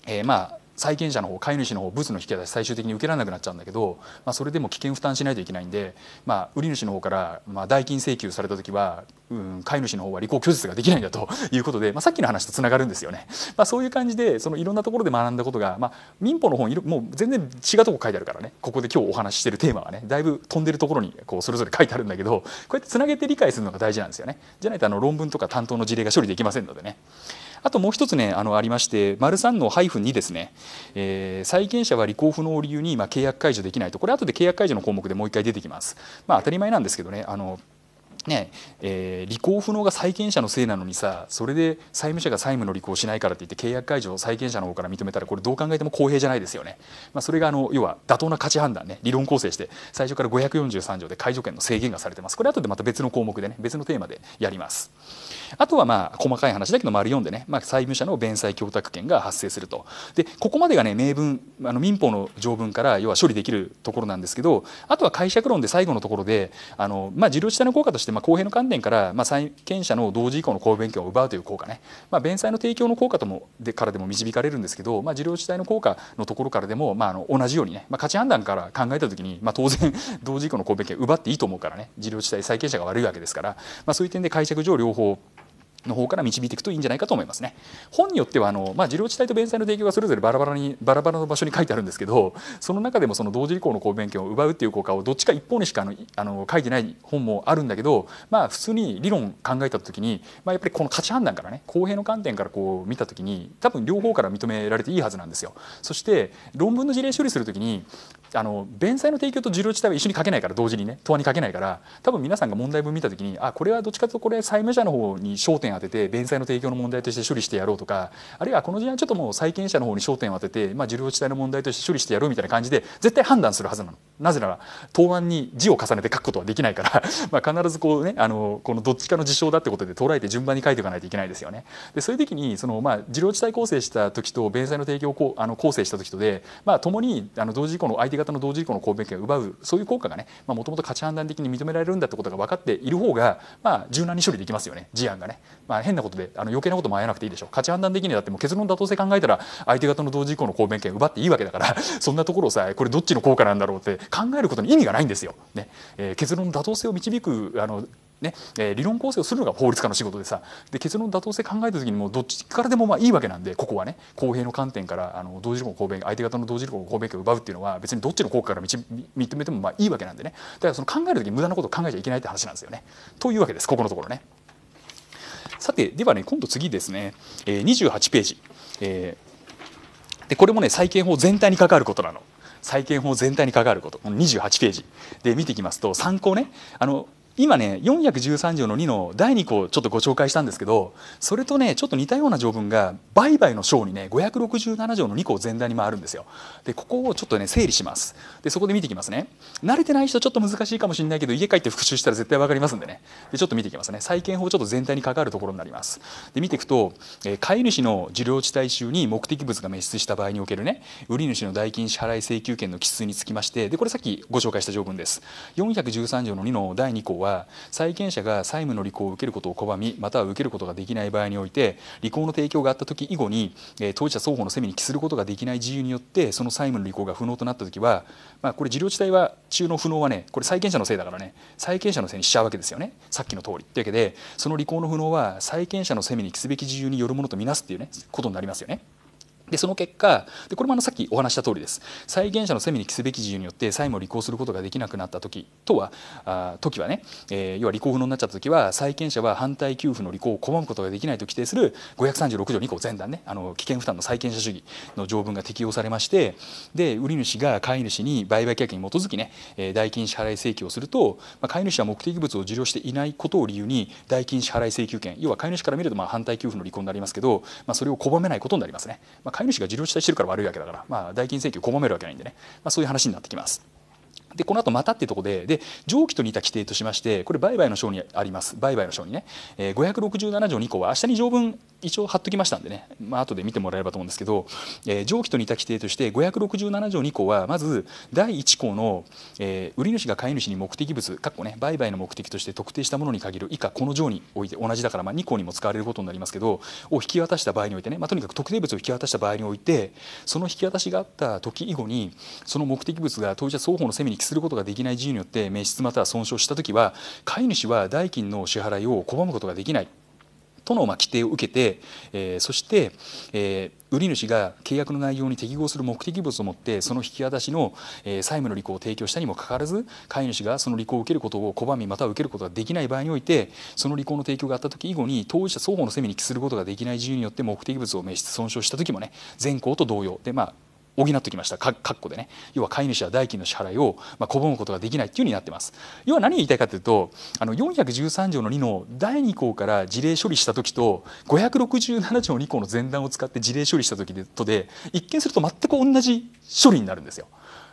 えー、まあ債権者の方飼い主の方スの引き出し最終的に受けられなくなっちゃうんだけど、まあ、それでも危険負担しないといけないんで、まあ、売り主の方から、まあ、代金請求された時は、うん、飼い主の方は履行拒絶ができないんだと いうことで、まあ、さっきの話とつながるんですよね。まあ、そういう感じでそのいろんなところで学んだことが、まあ、民法の本もう全然違うとこ書いてあるからねここで今日お話ししてるテーマはねだいぶ飛んでるところにこうそれぞれ書いてあるんだけどこうやってつなげて理解するのが大事なんですよね。じゃないとあの論文とか担当の事例が処理できませんのでね。あともう1つねあのありまして丸3のハイフン2ですね、えー、債権者は履行不能を理由に今契約解除できないとこれ後で契約解除の項目でもう一回出てきます。まあ、当たり前なんですけどねあのねえー、履行不能が債権者のせいなのにさそれで債務者が債務の履行しないからといって契約解除を債権者の方から認めたらこれどう考えても公平じゃないですよね、まあ、それがあの要は妥当な価値判断ね理論構成して最初から543条で解除権の制限がされてますこれ後でまた別の項目でね別のテーマでやります。あとはまあ細かい話だけど丸4でね、まあ、債務者の弁済供託権が発生するとでここまでがね明文あの民法の条文から要は処理できるところなんですけどあとは解釈論で最後のところであの、まあ、事業主体の効果として、まあ、公平の観点から、まあ、債権者の同時以降の公弁権を奪うという効果ね、まあ、弁済の提供の効果ともでからでも導かれるんですけど、まあ、事業主体の効果のところからでも、まあ、あの同じようにね、まあ、価値判断から考えた時に、まあ、当然 同時以降の公弁権奪っていいと思うからね事業主体債権者が悪いわけですから、まあ、そういう点で解釈上両方の方から導いていくといいんじゃないかと思いますね。本によってはあの、まあ、事業地体と弁済の提供がそれぞれバラバラにバラバラの場所に書いてあるんですけどその中でもその同時履行の公弁権を奪うっていう効果をどっちか一方にしかあのあの書いてない本もあるんだけど、まあ、普通に理論考えた時に、まあ、やっぱりこの価値判断からね公平の観点からこう見た時に多分両方から認められていいはずなんですよ。そして論文の事例処理する時にあの弁済の提供と受領地帯は一緒に書けないから同時にね問わに書けないから多分皆さんが問題文見た時にあこれはどっちかとこれ債務者の方に焦点当てて弁済の提供の問題として処理してやろうとかあるいはこの事案ちょっともう債権者の方に焦点を当てて、まあ、受領地帯の問題として処理してやろうみたいな感じで絶対判断するはずなの。なぜなら答案に字を重ねて書くことはできないから まあ必ずこうねあのこのどっちかの事象だってことで捉えて順番に書いておかないといけないですよね。でそういう時にその、まあ、事領地帯構成した時と弁済の提供をこうあの構成した時とで、まあ、共にあの同時事項の相手方の同時事項の公弁権を奪うそういう効果がねもともと価値判断的に認められるんだってことが分かっている方が、まあ、柔軟に処理できますよね事案がね。まあ、変なことであの余計なこともあやなくていいでしょう価値判断的にだってもう結論妥当性考えたら相手方の同時以降の公弁権奪っていいわけだから そんなところをさこれどっちの効果なんだろうって考えることに意味がないんですよ。ねえー、結論妥当性を導くあのねえー、理論構成をするのが法律家の仕事でさで結論妥当性考えた時にもどっちからでもまあいいわけなんでここはね公平の観点からあの同時の公弁相手方の同時の公弁権を奪うっていうのは別にどっちの効果から認めてもまあいいわけなんでねだからその考える時に無駄なことを考えちゃいけないって話なんですよね。というわけですここのところね。さてではね今度次ですね、えー、28ページ、えー、でこれもね債権法全体に関わることなの債権法全体に関わることこの28ページで見ていきますと参考ねあの今ね413条の2の第2項をちょっとご紹介したんですけどそれとねちょっと似たような条文が売買の章にね567条の2項全体に回るんですよでここをちょっとね整理しますでそこで見ていきますね慣れてない人ちょっと難しいかもしれないけど家帰って復習したら絶対分かりますんでねでちょっと見ていきますね債権法ちょっと全体に関わるところになりますで見ていくと、えー、飼い主の受領地帯収に目的物が滅出した場合におけるね売り主の代金支払い請求権の規数につきましてでこれさっきご紹介した条文です413条の2の第2項はは債権者が債務の履行を受けることを拒みまたは受けることができない場合において履行の提供があった時以後に当事者双方の責めに帰することができない事由によってその債務の履行が不能となった時は、まあ、これ事業地帯は中の不能はねこれ債権者のせいだからね債権者のせいにしちゃうわけですよねさっきの通りというわけでその履行の不能は債権者の責めに帰すべき事由によるものとみなすっていうねことになりますよね。でその結果でこれもあのさっきお話した通りです債権者の責めに帰すべき事由によって債務を履行することができなくなった時とはあ時はね、えー、要は履行不能になっちゃった時は債権者は反対給付の履行を拒むことができないと規定する536条2項前段ねあの危険負担の債権者主義の条文が適用されましてで売り主が買い主に売買契約に基づきね代金支払い請求をすると、まあ、買い主は目的物を受領していないことを理由に代金支払い請求権要は買い主から見るとまあ反対給付の履行になりますけど、まあ、それを拒めないことになりますね。まあ飼い主が自動車してるから悪いわけだから、まあ、代金請求を拒めるわけないんでね、まあ、そういう話になってきます。でこの後またっていうところでで上記と似た規定としましてこれ売買の章にあります売買の章にね、えー、567条2項は明日に条文一応貼っときましたんでね、まあ後で見てもらえればと思うんですけど、えー、上記と似た規定として567条2項はまず第1項の、えー、売主が買い主に目的物かっこね売買の目的として特定したものに限る以下この条において同じだから、まあ、2項にも使われることになりますけどを引き渡した場合においてね、まあ、とにかく特定物を引き渡した場合においてその引き渡しがあった時以後にその目的物が当事者双方の責めに帰することができない事由によって滅失または損傷した時は飼い主は代金の支払いを拒むことができないとのま規定を受けて、えそして、えり売主が契約の内容に適合する目的物を持ってその引き渡しの、え債務の履行を提供したにもかかわらず飼い主がその履行を受けることを拒みまたは受けることができない場合においてその履行の提供があった時以後に当事者双方の責めに帰することができない自由によって目的物を滅失損傷した時もね全項と同様でまあ補ってきました、かっこでね、要は飼い主は代金の支払いを、まあ、拒むことができないっていうようになってます。要は何を言いたいかというと、あの413条の2の第2項から事例処理したときと、567条2項の前段を使って事例処理したときとで、一見すると全く同じ処理になるんですよ。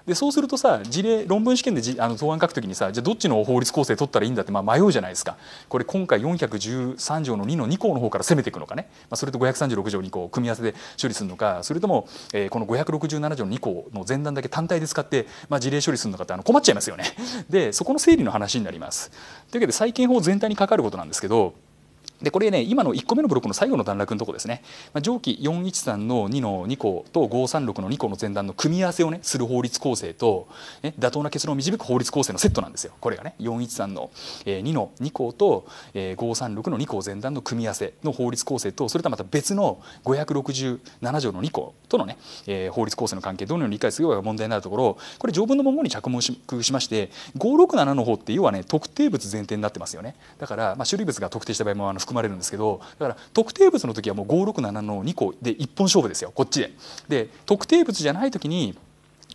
でそうするとさ事例論文試験でじあの答案書くときにさじゃあどっちの法律構成取ったらいいんだって、まあ、迷うじゃないですかこれ今回413条の2の2項の方から攻めていくのかね、まあ、それと536条2項を組み合わせで処理するのかそれとも、えー、この567条の2項の前段だけ単体で使って、まあ、事例処理するのかってあの困っちゃいますよね。でそこの整理の話になります。というわけで債権法全体にかかることなんですけどでこれね今の1個目のブロックの最後の段落のとこですね、まあ、上記413の2の2項と536の2項の前段の組み合わせをねする法律構成と、ね、妥当な結論を導く法律構成のセットなんですよこれがね413の、えー、2の2項と、えー、536の2項前段の組み合わせの法律構成とそれとはまた別の567条の2項とのね、えー、法律構成の関係どのように理解するかが問題になるところこれ条文の文言に着目しまして567の方って要はね特定物前提になってますよねだから、まあ、種類物が特定した場合もあの含まれるんですけどだから特定物の時はもう567の2個で一本勝負ですよこっちで。で特定物じゃない時に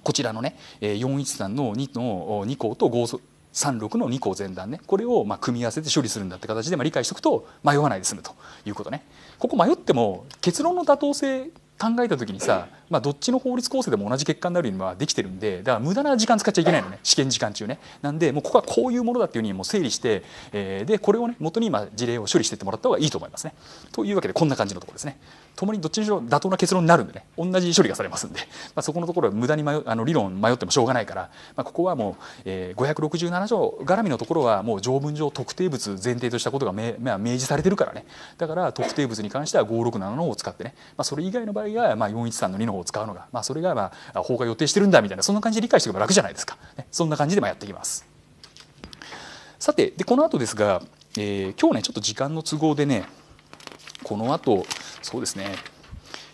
こちらのね413の2の2項と536の2項前段ねこれをま組み合わせて処理するんだって形でま理解しておくと迷わないで済むということね。ここ迷っても結論の妥当性考えた時にさまあ、どっちの法律構成でも同じ結果になるようにはできてるんでだから無駄な時間使っちゃいけないのね試験時間中ねなんでもうここはこういうものだっていうふうにもう整理して、えー、でこれをね元に今事例を処理してってもらった方がいいと思いますねというわけでこんな感じのところですねともにどっちにしろ妥当な結論になるんでね同じ処理がされますんで、まあ、そこのところは無駄に迷あの理論迷ってもしょうがないから、まあ、ここはもう、えー、567条絡みのところはもう条文上特定物前提としたことがまあ、明示されてるからねだから特定物に関しては567の方を使ってね、まあ、それ以外の場合は、まあ、413の2の方を使うのが、まあ、それが、まあ、法が予定してるんだみたいなそんな感じで理解しておけば楽じゃないですか、ね、そんな感じでまやっていきます。さてでこの後ですが、えー、今日ねちょっと時間の都合でねこの後そうですね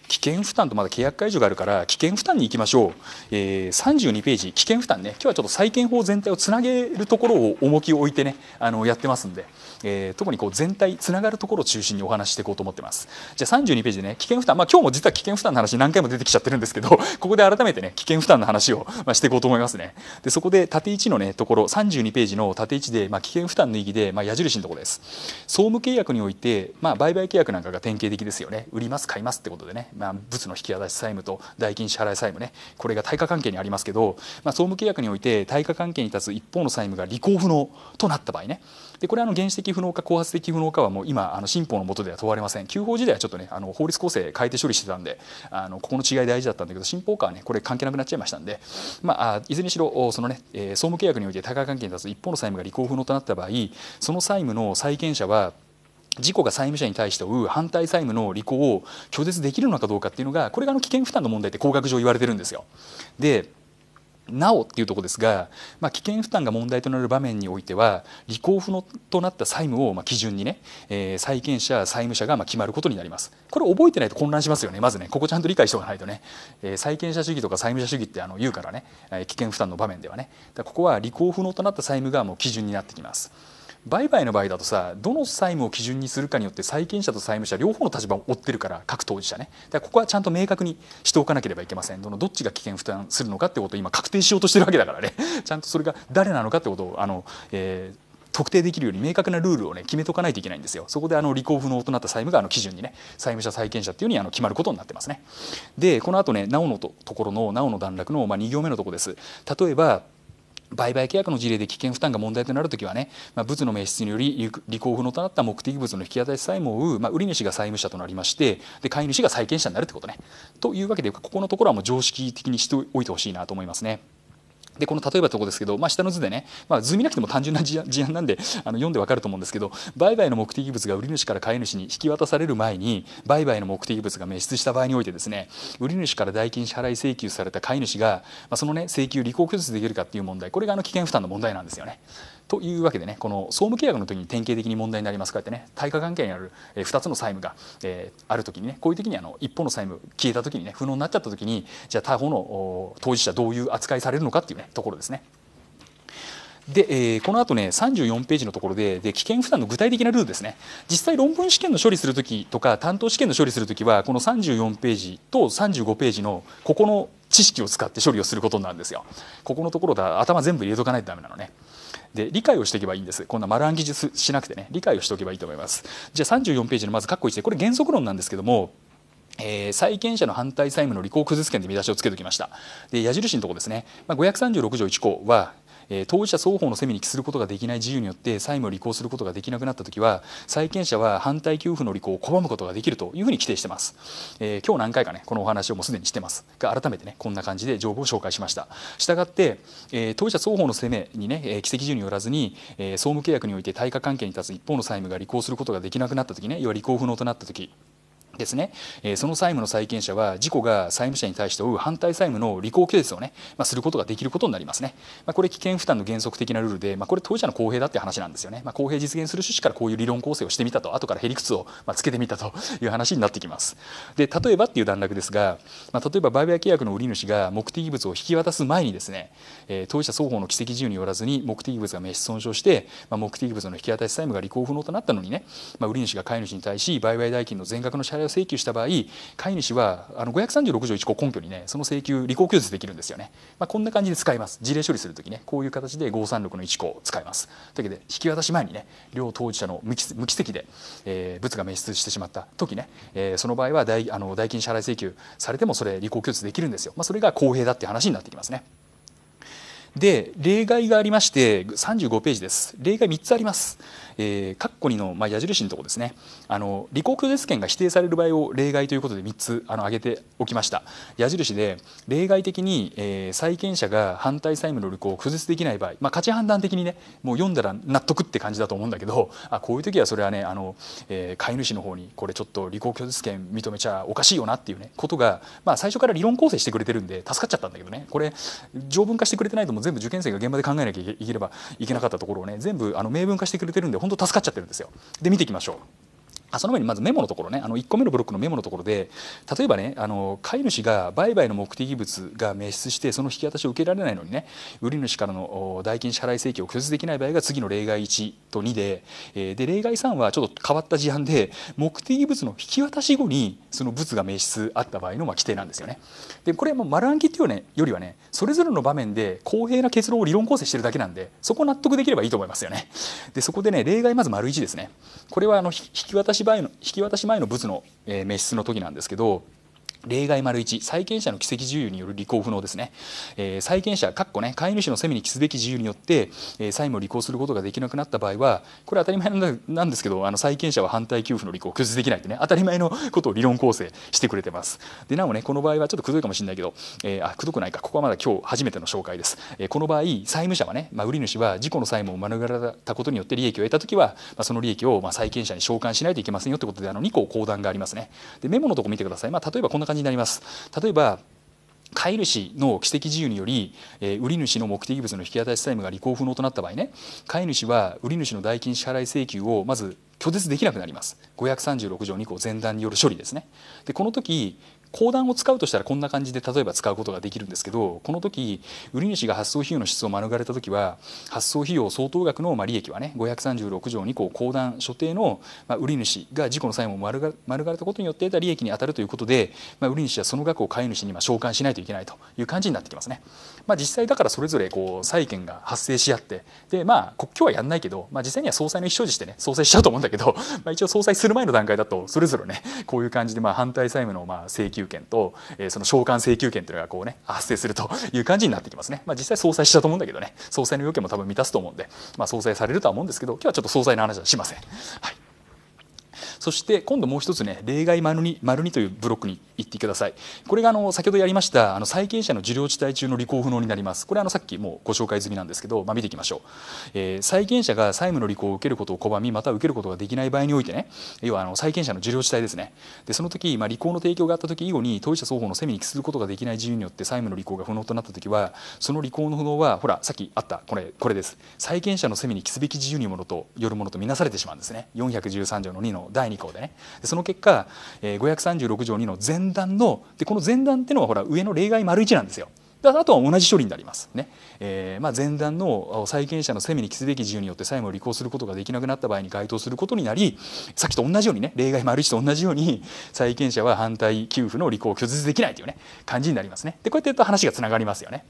危険負担とまだ契約解除があるから危険負担に行きましょう、えー、32ページ危険負担ね今日はちょっと債権法全体をつなげるところを重きを置いてねあのやってますんでえー、特にこう全体つながるところを中心にお話ししていこうと思ってますじゃあ32ページでね危険負担まあ今日も実は危険負担の話何回も出てきちゃってるんですけど ここで改めてね危険負担の話を、まあ、していこうと思いますねでそこで縦1のねところ32ページの縦1で、まあ、危険負担の意義で、まあ、矢印のところです総務契約において、まあ、売買契約なんかが典型的ですよね売ります買いますってことでね、まあ、物の引き渡し債務と代金支払い債務ねこれが対価関係にありますけど、まあ、総務契約において対価関係に立つ一方の債務が履行不能となった場合ねでこれあの原始的不能か後発的不能かはもう今あの新法の下では問われません旧法時代はちょっとねあの法律構成変えて処理してたんであのここの違い大事だったんだけど新法化はねこれ関係なくなっちゃいましたんで、まあ、いずれにしろそのね、え総務契約において対価関係に立つ一方の債務が履行不能となった場合その債務の債権者は事故が債務者に対して負う反対債務の履行を拒絶できるのかどうかっていうのがこれがあの危険負担の問題って高額上言われてるんですよ。でなおっていうところですが、まあ、危険負担が問題となる場面においては履行不能となった債務をま基準にね、えー、債権者債務者がま決まることになりますこれ覚えてないと混乱しますよねまずねここちゃんと理解しておかないとね、えー、債権者主義とか債務者主義ってあの言うからね危険負担の場面ではねだここは履行不能となった債務がもう基準になってきます売買の場合だとさどの債務を基準にするかによって債権者と債務者両方の立場を負ってるから各当事者ねだからここはちゃんと明確にしておかなければいけませんどのどっちが危険負担するのかってことを今確定しようとしてるわけだからね ちゃんとそれが誰なのかってことをあの、えー、特定できるように明確なルールをね決めとかないといけないんですよ。そこであの履行不能となった債務があの基準にね債務者債権者っていうにあの決まることになってますね。でこの後ねなおのとところのなおの段落のまあ2行目のとこです。例えば売買契約の事例で危険負担が問題となるときはね、まあ、物の名出により履行不能となった目的物の引き当し債務を負う、まあ、売り主が債務者となりましてで買い主が債権者になるってことね。というわけでここのところはもう常識的にしておいてほしいなと思いますね。でこの例えばとこですけど、まあ、下の図でね、まあ、図見なくても単純な事案なんであの読んでわかると思うんですけど売買の目的物が売り主から買い主に引き渡される前に売買の目的物が滅失した場合においてですね売り主から代金支払い請求された買い主が、まあ、その、ね、請求を履行拒絶できるかっていう問題これがあの危険負担の問題なんですよね。というわけでねこの総務契約の時に典型的に問題になりますかってね対価関係にある2つの債務が、えー、ある時にねこういう時にあの一方の債務消えた時にね不能になっちゃった時にじゃあ他方の当事者どういう扱いされるのかっていうねところですね。で、えー、この後ね34ページのところでで危険負担の具体的なルールですね実際論文試験の処理するときとか担当試験の処理するときはこの34ページと35ページのここの知識を使って処理をすることになるんですよここのところだ頭全部入れとかないとだめなのね。で理解をしていけばいいんですこんな丸暗記術しなくてね理解をしておけばいいと思いますじゃあ34ページのまず括弧1でこれ原則論なんですけどもえー、債権者の反対債務の履行崩す権で見出しをつけておきましたで矢印のところですね、まあ、536条1項はえ当事者双方の責めに帰することができない自由によって債務を履行することができなくなった時は債権者は反対給付の履行を拒むことができるというふうに規定してます、えー、今日何回かねこのお話をもうすでにしてますが改めてねこんな感じで条文を紹介しましたしたがって、えー、当事者双方の責めにね、え規則自由によらずに、えー、総務契約において対価関係に立つ一方の債務が履行することができなくなった時ね要は履行不能となった時ですね、えその債務の債権者は事故が債務者に対して負う反対債務の履行拒絶をね、まあ、することができることになりますね、まあ、これ危険負担の原則的なルールで、まあ、これ当事者の公平だって話なんですよね、まあ、公平実現する趣旨からこういう理論構成をしてみたと後からへ理屈つをつけてみたと いう話になってきますで例えばっていう段落ですが、まあ、例えば売買契約の売り主が目的物を引き渡す前にですね、え当事者双方の規跡自由によらずに目的物が滅失損傷して、まあ、目的物の引き渡し債務が履行不能となったのにね、まあ、売り主が買い主に対し売買代金の全額の支払いを請求した場合飼い主はあの536条1項根拠にねその請求履行拒絶できるんですよね、まあ、こんな感じで使います事例処理する時ねこういう形で536の1項使いますというわけで引き渡し前にね両当事者の無奇跡で、えー、物が滅失してしまった時ね、えー、その場合は代あの代金支払い請求されてもそれ履行拒絶できるんですよ、まあ、それが公平だって話になってきますね。で例外がありまして35ページです例外3つありますえー、各国の、まあ、矢印のところですねあの履行拒絶権が否定される場合を例外ということで3つあの挙げておきました矢印で例外的に、えー、債権者が反対債務の履行を拒絶できない場合、まあ、価値判断的にねもう読んだら納得って感じだと思うんだけどあこういう時はそれはねあの、えー、飼い主の方にこれちょっと履行拒絶権認めちゃおかしいよなっていうねことが、まあ、最初から理論構成してくれてるんで助かっちゃったんだけどねこれ条文化してくれてないとも全部受験生が現場で考えなきゃいければいけなかったところをね全部あの明文化してくれてるんで本当助かっちゃってるんですよ。で見ていきましょう。あその前にまずメモのところねあの1個目のブロックのメモのところで例えばねあの飼い主が売買の目的物が滅失してその引き渡しを受けられないのにね売り主からの代金支払い請求を拒絶できない場合が次の例外1と2で,、えー、で例外3はちょっと変わった事案で目的物の引き渡し後にその物が滅失あった場合のま規定なんですよね。でこれも丸暗記っていう、ね、よりはねそれぞれの場面で公平な結論を理論構成してるだけなんでそこ納得できればいいと思いますよね。でそこでね例外まず丸1ですねこれはあの引き渡し前の引き渡し前の物の、えー、滅失の時なんですけど例外丸一、債権者の既跡自由による履行不能ですね、えー、債権者かっこね飼い主の責めに期すべき事由によって、えー、債務を履行することができなくなった場合はこれ当たり前なんですけどあの債権者は反対給付の履行を崩絶できないってね当たり前のことを理論構成してくれてますでなおねこの場合はちょっとくどいかもしれないけど、えー、あくどくないかここはまだ今日初めての紹介です、えー、この場合債務者はね、まあ、売り主は事故の債務を免れたことによって利益を得た時は、まあ、その利益をまあ債権者に償還しないといけませんよってことであの2項後段がありますねでメモのとこ見てください、まあ、例えばこんな感じじになります例えば買い主の奇跡自由により、えー、売り主の目的物の引き渡し債務が履行不能となった場合ね買い主は売り主の代金支払い請求をまず拒絶できなくなります536条2項前段による処理ですねでこの時公団を使うとしたらこんな感じで例えば使うことができるんですけどこの時売り主が発送費用の質を免れた時は発送費用相当額のま利益はね536条2項公団所定のま売り主が事故の際も免れたことによって得た利益に当たるということで、ま売り主はその額を買い主にま償還しないといけないという感じになってきますね。まあ、実際だからそれぞれこう債権が発生し合ってで、まあ、今日はやんないけど、まあ、実際には総裁の意思表示してね総裁しちゃうと思うんだけど、まあ、一応総裁する前の段階だとそれぞれね こういう感じでまあ反対債務のまあ請求権と、えー、その償還請求権というのがこう、ね、発生するという感じになってきますね、まあ、実際総裁しちゃうと思うんだけどね総裁の要件も多分満たすと思うんで、まあ、総裁されるとは思うんですけど今日はちょっと総裁の話はしません。はいそして今度もう一つね例外丸に丸2というブロックに行ってくださいこれがあの先ほどやりましたあの債権者の受領地帯中の履行不能になりますこれあのさっきもうご紹介済みなんですけど、まあ、見ていきましょう、えー、債権者が債務の履行を受けることを拒みまた受けることができない場合においてね要はあの債権者の受領地帯ですねでその時、まあ、履行の提供があった時以後に当事者双方の責めに帰することができない自由によって債務の履行が不能となった時はその履行の不能はほらさっきあったこれこれです債権者の責めに帰すべき自由にものとよるものとみなされてしまうんですね413条の2の第2以降でねでその結果、えー、536条2の前段のでこの前段っていうのはほら上の例外丸1なんですよ。あとは同じ処理になりますね、えーまあ、前段の債権者の責めに期すべき事由によって債務を履行することができなくなった場合に該当することになりさっきと同じようにね例外丸一と同じように債権者は反対給付の履行を拒絶できないというね感じになりますねでこうやって言うと話がつながりますよね。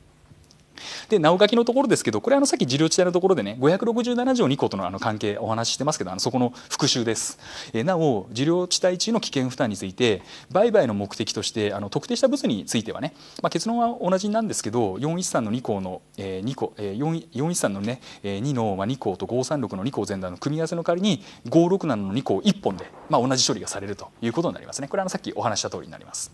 で、お書きのところですけど、これあのさっき受領地帯のところでね、567条2項とのあの関係お話ししてますけど、あのそこの復習です。えなお、受領地帯中の危険負担について、売買の目的としてあの特定した物についてはね、まあ、結論は同じなんですけど、413の2項の、えー、2項、えー、413のね、えー、2の2項と536の2項全段の組み合わせの代わりに、567の2項1本で、まあ、同じ処理がされるということになりますね。これはあのさっきお話した通りになります。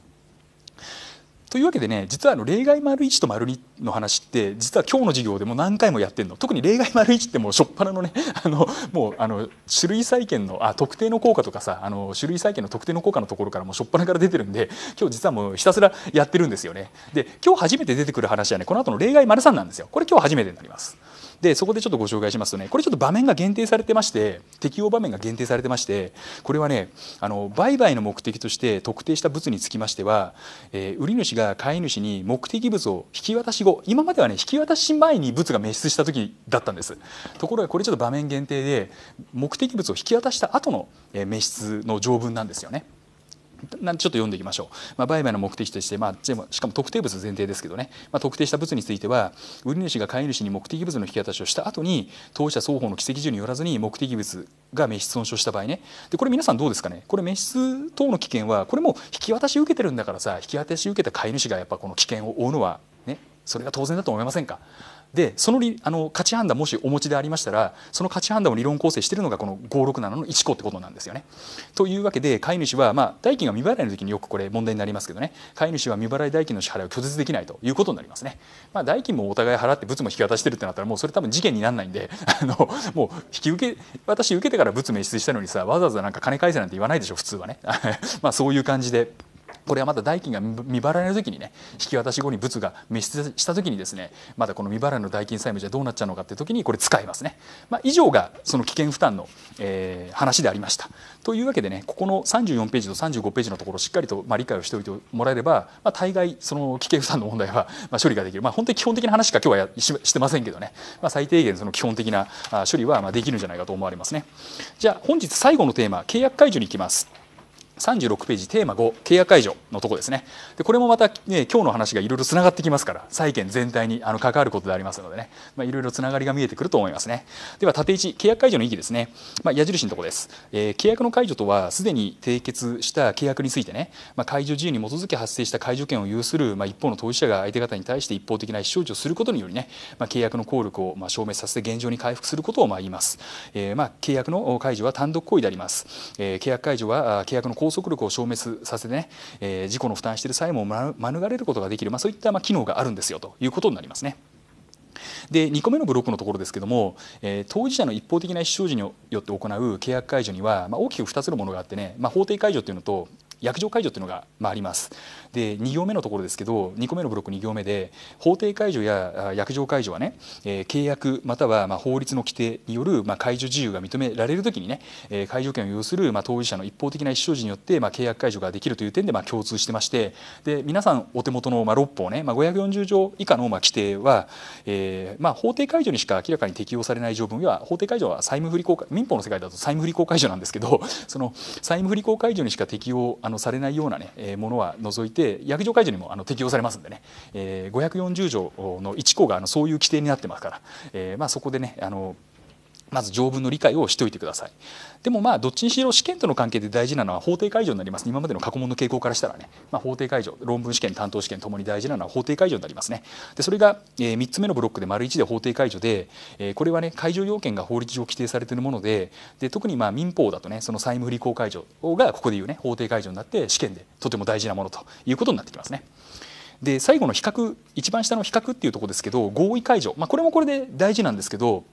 というわけでね実はあの例外丸1と丸2の話って実は今日の授業でも何回もやってるの特に例外丸1ってもう初っなのね あのもうあの種類債権のあ特定の効果とかさあの種類債権の特定の効果のところからもう初っぱなから出てるんで今日実はもうひたすらやってるんですよね。で今日初めて出てくる話はねこの後の例外丸3なんですよ。これ今日初めてになります。でそこでちょっとご紹介しますとねこれちょっと場面が限定されてまして適用場面が限定されてましてこれはねあの売買の目的として特定した物につきましては、えー、売り主が買い主に目的物を引き渡し後今まではね引き渡し前に物が滅出した時だったんですところがこれちょっと場面限定で目的物を引き渡した後の滅出の条文なんですよね。ちょっと読んでいきましょう、まあ、売買の目的として、まあ、しかも特定物前提ですけどね、まあ、特定した物については売り主が買い主に目的物の引き渡しをした後に当事者双方の規跡基準によらずに目的物が滅失損傷した場合ねでこれ皆さんどうですかねこれ滅失等の危険はこれも引き渡し受けてるんだからさ引き渡し受けた買い主がやっぱこの危険を負うのはねそれが当然だと思いませんかでそのあの価値判断もしお持ちでありましたらその価値判断を理論構成しているのがこの567の1個ってことなんですよね。というわけで飼い主は、まあ、代金が未払いの時によくこれ問題になりますけどね飼い主は未払い代金の支払いを拒絶できないということになりますね。まあ、代金もお互い払って物も引き渡してるってなったらもうそれ多分事件にならないんで あのもう引き受け私受けてから物滅出したのにさわざわざなんか金返せなんて言わないでしょ普通はね。まあそういう感じでこれはまだ代金が未払いの時にね引き渡し後に物が密失した時にですねまだこの未払いの代金債務じゃどうなっちゃうのかっていう時にこれ使えますね。まあ、以上がその危険負担の、えー、話でありました。というわけでねここの34ページと35ページのところをしっかりとまあ理解をしておいてもらえれば、まあ、大概その危険負担の問題はまあ処理ができる、まあ、本当に基本的な話しか今日はししてませんけどね、まあ、最低限その基本的な処理はまあできるんじゃないかと思われますね。じゃあ本日最後のテーマ契約解除に行きます。36ページテーマ5契約解除のとこですねでこれもまた、ね、今日の話がいろいろつながってきますから債権全体にあの関わることでありますのでねいろいろつながりが見えてくると思いますねでは縦1契約解除の意義ですね、まあ、矢印のところです、えー、契約の解除とはすでに締結した契約についてね、まあ、解除事由に基づき発生した解除権を有する、まあ、一方の当事者が相手方に対して一方的な意思表示をすることによりね、まあ、契約の効力をまあ消滅させて現状に回復することをまあ言います、えー、まあ契約の解除は単独行為であります、えー、契約解除は契約の拘束力を消滅させてね、えー、事故の負担している際も免れることができる、まあ、そういったまあ機能があるんですよということになりますね。で2個目のブロックのところですけども、えー、当事者の一方的な意思表示によって行う契約解除には、まあ、大きく2つのものがあってね、まあ、法定解除というのと約定解除というのが、まあ、あります。で2行目のところですけど2個目のブロック2行目で法定解除や約定解除はね、えー、契約またはまあ法律の規定によるまあ解除自由が認められるときにね、えー、解除権を要するまあ当事者の一方的な意思表示によってまあ契約解除ができるという点でまあ共通してましてで皆さんお手元のまあ6法ね、まあ、540条以下のまあ規定は、えー、まあ法定解除にしか明らかに適用されない条文は法定解除は債務不履行民法の世界だと債務不履行解除なんですけどその債務不履行解除にしか適用あのされないような、ねえー、ものは除いて約定解除にもあの適用されますんでね、えー、540条の1項があのそういう規定になってますから、えーまあ、そこでねあのまず条文の理解をしておいてくださいでもまあどっちにしろ試験との関係で大事なのは法定解除になります、今までの過去問の傾向からしたらね、まあ、法定解除論文試験担当試験ともに大事なのは法定解除になりますねでそれが、えー、3つ目のブロックで丸1で法定解除で、えー、これはね解除要件が法律上規定されているものでで特にまあ民法だとねその債務不履行解除がここでいうね法定解除になって試験でとても大事なものということになってきますね。で最後の比較一番下の比較っていうところですけど合意解除、まあ、これもこれで大事なんですけど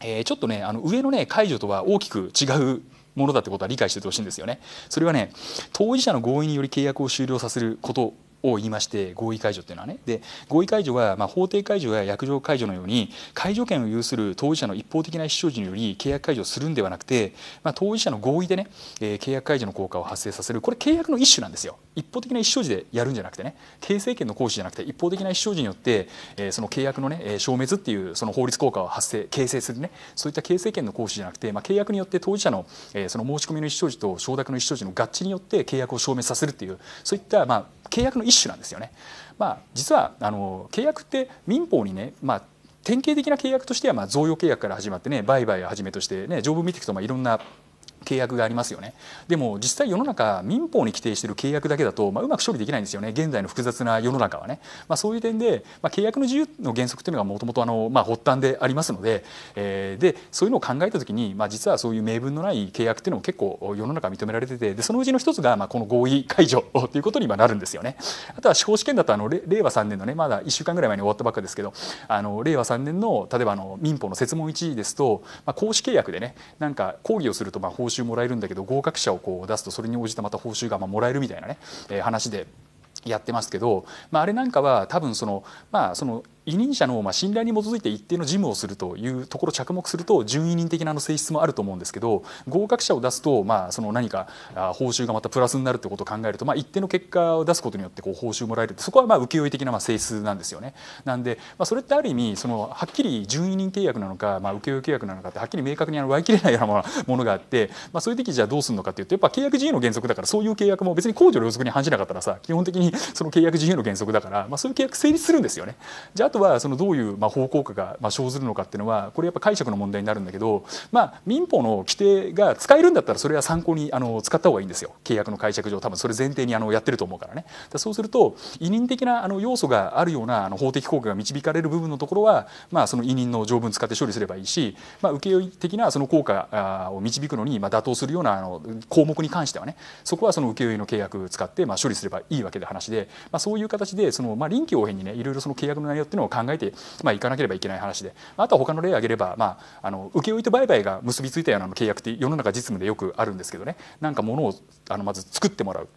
えー、ちょっとねあの上のね解除とは大きく違うものだってことは理解しててほしいんですよね。それはね当事者の合意により契約を終了させることを言いまして合意解除っていうのはねで合意解除は、まあ、法定解除や約定解除のように解除権を有する当事者の一方的な主張時により契約解除するんではなくて、まあ、当事者の合意でね、えー、契約解除の効果を発生させるこれ契約の一種なんですよ一方的な一生時でやるんじゃなくてね形成権の行使じゃなくて一方的な一生時によって、えー、その契約のね消滅っていうその法律効果を発生形成するねそういった形成権の行使じゃなくて、まあ、契約によって当事者の、えー、その申し込みの一生時と承諾の一生時の合致によって契約を消滅させるっていうそういった、まあ、契約の一種なんですよね。まあ、実はあの契約って民法にね、まあ典型的な契約としてはまあ贈与契約から始まってね売買をはじめとしてね条文見ていくとまあいろんな契約がありますよねでも実際世の中民法に規定している契約だけだと、まあ、うまく処理できないんですよね現在の複雑な世の中はね、まあ、そういう点で、まあ、契約の自由の原則というのがもともと発端でありますので,、えー、でそういうのを考えた時に、まあ、実はそういう明文のない契約っていうのも結構世の中認められててでそのうちの一つが、まあ、この合意解除ということに今なるんですよね。あとは司法試験だとあの令和3年のねまだ1週間ぐらい前に終わったばっかですけどあの令和3年の例えばあの民法の設問1位ですと、まあ、公私契約でねなんか抗議をするとまあ報酬酬もらえるんだけど合格者をこう出すとそれに応じたまた報酬がまもらえるみたいなね、え話でやってますけど、まあ、あれなんかは多分その,、まあ、その委任者のまあ信頼に基づいて一定の事務をするというところ着目すると準委任的なの性質もあると思うんですけど合格者を出すとまあその何か報酬がまたプラスになるということを考えるとまあ一定の結果を出すことによってこう報酬もらえるそこはまあ請負的なまあ性質なんですよね。なんでまあそれってある意味そのはっきり準委任契約なのかまあ請負契約なのかってはっきり明確に割り切れないようなものがあってまあそういう時じゃあどうするのかっていうとやっぱ契約自由の原則だからそういう契約も別に除の良俗に反しなかったらさ基本的にその契約自由の原則だからまあそういう契約成立するんですよね。じゃあとはそのどういうまあ法効果がまあ生ずるのかっていうのはこれやっぱ解釈の問題になるんだけど、まあ、民法の規定が使えるんだったらそれは参考にあの使った方がいいんですよ契約の解釈上多分それ前提にあのやってると思うからね。そうすると委任的なあの要素があるようなあの法的効果が導かれる部分のところは、まあ、その委任の条文使って処理すればいいし、まあ、請負的なその効果を導くのにまあ妥当するようなあの項目に関してはねそこはその請負の契約使ってまあ処理すればいいわけで話で、まあ、そういう形でそのまあ臨機応変にねいろいろその契約の内容っていうのをを考えて、まあ、いかなければいけない話であとは他の例を挙げれば、まあ、あの請負と売買が結びついたような契約って世の中実務でよくあるんですけどねなんか物をあのまず作ってもらう。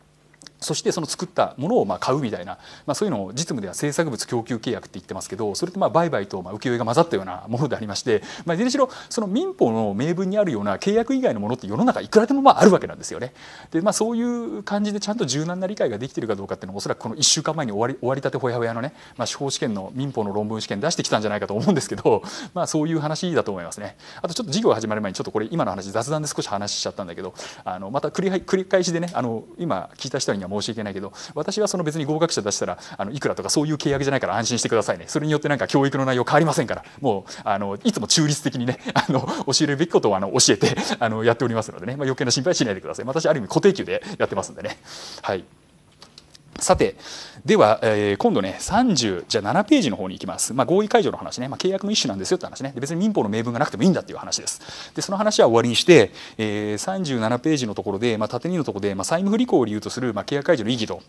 そしてその作ったものをまあ買うみたいな、まあ、そういうのを実務では制作物供給契約って言ってますけどそれってまあ売買とまあ世絵が混ざったようなものでありまして、まあ、いずれにしろその民法の名分にあるような契約以外のものって世の中いくらでもまああるわけなんですよね。でまあ、そういう感じでちゃんと柔軟な理解ができてるかどうかっていうのはおそらくこの1週間前に終わり終わりたてほやほやのね、まあ、司法試験の民法の論文試験出してきたんじゃないかと思うんですけど、まあ、そういう話だと思いますね。あとちょっと授業始まる前にちょっとこれ今の話雑談で少し話しちゃったんだけどあのまた繰り繰り返しでねあの今聞いた人には申し訳ないけど私はその別に合格者出したらあのいくらとかそういう契約じゃないから安心してくださいねそれによってなんか教育の内容変わりませんからもうあのいつも中立的にねあの教えるべきことをあの教えてあのやっておりますのでね、まあ、余計な心配しないでください私ある意味固定給でやってますんでねはい。さてでは、えー、今度ね30じゃあ7ページの方に行きます、まあ、合意解除の話ね、まあ、契約の一種なんですよって話ねで別に民法の明文がなくてもいいんだっていう話ですでその話は終わりにして、えー、37ページのところで、まあ、縦2のところで、まあ、債務不履行を理由とする、まあ、契約解除の意義と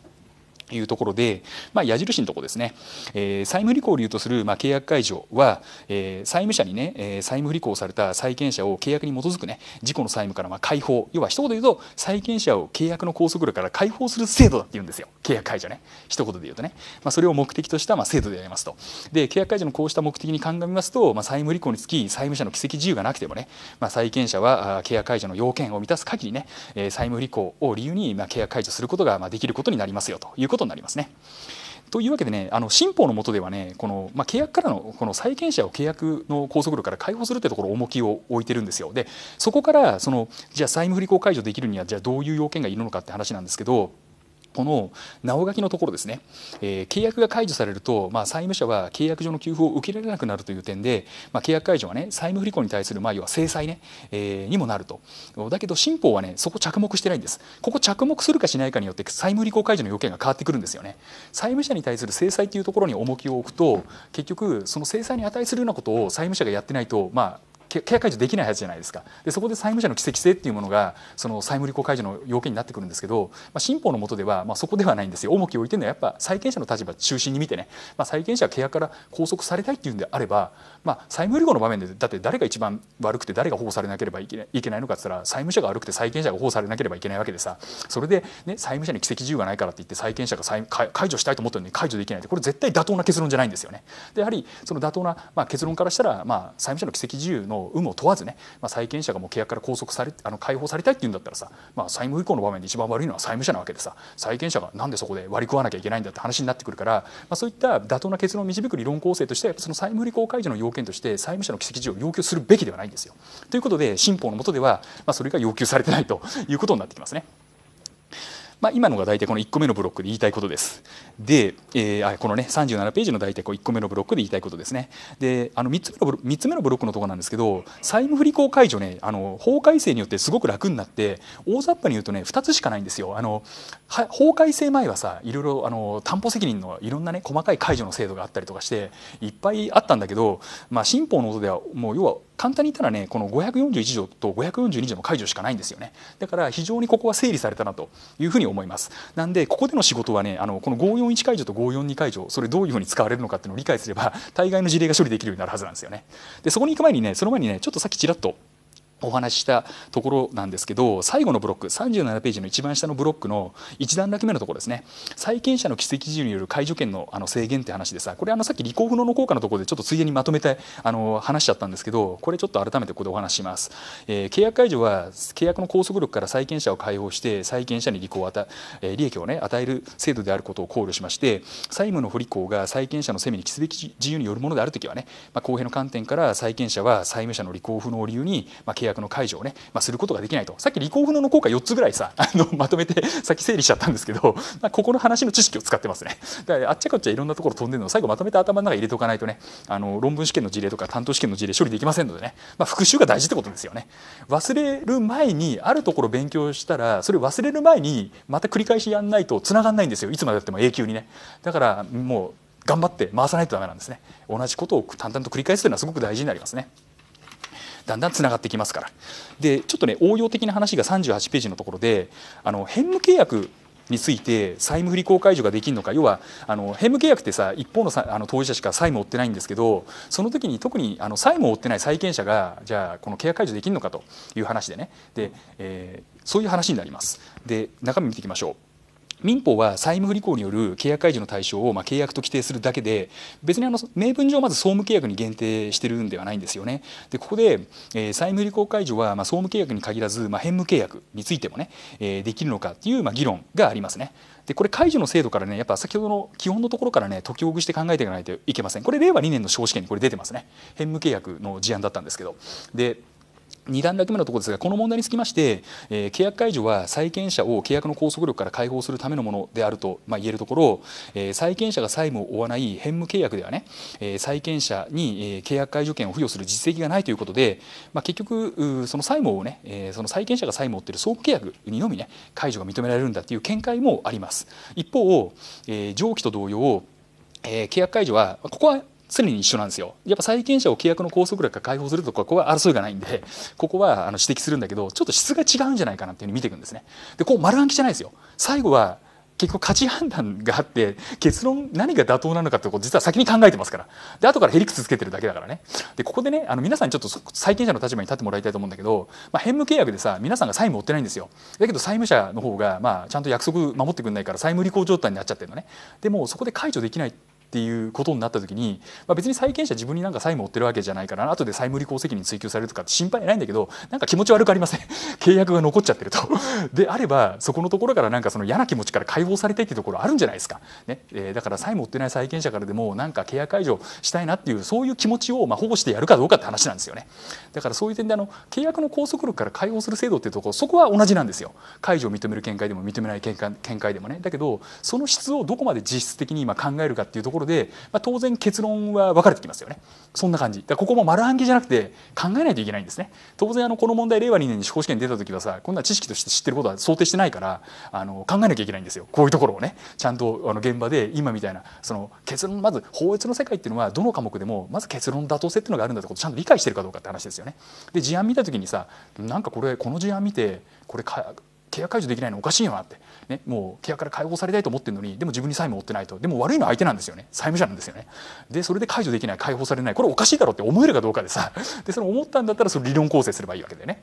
いうところで、まあ、矢印のところですね、えー、債務履行を理由とする、まあ、契約解除は、えー、債務者にね、えー、債務不履行された債権者を契約に基づくね事故の債務からまあ解放要は一言で言うと債権者を契約の拘束力から解放する制度だって言うんですよ契約解除ね一言で言うとね、まあ、それを目的としたまあ制度でありますとで契約解除のこうした目的に鑑みますと、まあ、債務履行につき債務者の奇跡自由がなくてもね、まあ、債権者は契約解除の要件を満たす限りね、えー、債務不履行を理由にまあ契約解除することがまあできることになりますよということことになりますね。というわけでねあの新法の下ではねこの、まあ、契約からのこの債権者を契約の拘束力から解放するってところ重きを置いてるんですよでそこからそのじゃあ債務不履行解除できるにはじゃあどういう要件がいるのかって話なんですけど。この直書きのところですね、えー、契約が解除されると、まあ、債務者は契約上の給付を受けられなくなるという点で、まあ、契約解除はね債務不履行に対する、まあ、要は制裁ね、えー、にもなるとだけど新法はねそこ着目してないんですここ着目するかしないかによって債務履行解除の要件が変わってくるんですよね債務者に対する制裁というところに重きを置くと結局その制裁に値するようなことを債務者がやってないと、まあ、契約解除できないはずじゃないですかでそこで債務者の奇跡性っていうものがその債務履行解除の要件になってくるんですけど、まあ、新法の下では、まあ、そこではないんですよ重きを置いてるのはやっぱ債権者の立場中心に見てね、まあ、債権者は契約から拘束されたいっていうんであれば、まあ、債務履行の場面でだって誰が一番悪くて誰が保護されなければいけないいけないのかって言ったら債務者が悪くて債権者が保護されなければいけないわけでさそれで、ね、債務者に奇跡自由がないからって言って債権者が解除したいと思ったのに解除できないってこれ絶対妥当な結論じゃないんですよね。でやはりその妥当な、まあ、結論からしたら、まあ、債務者の奇跡自由の有無を問わずね、まあ、債権者がもう契約から拘束されあの解放されたいっていうんだったらさ、まあ、債務不行の場面で一番悪いのは債務者なわけでさ債権者がなんでそこで割り食わなきゃいけないんだって話になってくるから、まあ、そういった妥当な結論を導く理論構成としてその債務不履行解除の要件として債務者の奇跡事を要求するべきではないんですよ。ということで新法の下では、まあ、それが要求されてないということになってきますね。まあ、今のが大体この1個目のブロックで言いたいことです。で、えー、このね37ページの大体こう1個目のブロックで言いたいことですね。であの 3, つ目の3つ目のブロックのところなんですけど債務不履行解除ねあの法改正によってすごく楽になって大雑把に言うとね2つしかないんですよ。あのは法改正前はさいろいろあの担保責任のいろんなね細かい解除の制度があったりとかしていっぱいあったんだけど、まあ、新法の音ではもう要は簡単に言ったらねこの541条と542条の解除しかないんですよね。だから非常にここは整理されたなというふうに思いますなんでここでの仕事はねあのこの541解除と542解除それどういうふうに使われるのかっていうのを理解すれば大概の事例が処理できるようになるはずなんですよねでそこに行く前にねその前にねちょっとさっきちらっとお話ししたところなんですけど最後のブロック37ページの一番下のブロックの1段落目のところですね債権者の奇跡事由による解除権のあの制限って話でさこれあのさっき履行不能の効果のところでちょっとついでにまとめてあの話しちゃったんですけどこれちょっと改めてここでお話します、えー、契約解除は契約の拘束力から債権者を解放して債権者に利を与え利益を、ね、与える制度であることを考慮しまして債務の不履行が債権者の責めに規制的自由によるものであるときはね、まあ、公平の観点から債権者は債務者の履行不能を理由に、まあ、契約約の解除をね、まあ、することができないとさっきリコ不能の効果4つぐらいさ あのまとめてさっき整理しちゃったんですけど、まあ、ここの話の知識を使ってますねだからあっちゃこっちゃいろんなところ飛んでるのを最後まとめて頭の中に入れておかないとねあの論文試験の事例とか担当試験の事例処理できませんのでね、まあ、復習が大事ってことですよね忘れる前にあるところ勉強したらそれ忘れる前にまた繰り返しやんないとつながんないんですよいつまでやっても永久にねだからもう頑張って回さないとダメなんですね同じことを淡々と繰り返すというのはすごく大事になりますね。だんだんつながってきますからでちょっとね応用的な話が38ページのところであの返務契約について債務不履行解除ができるのか要はあの返務契約ってさ一方のさあの当事者しか債務を負ってないんですけどその時に特にあの債務を負ってない債権者がじゃあこの契約解除できるのかという話でねで、えー、そういう話になります。で中身見ていきましょう。民法は債務不履行による契約解除の対象をまあ契約と規定するだけで別にあの明文上まず総務契約に限定してるんではないんですよね。でここで、えー、債務不履行解除はまあ総務契約に限らず、まあ、返務契約についてもね、えー、できるのかっていうまあ議論がありますね。でこれ解除の制度からねやっぱ先ほどの基本のところからね解きほぐして考えていかないといけませんこれ令和2年の司法試験にこれ出てますね返務契約の事案だったんですけどで2段落目のところですがこの問題につきまして、えー、契約解除は債権者を契約の拘束力から解放するためのものであると、まあ、言えるところ、えー、債権者が債務を負わない返務契約ではね、えー、債権者に、えー、契約解除権を付与する実績がないということで、まあ、結局その債務をね、えー、その債権者が債務を負っている相互契約にのみね解除が認められるんだという見解もあります。一方、えー、上記と同様、えー、契約解除はここは常に一緒なんですよやっぱ債権者を契約の拘束力から解放するとか、ここは争いがないんでここはあの指摘するんだけどちょっと質が違うんじゃないかなっていうふうに見ていくんですねでこう丸暗記じゃないですよ最後は結局価値判断があって結論何が妥当なのかってこと実は先に考えてますからで後からへりくつつけてるだけだからねでここでねあの皆さんにちょっと債権者の立場に立ってもらいたいと思うんだけど、まあ、返無契約でさ皆さんが債務負ってないんですよだけど債務者の方がまあちゃんと約束守ってくれないから債務履行状態になっちゃってるのねでもそこで解除できないっていうことになった時に、まあ、別に債権者自分になんか債務を負ってるわけじゃないから後で債務履行責任追及されるとかって心配ないんだけどなんか気持ち悪くありません 契約が残っちゃってると であればそこのところからなんかその嫌な気持ちから解放されてっていうところあるんじゃないですか、ねえー、だから債務負ってない債権者からでもなんか契約解除したいなっていうそういう気持ちをまあ保護してやるかどうかって話なんですよねだからそういう点であの契約の拘束力から解放する制度っていうところそこは同じなんですよ解除を認める見解でも認めない見解でもねだけどその質をどこまで実質的に今考えるかっていうところころで、まあ、当然結論は分かれてきますよねそんな感じだここも丸暗記じゃなくて考えないといけないんですね当然あのこの問題令和2年に司法試験出た時はさこんな知識として知ってることは想定してないからあの考えなきゃいけないんですよこういうところをねちゃんとあの現場で今みたいなその結論まず法律の世界っていうのはどの科目でもまず結論妥当性っていうのがあるんだってことをちゃんと理解してるかどうかって話ですよねで事案見た時にさなんかこれこの事案見てこれ契約解除できないのおかしいよなってね、もう契約から解放されたいと思ってるのにでも自分に債務を負ってないとでも悪いのは相手なんですよね債務者なんですよねでそれで解除できない解放されないこれおかしいだろうって思えるかどうかでさ でその思ったんだったらその理論構成すればいいわけでね。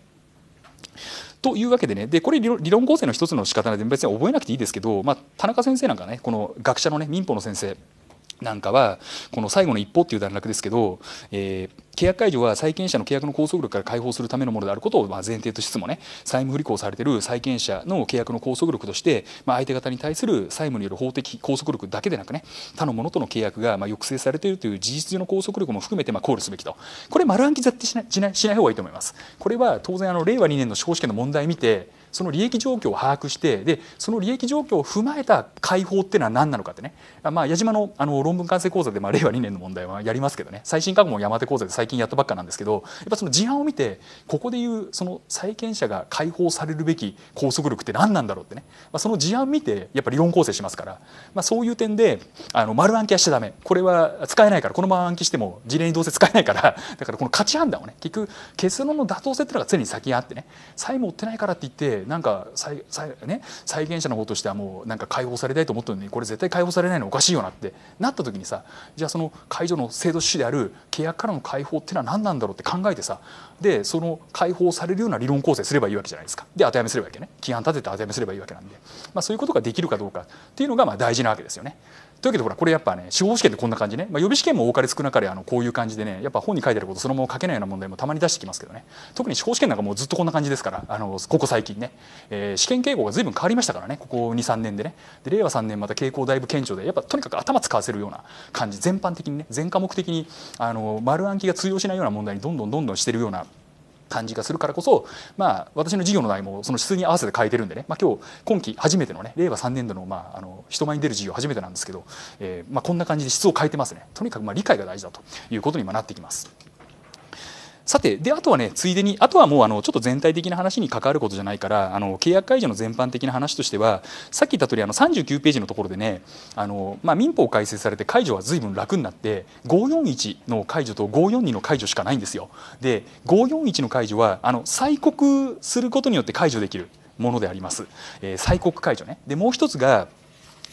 というわけでねでこれ理論構成の一つの仕方なんで別に覚えなくていいですけど、まあ、田中先生なんかねこの学者のね民法の先生なんかはこの最後の一歩っていう段落ですけど、えー、契約解除は債権者の契約の拘束力から解放するためのものであることをま前提としつつもね債務不履行されてる債権者の契約の拘束力として、ま相手方に対する債務による法的拘束力だけでなくね他の者との契約がま抑制されているという事実上の拘束力も含めてま考慮すべきとこれ丸暗記ってしないしない方がいいと思います。これは当然あの令和2年の司法試験の問題見てその利益状況を把握してでその利益状況を踏まえた解放っていうのは何なのかってね、まあ、矢島のあの論文完成講座で、まあ、令和2年の問題はやりますけどね最新覚も山手講座で最近やったばっかなんですけどやっぱその事案を見てここでいうその債権者が解放されるべき拘束力って何なんだろうってね、まあ、その事案見てやっぱ理論構成しますから、まあ、そういう点であの丸暗記はしちゃだめこれは使えないからこのまま暗記しても事例にどうせ使えないからだからこの価値判断をね結局結論の妥当性っていうのが常に先にあってね債務負ってないからって言ってなんか再再,、ね、再現者の方としてはもうなんか解放されたいと思ったのにこれ絶対解放されないのおかしいよなってなった時にさじゃあその解除の制度主である契約からの解放っていうのは何なんだろうって考えてさでその解放されるような理論構成すればいいわけじゃないですかで当てはめすればいいわけね規範立てて当てはめすればいいわけなんで、まあ、そういうことができるかどうかっていうのがまあ大事なわけですよね。というわけでほらこれやっぱね司法試験ってこんな感じね、まあ、予備試験も多かれ少なかれあのこういう感じでねやっぱ本に書いてあることそのまま書けないような問題もたまに出してきますけどね特に司法試験なんかもうずっとこんな感じですからあのここ最近ね、えー、試験傾向が随分変わりましたからねここ23年でねで令和3年また傾向だいぶ顕著でやっぱとにかく頭使わせるような感じ全般的にね全科目的にあの丸暗記が通用しないような問題にどんどんどんどんしてるような感じがするからこそ、まあ、私の事業の内もその質に合わせて変えてるんでね、まあ、今日今期初めてのね令和3年度の,、まあ、あの人前に出る事業初めてなんですけど、えーまあ、こんな感じで質を変えてますねとにかくまあ理解が大事だということに今なってきます。さてであとはねついでにあとはもうあのちょっと全体的な話に関わることじゃないからあの契約解除の全般的な話としてはさっき言った通りあの39ページのところでねあの、まあ、民法改正されて解除は随分楽になって541の解除と542の解除しかないんですよ。で541の解除はあの催告することによって解除できるものであります。えー、催告解除ねでもう一つが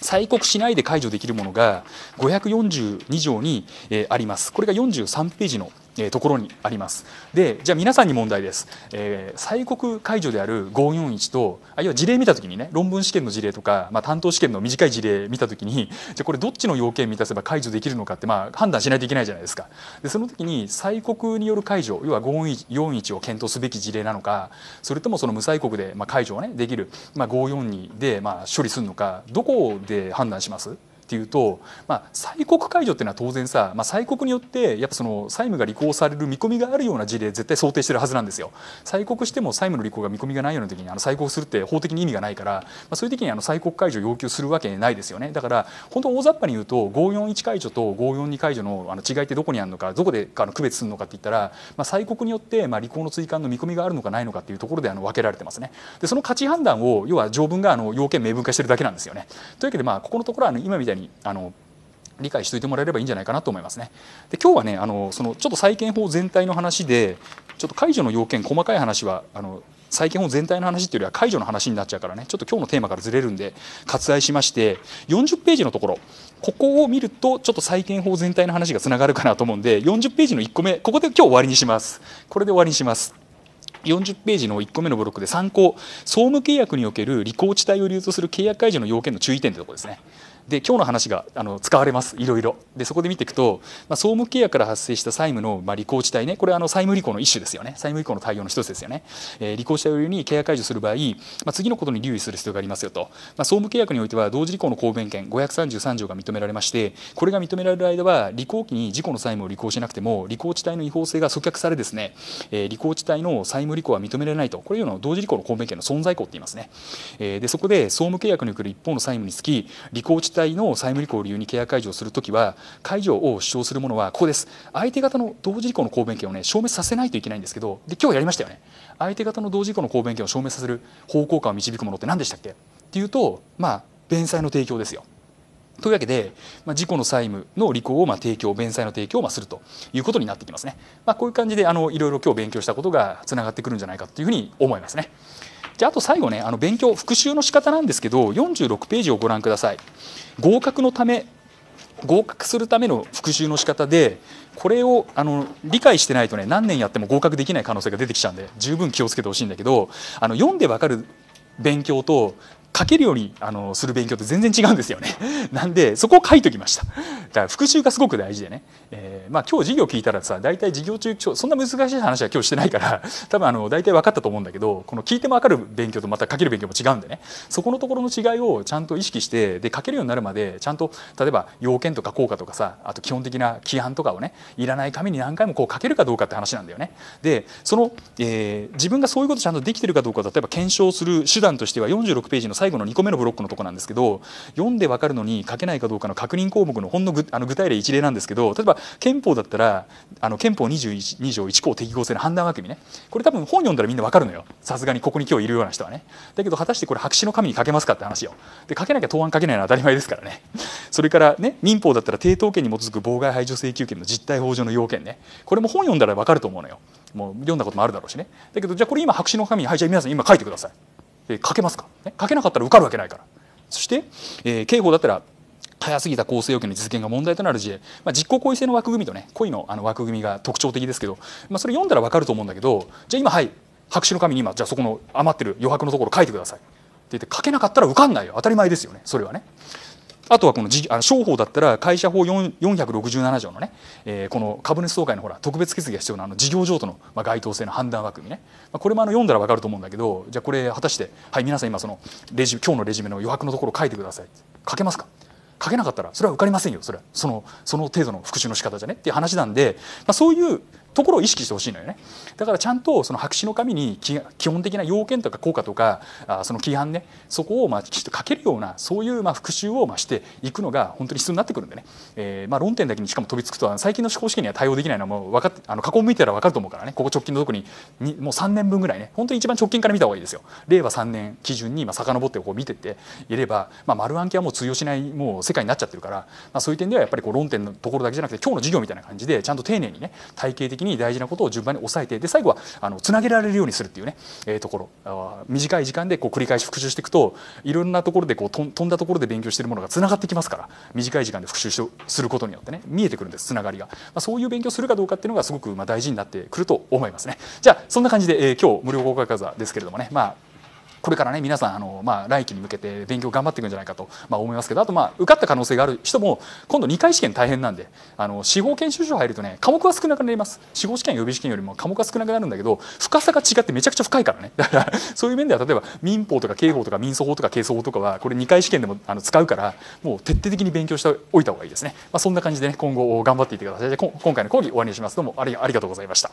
催告しないで解除できるものが542条に、えー、あります。これが43ページのえところにありますでじゃあ皆さんに問題です、えー、催告解除である541とあるいは事例見た時にね論文試験の事例とか、まあ、担当試験の短い事例見た時にじゃあこれどっちの要件満たせば解除できるのかって、まあ、判断しないといけないじゃないですかでその時に催告による解除要は541を検討すべき事例なのかそれともその無催告で、まあ、解除をねできる、まあ、542で、まあ、処理するのかどこで判断しますっていうと、まあ、催告解除っていうのは当然さ、まあ、催告によってやっぱその債務が履行される見込みがあるような事例絶対想定してるはずなんですよ。催告しても債務の履行が見込みがないような時にあの催告するって法的に意味がないから、まあ、そういう時にあの催告解除を要求するわけないですよね。だから本当大雑把に言うと541解除と542解除のあの違いってどこにあるのかどこであの区別するのかって言ったら、まあ、催告によってまあ履行の追加の見込みがあるのかないのかっていうところであの分けられてますね。でその価値判断を要は条文があの要件明文化してるだけなんですよね。というわけでまあここのところはあの今みたいでにあの理解しておいてもらえればいいんじゃないかなと思いますね。で今日はねあのそのちょっと債権法全体の話でちょっと解除の要件細かい話はあの債権法全体の話っていうよりは解除の話になっちゃうからねちょっと今日のテーマからずれるんで割愛しまして40ページのところここを見るとちょっと債権法全体の話がつながるかなと思うんで40ページの1個目ここで今日終わりにしますこれで終わりにします。40ページの1個目のブロックで参考総務契約における履行地帯を流通する契約解除の要件の注意点というところですねで今日の話があの使われますいろいろでそこで見ていくと、まあ、総務契約から発生した債務の、まあ、履行地帯ねこれはあの債務履行の一種ですよね債務履行の対応の一つですよね、えー、履行したように契約解除する場合、まあ、次のことに留意する必要がありますよと、まあ、総務契約においては同時履行の公弁権533条が認められましてこれが認められる間は履行期に事故の債務を履行しなくても履行地帯の違法性が阻却されですね、えー、履行地帯の債務履行は認められないとこれいうの同時履行の公弁権の存在項って言いますね、えー、でそこで総務契約における一方の債務につき履行地体の債務履行を理由に契約解除をするときは解除を主張するものはここです相手方の同時履行の公弁権を、ね、消滅させないといけないんですけどで今日やりましたよね相手方の同時履行の公弁権を消滅させる方向感を導くものって何でしたっけっていうと、まあ、弁済の提供ですよ。というわけで、まあ、事故の債務の履行をまあ提供、弁済の提供をまあするということになってきますね。まあ、こういう感じであのいろいろ今日勉強したことがつながってくるんじゃないかというふうに思いますね。であと最後ねあの勉強復習の仕方なんですけど46ページをご覧ください合格のため合格するための復習の仕方でこれをあの理解してないとね何年やっても合格できない可能性が出てきちゃうんで十分気をつけてほしいんだけどあの読んで分かる勉強と書けるようにあのする勉強と全然違うんですよね。なんでそこを書いときました。だから復習がすごく大事でね、えー、まあ、今日授業聞いたらさ大体授業中そんな難しい話は今日してないから 多分あの大体分かったと思うんだけどこの聞いても分かる勉強とまた書ける勉強も違うんでねそこのところの違いをちゃんと意識してで書けるようになるまでちゃんと例えば要件とか効果とかさあと基本的な規範とかをねいらない紙に何回もこう書けるかどうかって話なんだよね。でその、えー、自分がそういうことちゃんとできてるかどうか例えば検証する手段としては46ページの最後の2個目のブロックのとこなんですけど読んで分かるのに書けないかどうかの確認項目のほんのぐあの具体例一例なんですけど例えば憲法だったらあの憲法22条1項適合性の判断枠組みねこれ多分本読んだらみんな分かるのよさすがにここに今日いるような人はねだけど果たしてこれ白紙の紙に書けますかって話よで書けなきゃ答案書けないのは当たり前ですからねそれからね民法だったら抵当権に基づく妨害排除請求権の実態法上の要件ねこれも本読んだら分かると思うのよもう読んだこともあるだろうしねだけどじゃあこれ今白紙の紙にはいじゃあ皆さん今書いてくださいえ書けますか、ね、書けなかったら受かるわけないからそして、え刑法だったら早すぎた構成要件の実現が問題となる事例、まあ、実行行為性の枠組みとね故意のあの枠組みが特徴的ですけど、まあ、それ読んだら分かると思うんだけどじゃあ今はい白紙の紙に今じゃあそこの余ってる余白のところ書いてくださいって言って書けなかったら受かんないよ当たり前ですよねそれはね。あとはこのあの商法だったら会社法467条のね、えー、この株主総会のほら特別決議が必要なあの事業譲渡の、まあ、該当性の判断枠組みね、まあ、これもあの読んだら分かると思うんだけどじゃあこれ果たしてはい皆さん今そのレジ今日のレジュメの余白のところ書いてください書けますか書けなかったらそれは受かりませんよそれはそのその程度の復習の仕方じゃねっていう話なんで、まあ、そういうところを意識してほしいのよね。だからちゃんとその白紙の紙に基本的な要件とか効果とかその規範ねそこをまあきちっと書けるようなそういうまあ復習をまあしていくのが本当に必要になってくるんでね、えー、まあ論点だけにしかも飛びつくとは最近の司法試験には対応できないのはもう分かってあの過去を向いてたら分かると思うからねここ直近のとこににもう3年分ぐらいね本当に一番直近から見た方がいいですよ。令和3年基準にまあ遡ってこう見てていれば、まあ、丸暗記はもう通用しないもう世界になっちゃってるから、まあ、そういう点ではやっぱりこう論点のところだけじゃなくて今日の授業みたいな感じでちゃんと丁寧にね体系的に大事なことを順番に押さえてで最後はあのつなげられるようにするっていうね、えー、ところ短い時間でこう繰り返し復習していくといろんなところでこう飛んだところで勉強しているものがつながってきますから短い時間で復習することによってね見えてくるんですつながりが、まあ、そういう勉強するかどうかっていうのがすごくまあ大事になってくると思いますねじゃあそんな感じで、えー、今日無料公開講座ですけれどもねまあこれからね皆さんあの、まあ、来期に向けて勉強頑張っていくんじゃないかと、まあ、思いますけどあと、まあ、受かった可能性がある人も今度2回試験大変なんであの司法研修所入るとね科目は少なくなります司法試験予備試験よりも科目は少なくなるんだけど深さが違ってめちゃくちゃ深いからねだからそういう面では例えば民法とか刑法とか民訴法とか刑訴法とかはこれ2回試験でもあの使うからもう徹底的に勉強しておいた方がいいですね、まあ、そんな感じでね今後頑張っていってください今回の講義終わりにしますどうもありがとうございました。